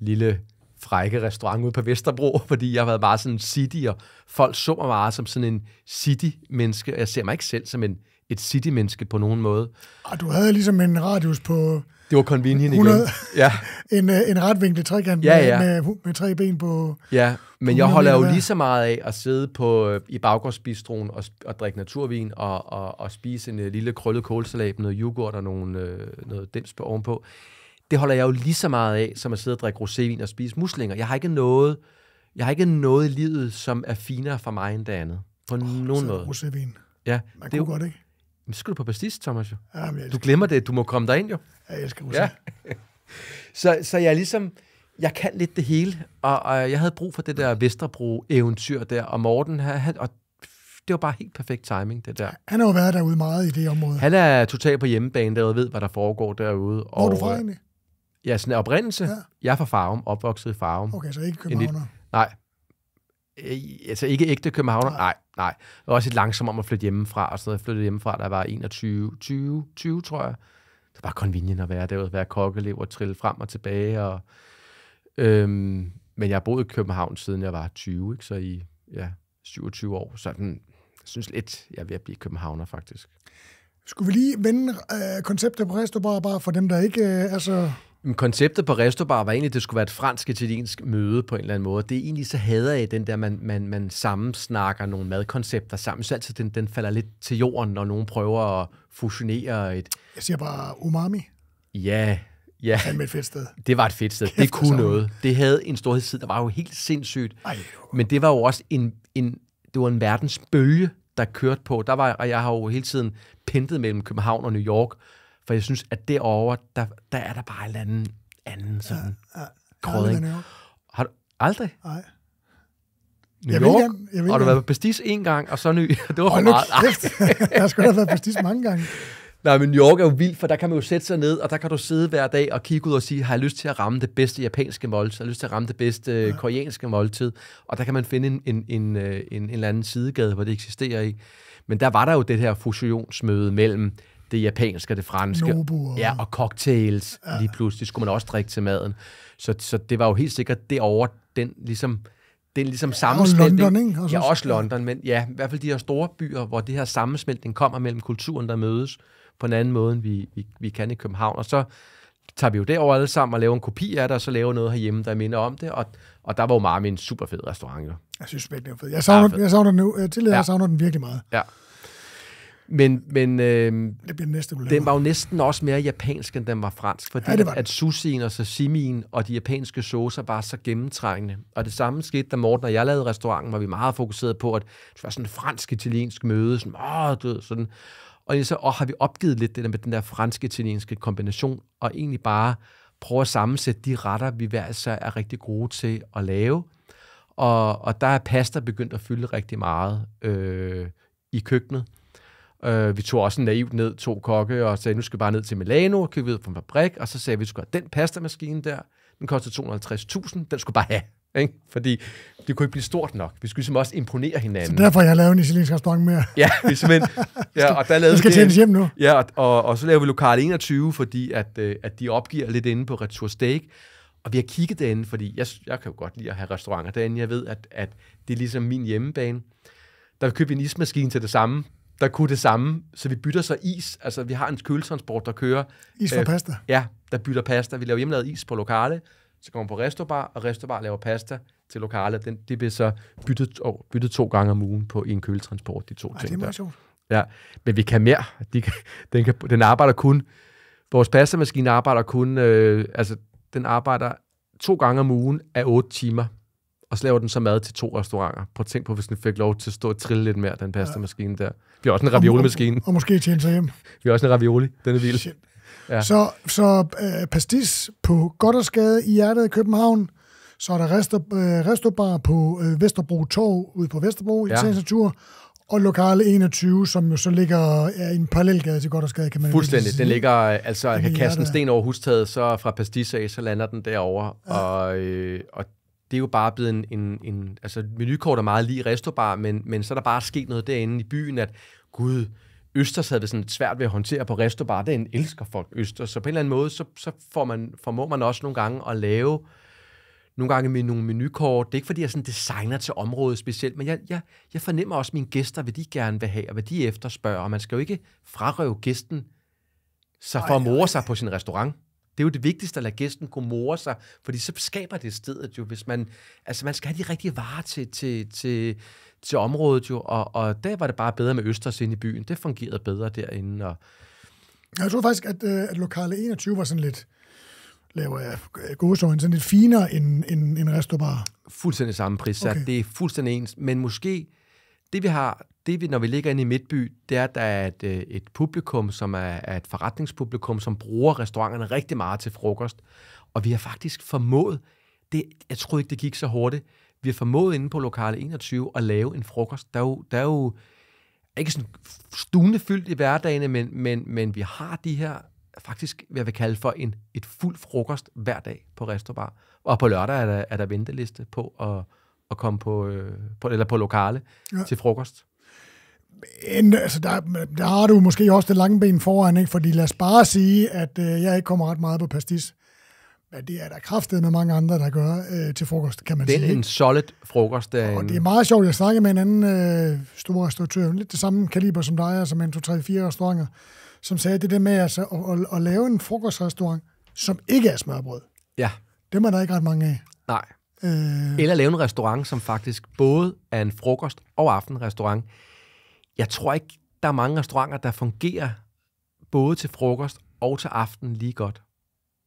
lille frække restaurant ude på Vesterbro, fordi jeg har været bare sådan city, og folk så mig meget som sådan en city-menneske, og jeg ser mig ikke selv som en, et city-menneske på nogen måde. Og ah, du havde ligesom en radius på... Det var convenient 100, igen. Ja. en, øh, en retvinklet trekant ja, ja. Med, med, med, tre ben på... Ja, men jeg holder jo lige så meget af at sidde på, øh, i baggårdsbistroen og, og drikke naturvin og, og, og spise en øh, lille krøllet kålsalat med noget yoghurt og nogle, noget dims på ovenpå, det holder jeg jo lige så meget af, som at sidde og drikke rosévin og spise muslinger. Jeg har ikke noget, jeg har ikke noget i livet, som er finere for mig end det andet. På oh, nogen måde. Rosévin. Ja. Man det er jo godt, ikke? Men skal du på pastis, Thomas? Jo. Jamen, du glemmer det. Du må komme derind, jo. Ja, jeg skal rosé. Ja. så, så jeg er ligesom... Jeg kan lidt det hele, og, og jeg havde brug for det der Vesterbro-eventyr der, og Morten, han, og det var bare helt perfekt timing, det der. Han har jo været derude meget i det område. Han er totalt på hjemmebane derude ved, hvad der foregår derude. Hvor og, er du fra øh, egentlig? Ja, sådan oprindelse. Ja. Jeg er fra Farum, opvokset i Farum. Okay, så ikke københavner? Lille, nej. Øh, altså ikke ægte københavner? Nej, nej. nej. Jeg var også lidt langsom om at flytte hjemmefra, og sådan noget. Jeg flyttede hjemmefra, da jeg var 21, 20, 20 tror jeg. Det var bare convenient at være derude, at være kokkelev og trille frem og tilbage. Og, øhm, men jeg har boet i København, siden jeg var 20, ikke? så i ja, 27 år. Så den, jeg synes lidt, jeg er ved at blive københavner, faktisk. Skulle vi lige vende øh, konceptet på Restobar, bare for dem, der ikke øh, er så konceptet på Restobar var egentlig, at det skulle være et fransk-italiensk møde på en eller anden måde. Det er egentlig så hader jeg den der, man, man, man sammen snakker nogle madkoncepter sammen. Så altid den, den falder lidt til jorden, når nogen prøver at fusionere et... Jeg siger bare umami. Ja, Ja. var et fedt sted. Det var et fedt sted. Kæft, det kunne noget. Det havde en storhedstid, der var jo helt sindssygt. Ej, Men det var jo også en, en, det var en verdensbølge, der kørte på. Der var, og jeg har jo hele tiden pintet mellem København og New York, for jeg synes, at derovre, der, der er der bare en eller anden, anden sådan ja, ja, krøding. Har du aldrig? Nej. New jeg York, gerne, jeg og gerne. du har været på en gang, og så ny. Det var for meget. jeg har sgu da været på mange gange. Nej, men New York er jo vildt, for der kan man jo sætte sig ned, og der kan du sidde hver dag og kigge ud og sige, har jeg lyst til at ramme det bedste japanske måltid, har jeg lyst til at ramme det bedste øh, ja. koreanske måltid, og der kan man finde en, en, en, øh, en, en eller anden sidegade, hvor det eksisterer i. Men der var der jo det her fusionsmøde mellem det japanske og det franske. Nobuer. Ja, og cocktails ja. lige pludselig skulle man også drikke til maden. Så, så det var jo helt sikkert over den ligesom, den ligesom ja, sammensmeltning. Og London, ikke? Også, ja, også London, men ja, i hvert fald de her store byer, hvor det her sammensmeltning kommer mellem kulturen, der mødes på en anden måde, end vi, vi, vi kan i København. Og så tager vi jo derover alle sammen og laver en kopi af det, og så laver noget herhjemme, der minder om det. Og, og der var jo Marmin en super fed restaurant, jo. Jeg synes, det er fed. Jeg savner, ja, fed. jeg savner den nu. Øh, tidligere ja. jeg savner den virkelig meget. Ja. Men, men øh, det bliver næste, den var jo næsten også mere japansk, end den var fransk, fordi ja, det var det. at sushien og sashimien og de japanske saucer var så gennemtrængende. Og det samme skete, da Morten og jeg lavede restauranten, var vi meget fokuseret på, at det var sådan en fransk-italiensk møde, sådan, åh, du ved, sådan. Og så og har vi opgivet lidt det der med den der fransk-italienske kombination, og egentlig bare prøve at sammensætte de retter, vi hver især er rigtig gode til at lave. Og, og der er pasta begyndt at fylde rigtig meget øh, i køkkenet. Øh, vi tog også naivt ned, to kokke, og sagde, nu skal vi bare ned til Milano, og vi ud på en fabrik, og så sagde vi, vi skulle have den pastamaskine der, den kostede 250.000, den skulle bare have. Ikke? Fordi det kunne ikke blive stort nok. Vi skulle simpelthen ligesom også imponere hinanden. Så derfor jeg lavet en italiensk restaurant mere. ja, vi simpelthen... Ja, og der lavede vi skal tjene hjem nu. Ja, og, og, og så laver vi lokal 21, fordi at, øh, at de opgiver lidt inde på Retour Steak. Og vi har kigget derinde, fordi jeg, jeg kan jo godt lide at have restauranter derinde. Jeg ved, at, at det er ligesom min hjemmebane. Der købte vi en ismaskine til det samme der kunne det samme. Så vi bytter så is. Altså, vi har en køletransport, der kører... Is for øh, pasta? Ja, der bytter pasta. Vi laver hjemmelavet is på lokale, så kommer på restobar, og restobar laver pasta til lokale. Den, det bliver så byttet, oh, byttet to gange om ugen på en køletransport, de to Ej, ting. det er meget sjovt. Ja, men vi kan mere. De, kan, den, kan, den arbejder kun... Vores pastamaskine arbejder kun... Øh, altså, den arbejder to gange om ugen af 8 timer, og så laver den så mad til to restauranter. Prøv at tænk på, hvis den fik lov til at stå og trille lidt mere, den pastamaskine der. Vi har også en ravioli-maskine. Og, og, og måske tjene sig hjem. Vi har også en ravioli. Den er vild. Shit. Ja. Så, så øh, pastis på Goddersgade i hjertet af København. Så er der resto, øh, restobar på øh, Vesterbro Torv ude på Vesterbro ja. i sagens natur. Og lokale 21, som jo så ligger ja, i en parallelgade til Goddersgade, kan man Fuldstændig. Sige. Den ligger, altså, kan kaste en sten over hustaget, så fra pastis af, så lander den derovre. Ja. Og, øh, og det er jo bare blevet en, en, en altså menukort er meget lige restobar, men, men så er der bare sket noget derinde i byen, at gud, Østers havde det sådan svært ved at håndtere på restobar. Det er en elsker folk Østers. Så på en eller anden måde, så, så får man, formår man også nogle gange at lave nogle gange med nogle menukort. Det er ikke, fordi jeg sådan designer til området specielt, men jeg, jeg, jeg fornemmer også mine gæster, hvad de gerne vil have, og hvad de efterspørger. Og man skal jo ikke frarøve gæsten så for at more sig på sin restaurant. Det er jo det vigtigste at lade gæsten kunne more sig, fordi så skaber det stedet jo, hvis man, altså man skal have de rigtige varer til, til, til, til området jo, og, og der var det bare bedre med Østers inde i byen. Det fungerede bedre derinde. Og... Jeg tror faktisk, at, øh, at lokale 21 var sådan lidt, laver jeg øh, godsøjne, sådan lidt finere end, end, end restaurant. Fuldstændig samme pris, okay. det er fuldstændig ens, men måske det vi har det, når vi ligger inde i Midtby, det er, at der er et, øh, et publikum, som er, er et forretningspublikum, som bruger restauranterne rigtig meget til frokost. Og vi har faktisk formået, det, jeg tror ikke, det gik så hurtigt, vi har formået inde på lokale 21 at lave en frokost. Der er jo, der er jo ikke sådan stuende fyldt i hverdagen, men, men, men vi har de her faktisk, hvad jeg vil kalde for en, et fuld frokost hver dag på restaurant. Og på lørdag er der, er der venteliste på at, at komme på, øh, på, eller på lokale ja. til frokost en, altså der, der har du måske også det lange ben foran, ikke? fordi lad os bare sige, at øh, jeg ikke kommer ret meget på pastis. Men det er der kraftet med mange andre, der gør øh, til frokost, kan man den sige. Det er en ikke? solid frokost. og en... Øh, det er meget sjovt, jeg snakkede med en anden øh, stor restauratør, lidt det samme kaliber som dig, altså med en 2-3-4 restauranter, som sagde det der med altså, at, at, at lave en frokostrestaurant, som ikke er smørbrød. Ja. Det er der ikke ret mange af. Nej. Øh... Eller lave en restaurant, som faktisk både er en frokost- og aftenrestaurant jeg tror ikke, der er mange restauranter, der fungerer både til frokost og til aften lige godt.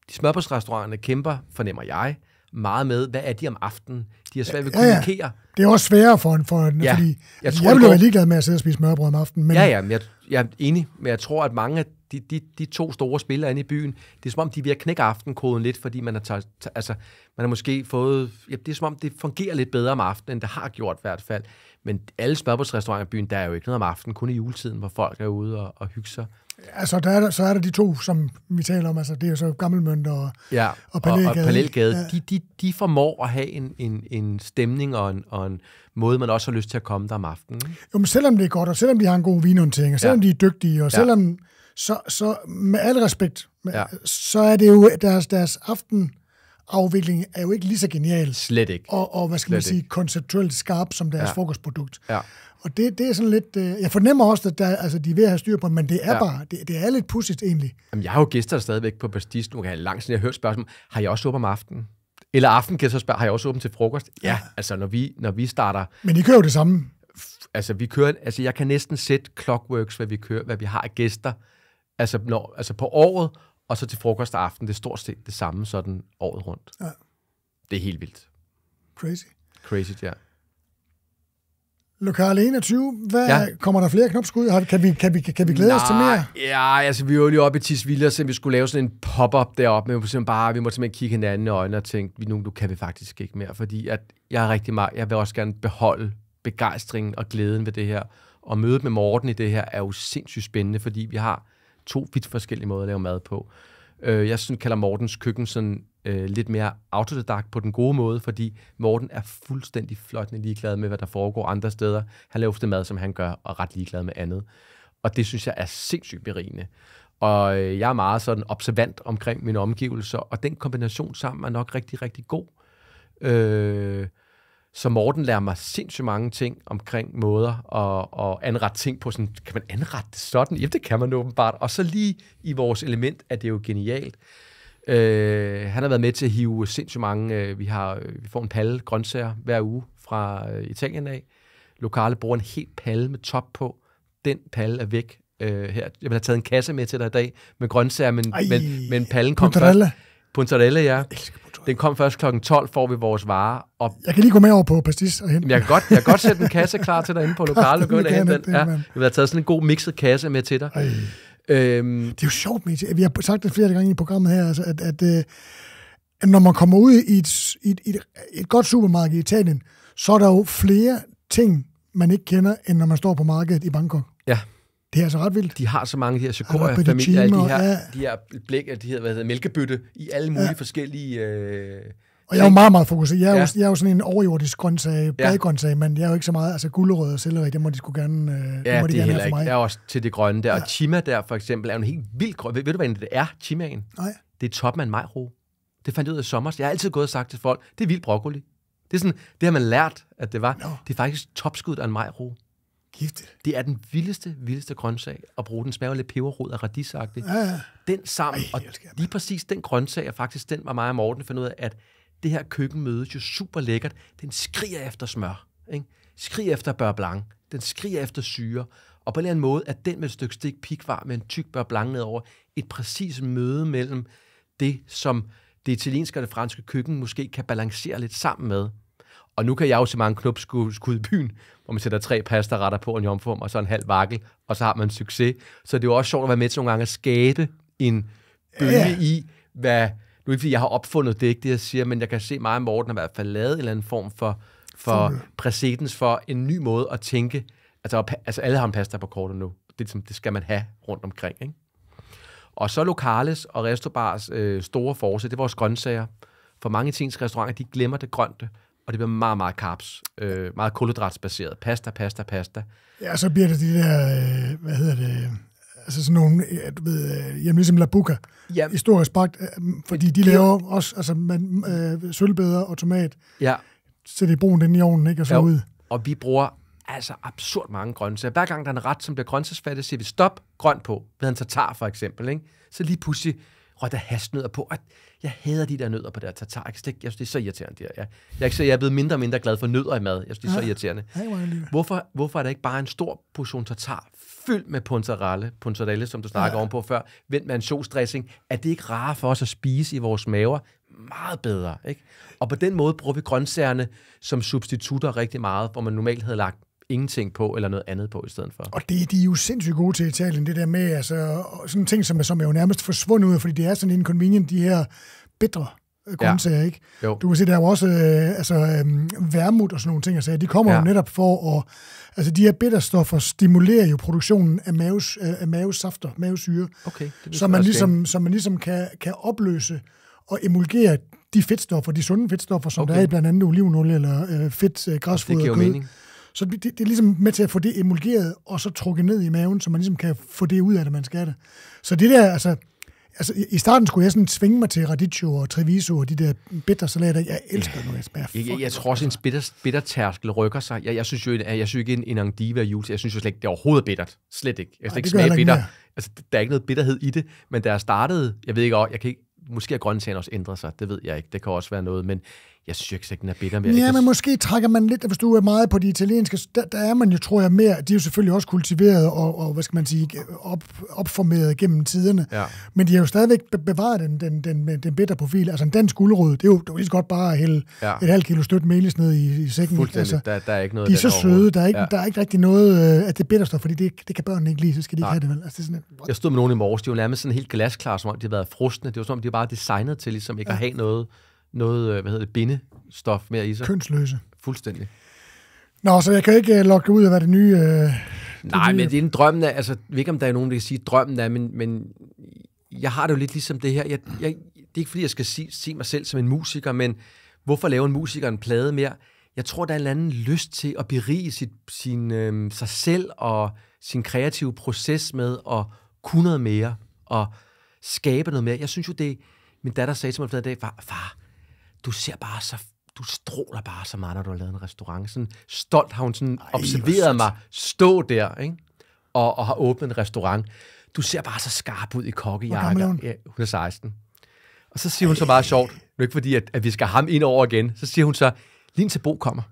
De smørbrødsrestauranterne kæmper, fornemmer jeg, meget med, hvad er de om aftenen? De har svært ved at kommunikere. Ja, Det er også sværere for en, for en ja, fordi jeg, tror, jeg ville går... være ligeglad med at sidde og spise smørbrød om aftenen. Men... Ja, ja, men jeg, jeg er enig, men jeg tror, at mange af de, de, de to store spillere inde i byen, det er som om, de er ved at knække aftenkoden lidt, fordi man har, taget, altså, man har måske fået... Ja, det er som om, det fungerer lidt bedre om aftenen, end det har gjort i hvert fald. Men alle spørgsmålsrestauranter i byen, der er jo ikke noget om aftenen, kun i juletiden, hvor folk er ude og, og hygger sig. Altså, der er, så er der de to, som vi taler om, altså det er jo så Gammelmønt og, ja, og Palælgade. Og, og ja. de, de, de formår at have en, en, en stemning og en, og en måde, man også har lyst til at komme der om aftenen. Jo, men selvom det er godt, og selvom de har en god vinundtæring, og selvom ja. de er dygtige, og ja. selvom, så, så med al respekt, ja. så er det jo deres, deres aften afvikling er jo ikke lige så genial. Slet ikke. Og, og hvad skal Slet man sige, konceptuelt skarp som deres ja. fokusprodukt. Ja. Og det, det er sådan lidt... Øh, jeg fornemmer også, at der, altså, de er ved at have styr på men det er ja. bare... Det, det er lidt pudsigt, egentlig. Jamen, jeg har jo gæster stadigvæk på Pastis. Nu kan jeg langt siden, jeg har hørt spørgsmål. Har jeg også åben om aftenen? Eller aften kan jeg så spørge, har jeg også åben til frokost? Ja, ja. altså når vi, når vi starter... Men I kører jo det samme. Altså, vi kører, altså jeg kan næsten sætte clockworks, hvad vi kører, hvad vi har af gæster altså, når, altså på året, og så til frokost og aften. Det er stort set det samme sådan året rundt. Ja. Det er helt vildt. Crazy. Crazy, ja. Lokale 21, hvad, ja. kommer der flere knopskud? Kan vi, kan vi, kan vi glæde Nej, os til mere? Ja, altså vi var jo lige oppe i Tisvilde, og så vi skulle lave sådan en pop-up deroppe, men vi, bare, vi måtte simpelthen kigge hinanden i øjnene og tænke, vi, nu, nu kan vi faktisk ikke mere, fordi at jeg er rigtig meget, jeg vil også gerne beholde begejstringen og glæden ved det her. Og mødet med Morten i det her er jo sindssygt spændende, fordi vi har to vidt forskellige måder at lave mad på. Øh, jeg synes, kalder Mortens køkken sådan øh, lidt mere autodidakt på den gode måde, fordi Morten er fuldstændig fløjtende ligeglad med, hvad der foregår andre steder. Han laver ofte mad, som han gør, og ret ligeglad med andet. Og det synes jeg er sindssygt berigende. Og øh, jeg er meget sådan observant omkring mine omgivelser, og den kombination sammen er nok rigtig, rigtig god. Øh, så Morten lærer mig sindssygt mange ting omkring måder at, at anrette ting på. Sådan, kan man anrette det sådan? Ja, det kan man åbenbart. Og så lige i vores element er det jo genialt. Øh, han har været med til at hive sindssygt mange. Øh, vi, har, øh, vi får en palle grøntsager hver uge fra øh, Italien af. Lokale bruger en helt palle med top på. Den palle er væk øh, her. Jeg vil have taget en kasse med til dig i dag med grøntsager, men, Ej, men, men pallen kom fra... Puntarella, ja. Jeg elsker den kom først kl. 12, får vi vores varer. Og jeg kan lige gå med over på Pastis og hente jeg kan godt, jeg kan godt sætte en kasse klar til dig inde på lokalet og gå ind ja, jeg vil have taget sådan en god mixet kasse med til dig. Øhm, det er jo sjovt, med, vi har sagt det flere gange i programmet her, altså, at, at, øh, at, når man kommer ud i et, i et, et, et godt supermarked i Italien, så er der jo flere ting, man ikke kender, end når man står på markedet i Bangkok. Ja. Det er altså ret vildt. De har så mange her Sequoia-familier, de her, ja. de her blik, de her, hvad hedder, mælkebøtte, i alle mulige ja. forskellige... Øh, og jeg er jo meget, meget fokuseret. Jeg er, ja. jo, jeg er jo sådan en overjordisk grøntsag, badgrøntsag, men jeg er jo ikke så meget, altså gulerødder og selleri, det må de sgu gerne, øh, ja, det må de det gerne have for mig. Ikke. Jeg er også til det grønne der, ja. og chima der for eksempel er en helt vild grøn. Ved, ved du, hvad det er, chimaen? Nej. Det er topman majro. Det fandt jeg ud af sommer. Jeg har altid gået og sagt til folk, det er vild broccoli. Det er sådan, det har man lært, at det var. No. Det er faktisk topskud af en majro. Giftigt. Det er den vildeste, vildeste grøntsag at bruge. Den smager lidt peberrod og radisagtigt. Ja, Den sammen, Ej, og lige præcis den grøntsag er faktisk den, var mig og Morten fandt ud af, at det her køkken mødes jo super lækkert. Den skriger efter smør, ikke? skriger efter beurre blanc, den skriger efter syre, og på en eller anden måde at den med et stykke stik pikvar med en tyk beurre blanc nedover, et præcis møde mellem det, som det italienske og det franske køkken måske kan balancere lidt sammen med. Og nu kan jeg jo se mange knopskud i byen, hvor man sætter tre pasta retter på en jomfrum, og så en halv vakkel, og så har man succes. Så det er jo også sjovt at være med til nogle gange at skabe en bølge ja. i, hvad... Nu ikke, fordi jeg har opfundet det, ikke det, jeg siger, men jeg kan se meget, at Morten har i hvert fald lavet en eller anden form for, for præsidens for en ny måde at tænke. Altså, altså alle har en pasta på kortet nu. Det, ligesom- det skal man have rundt omkring, ikke? Og så Lokales og Restobars øh, store force, det er vores grøntsager. For mange tins restauranter, de glemmer det grønte og det bliver meget, meget carbs, øh, meget kulhydratsbaseret. Pasta, pasta, pasta. Ja, så bliver det de der, øh, hvad hedder det, altså sådan nogle, du ved, øh, jamen ligesom Labuka, ja. historisk øh, fordi de laver også, altså man, øh, sølvbæder og tomat, ja. sætter i brun den i ovnen, ikke, og så ja. ud. Og vi bruger altså absurd mange grøntsager. Hver gang der er en ret, som bliver grøntsagsfattet, siger vi stop, grønt på. Ved en tatar for eksempel, ikke? Så lige pludselig og der hasnødder på. Og jeg hader de der nødder på der tatar. Jeg, slet, jeg synes, det er så irriterende, det her. Jeg, jeg, jeg er blevet mindre og mindre glad for nødder i mad. Jeg synes, det er ja. så irriterende. Hvorfor, hvorfor er der ikke bare en stor portion tatar fyldt med punzarelle, punzarelle, som du snakker ja. om på før, vendt med en sjovstressing, Er det ikke rare for os at spise i vores maver? meget bedre. Ikke? Og på den måde bruger vi grøntsagerne som substitutter rigtig meget, hvor man normalt havde lagt ingenting på, eller noget andet på i stedet for. Og det de er jo sindssygt gode til Italien, det der med, altså, sådan ting, som, er, som er jo nærmest forsvundet ud, fordi det er sådan inconvenient, de her bedre grundsager, øh, ja. ikke? Jo. Du kan se, der er jo også øh, altså, øh, værmut og sådan nogle ting, altså, de kommer ja. jo netop for at... Altså, de her bitterstoffer stimulerer jo produktionen af, maves, øh, af mavesafter, mavesyre, okay, så, man ligesom, så man ligesom kan, kan opløse og emulgere de fedtstoffer, de sunde fedtstoffer, som okay. der er i blandt andet olivenolie eller øh, fedt øh, altså, græsfoder og kød. Mening. Så det, det er ligesom med til at få det emulgeret, og så trukket ned i maven, så man ligesom kan få det ud af det, man skal det. Så det der, altså, altså i starten skulle jeg sådan svinge mig til radicchio og treviso og de der bitter salater. Jeg elsker nu, jeg smager jeg, jeg, jeg tror også, en bitter, bittertærskel rykker sig. Jeg, jeg synes jo, jeg, jeg synes ikke en, en Andiva juice. Jeg synes jo slet ikke, det er overhovedet bittert. Slet ikke. Jeg slet ikke smage bitter. Mere. Altså, der er ikke noget bitterhed i det, men da jeg startede, jeg ved ikke, jeg kan ikke, måske har grøntsagen også ændret sig, det ved jeg ikke, det kan også være noget, men jeg synes ikke, den er bitter mere. Ja, men måske trækker man lidt, hvis du er meget på de italienske, der, der er man jo, tror jeg, mere, de er jo selvfølgelig også kultiveret og, og hvad skal man sige, op, opformeret gennem tiderne, ja. men de har jo stadigvæk bevaret den, den, den, den bitter profil. Altså en dansk guldrød, det er jo, det er lige så godt bare at hælde ja. et halvt kilo stødt melis ned i, i sækken. Fuldstændig, altså, der, der er ikke noget De er så søde, der er, ikke, ja. der er ikke rigtig noget, øh, at det bitterstår, fordi det, det kan børnene ikke lide, så skal de ikke have det vel. Altså, det er sådan jeg stod med nogen i morges, de var nærmest sådan helt glasklar, som om de havde været frustende. Det var som om, de bare designet til ligesom ikke ja. at have noget noget, øh, hvad hedder det, bindestof mere i sig. Kønsløse. Fuldstændig. Nå, så jeg kan ikke øh, lokke ud af, hvad det nye... Øh, det Nej, nye... men det er en drøm, der, altså, jeg ved ikke, om der er nogen, der kan sige drømmen er, men, men jeg har det jo lidt ligesom det her. Jeg, jeg, det er ikke, fordi jeg skal se, se mig selv som en musiker, men hvorfor lave en musiker en plade mere? Jeg tror, der er en eller anden lyst til at berige sit, sin, øh, sig selv og sin kreative proces med at kunne noget mere og skabe noget mere. Jeg synes jo, det min datter sagde til mig en dag, far, far du ser bare så du stråler bare så meget, når du har lavet en restaurant. Sådan, stolt har hun sådan Ej, observeret mig stå der, ikke? Og, og har åbnet en restaurant. Du ser bare så skarp ud i kokkejakker. Hun? Ja, hun er 16. Og så siger Ej. hun så meget sjovt, nu ikke fordi, at, at vi skal ham ind over igen, så siger hun så, Lin til Bo kommer.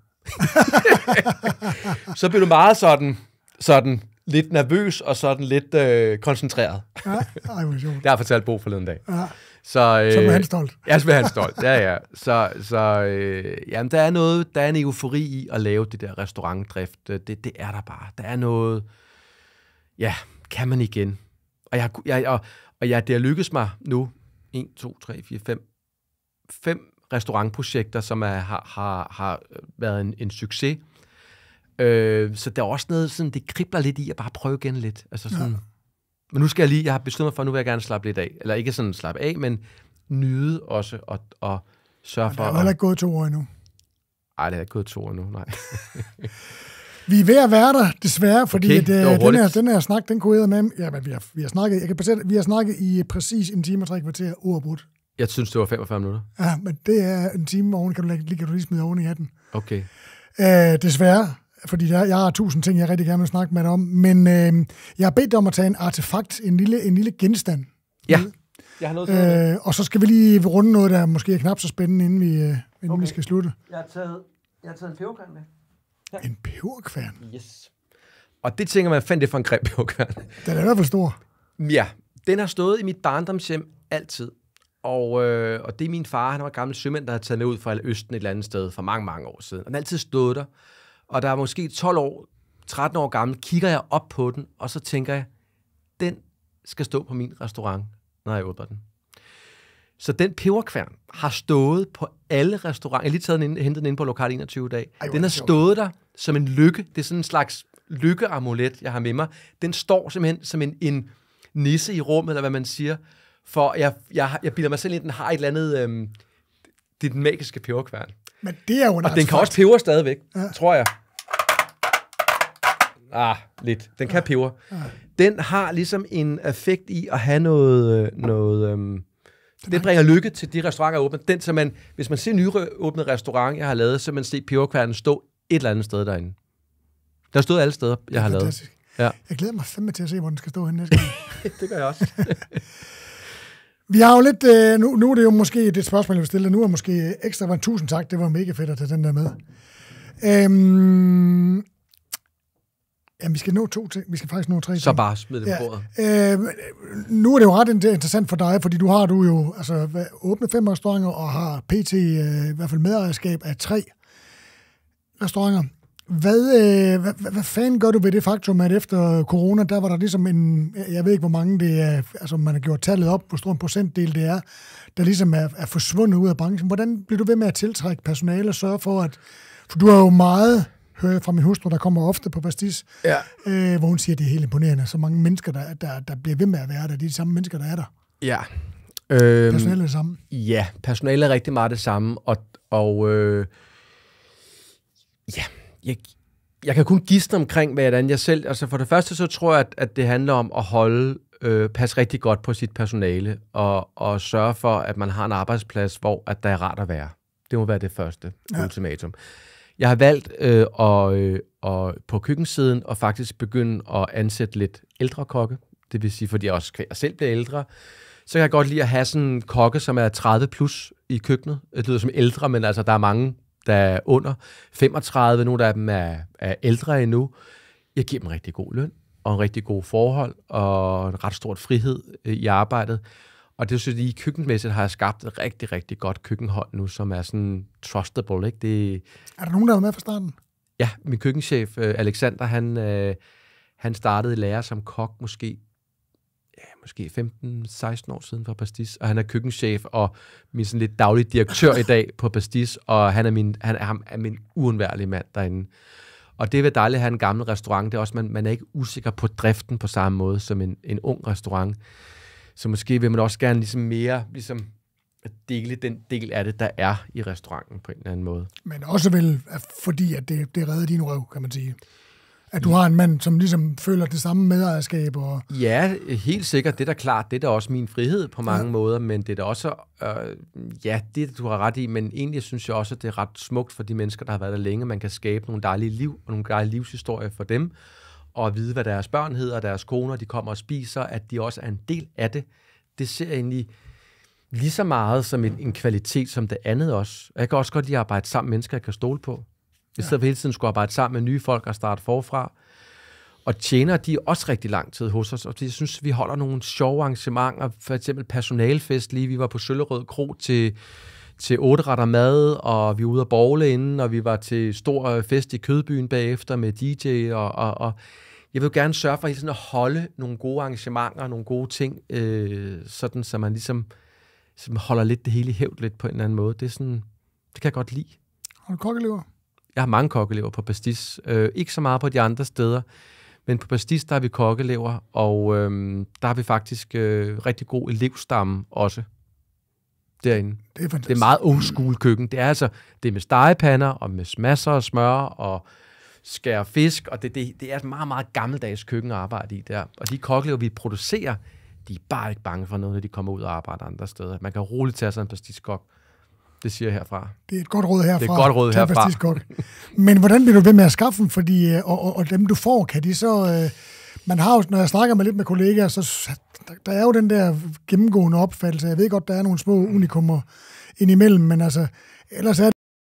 så bliver du meget sådan, sådan lidt nervøs og sådan lidt øh, koncentreret. Ja, ej, hvor sjovt. det har fortalt Bo forleden dag. Ja. Så, øh, så han stolt. Ja, så han stolt, ja, ja. Så, så øh, jamen, der er noget, der er en eufori i at lave det der restaurantdrift. Det, det er der bare. Der er noget, ja, kan man igen. Og, jeg, jeg, og, og jeg, det har lykkedes mig nu, 1, 2, 3, 4, 5, fem restaurantprojekter, som er, har, har, har været en, en succes. Øh, så der er også noget, sådan, det kribler lidt i at bare prøve igen lidt. Altså sådan, ja. Men nu skal jeg lige, jeg har besluttet mig for, at nu vil jeg gerne slappe lidt af. Eller ikke sådan slappe af, men nyde også og, og sørge for... Det har er ikke gået to år endnu. Nej, det har ikke gået to år endnu, nej. vi er ved at være der, desværre, fordi okay, at, øh, den, her, den her snak, den kunne med... Ja, men vi har, vi har snakket, jeg kan præcis, vi har snakket i præcis en time og tre kvarter uafbrudt. Jeg synes, det var 45 minutter. Ja, men det er en time oven, kan du lige, kan du lige smide oven i hatten. Okay. Øh, desværre fordi der, jeg har tusind ting, jeg rigtig gerne vil snakke med dig om, men øh, jeg har bedt dig om at tage en artefakt, en lille, en lille genstand. Ja. Med. Jeg har noget til øh, og så skal vi lige runde noget, der måske er knap så spændende, inden vi, øh, inden okay. vi skal slutte. Jeg har taget, jeg har taget en peberkværn med. Ja. En peberkværn? Yes. Og det tænker man, fandt det for en grim peberkværn? Den er i hvert fald stor. Ja, den har stået i mit barndomshjem altid. Og, øh, og det er min far, han var gammel sømand, der havde taget med ud fra Østen et eller andet sted for mange, mange år siden. Og den har altid stået der. Og der er måske 12 år, 13 år gammel, kigger jeg op på den, og så tænker jeg, den skal stå på min restaurant, når jeg åbner den. Så den peberkværn har stået på alle restauranter. Jeg har lige taget den ind, hentet den ind på Lokal 21 dag. Ej, den har stået der som en lykke. Det er sådan en slags lykkeamulet, jeg har med mig. Den står simpelthen som en, en nisse i rummet, eller hvad man siger. For jeg, jeg, jeg bilder mig selv ind, den har et eller andet... Øhm, det er den magiske peberkværn. Men det er jo en Og den kan også peber stadigvæk, ja. tror jeg. Ah, lidt. Den kan ja. peber. Ja. Den har ligesom en effekt i at have noget... Øh, noget øhm, den, den bringer lykke til de restauranter, der åbner. Den, så man, hvis man ser en nyåbnet restaurant, jeg har lavet, så man ser peberkværnen stå et eller andet sted derinde. Der stod alle steder, jeg har lavet. Ja. Jeg glæder mig fandme til at se, hvor den skal stå henne næste gang. det gør jeg også. Vi har jo lidt, øh, nu, nu er det jo måske det spørgsmål, jeg vil stille, nu er måske ekstra, var tusind tak, det var mega fedt at tage den der med. Øhm, Jamen, vi skal nå to ting. Vi skal faktisk nå tre ting. Så bare smid det på bordet. Ja. Øh, nu er det jo ret interessant for dig, fordi du har du jo altså, åbne fem restauranter og har pt. Øh, i hvert fald medejerskab af tre restauranter. Hvad, øh, hvad, hvad fanden gør du ved det faktum, at efter corona, der var der ligesom en, jeg ved ikke hvor mange det er, altså man har gjort tallet op, hvor stor en procentdel det er, der ligesom er, er forsvundet ud af branchen. Hvordan bliver du ved med at tiltrække personale og sørge for, at, for du har jo meget, hører jeg fra min hustru, der kommer ofte på Bastis, ja. øh, hvor hun siger, at det er helt imponerende, så mange mennesker, der, der, der bliver ved med at være der, det er de samme mennesker, der er der. Ja. Øhm, personale er det samme. Ja, personale er rigtig meget det samme, og, og øh, ja, jeg, jeg kan kun gisne omkring, hvordan jeg selv... Altså for det første, så tror jeg, at, at det handler om at holde, øh, passe rigtig godt på sit personale, og, og sørge for, at man har en arbejdsplads, hvor at der er rart at være. Det må være det første ja. ultimatum. Jeg har valgt øh, og, øh, og på køkkensiden og faktisk begynde at ansætte lidt ældre kokke. Det vil sige, fordi jeg også jeg selv bliver ældre, så kan jeg godt lide at have sådan en kokke, som er 30 plus i køkkenet. Det lyder som ældre, men altså, der er mange der er under 35, nogle af dem er, er ældre endnu. Jeg giver dem rigtig god løn og en rigtig god forhold og en ret stor frihed øh, i arbejdet. Og det synes jeg, i køkkenmæssigt har jeg skabt et rigtig, rigtig godt køkkenhold nu, som er sådan trustable. Ikke? Det... Er der nogen, der er med fra starten? Ja, min køkkenchef øh, Alexander, han, øh, han startede i lære som kok måske måske 15-16 år siden fra Pastis, og han er køkkenchef og min sådan lidt daglig direktør i dag på Pastis, og han er min, han er, han er min uundværlige mand derinde. Og det er dejligt at have en gammel restaurant, det er også, man, man er ikke usikker på driften på samme måde som en, en ung restaurant. Så måske vil man også gerne ligesom mere ligesom at dele den del af det, der er i restauranten på en eller anden måde. Men også vel, fordi at det, det redder din røv, kan man sige. At du har en mand, som ligesom føler det samme medejerskab? Og... Ja, helt sikkert. Det er da klart. Det er da også min frihed på mange ja. måder, men det er da også... Øh, ja, det du har ret i, men egentlig synes jeg også, at det er ret smukt for de mennesker, der har været der længe. Man kan skabe nogle dejlige liv og nogle dejlige livshistorier for dem, og at vide, hvad deres børn hedder, deres koner, de kommer og spiser, at de også er en del af det. Det ser jeg egentlig lige så meget som en, en kvalitet som det andet også. Jeg kan også godt lide at arbejde sammen med mennesker, jeg kan stole på. I stedet for hele tiden skulle arbejde sammen med nye folk og starte forfra. Og tjener, de også rigtig lang tid hos os, og jeg synes, vi holder nogle sjove arrangementer, for eksempel personalfest lige, vi var på Søllerød Kro til, til otte retter mad, og vi var ude at borgle inden, og vi var til stor øh, fest i Kødbyen bagefter med DJ, og, og, og jeg vil gerne sørge for hele tiden at holde nogle gode arrangementer, nogle gode ting, øh, sådan så man ligesom, man ligesom holder lidt det hele i hævd lidt på en eller anden måde. Det, er sådan, det kan jeg godt lide. Har du kokkelever? Jeg har mange kokkelever på pastis. Øh, ikke så meget på de andre steder, men på pastis, der har vi kokkelever, og øh, der har vi faktisk øh, rigtig god elevstamme også derinde. Det er, fantastisk. det er meget old school køkken. Det er altså, det er med stegepander, og med masser af smør, og skære fisk, og det, det, det er et meget, meget gammeldags køkken at arbejde i der. Og de kokkelever, vi producerer, de er bare ikke bange for noget, når de kommer ud og arbejder andre steder. Man kan roligt tage sig en pastiskok det siger jeg herfra. Det er et godt råd herfra. Det er et godt råd herfra. Det godt. Men hvordan bliver du ved med at skaffe dem? Fordi, øh, og, og, og dem du får, kan de så... Øh, man har jo, når jeg snakker med lidt med kollegaer, så der er jo den der gennemgående opfattelse. Jeg ved godt, der er nogle små mm. unikummer indimellem, men altså, ellers er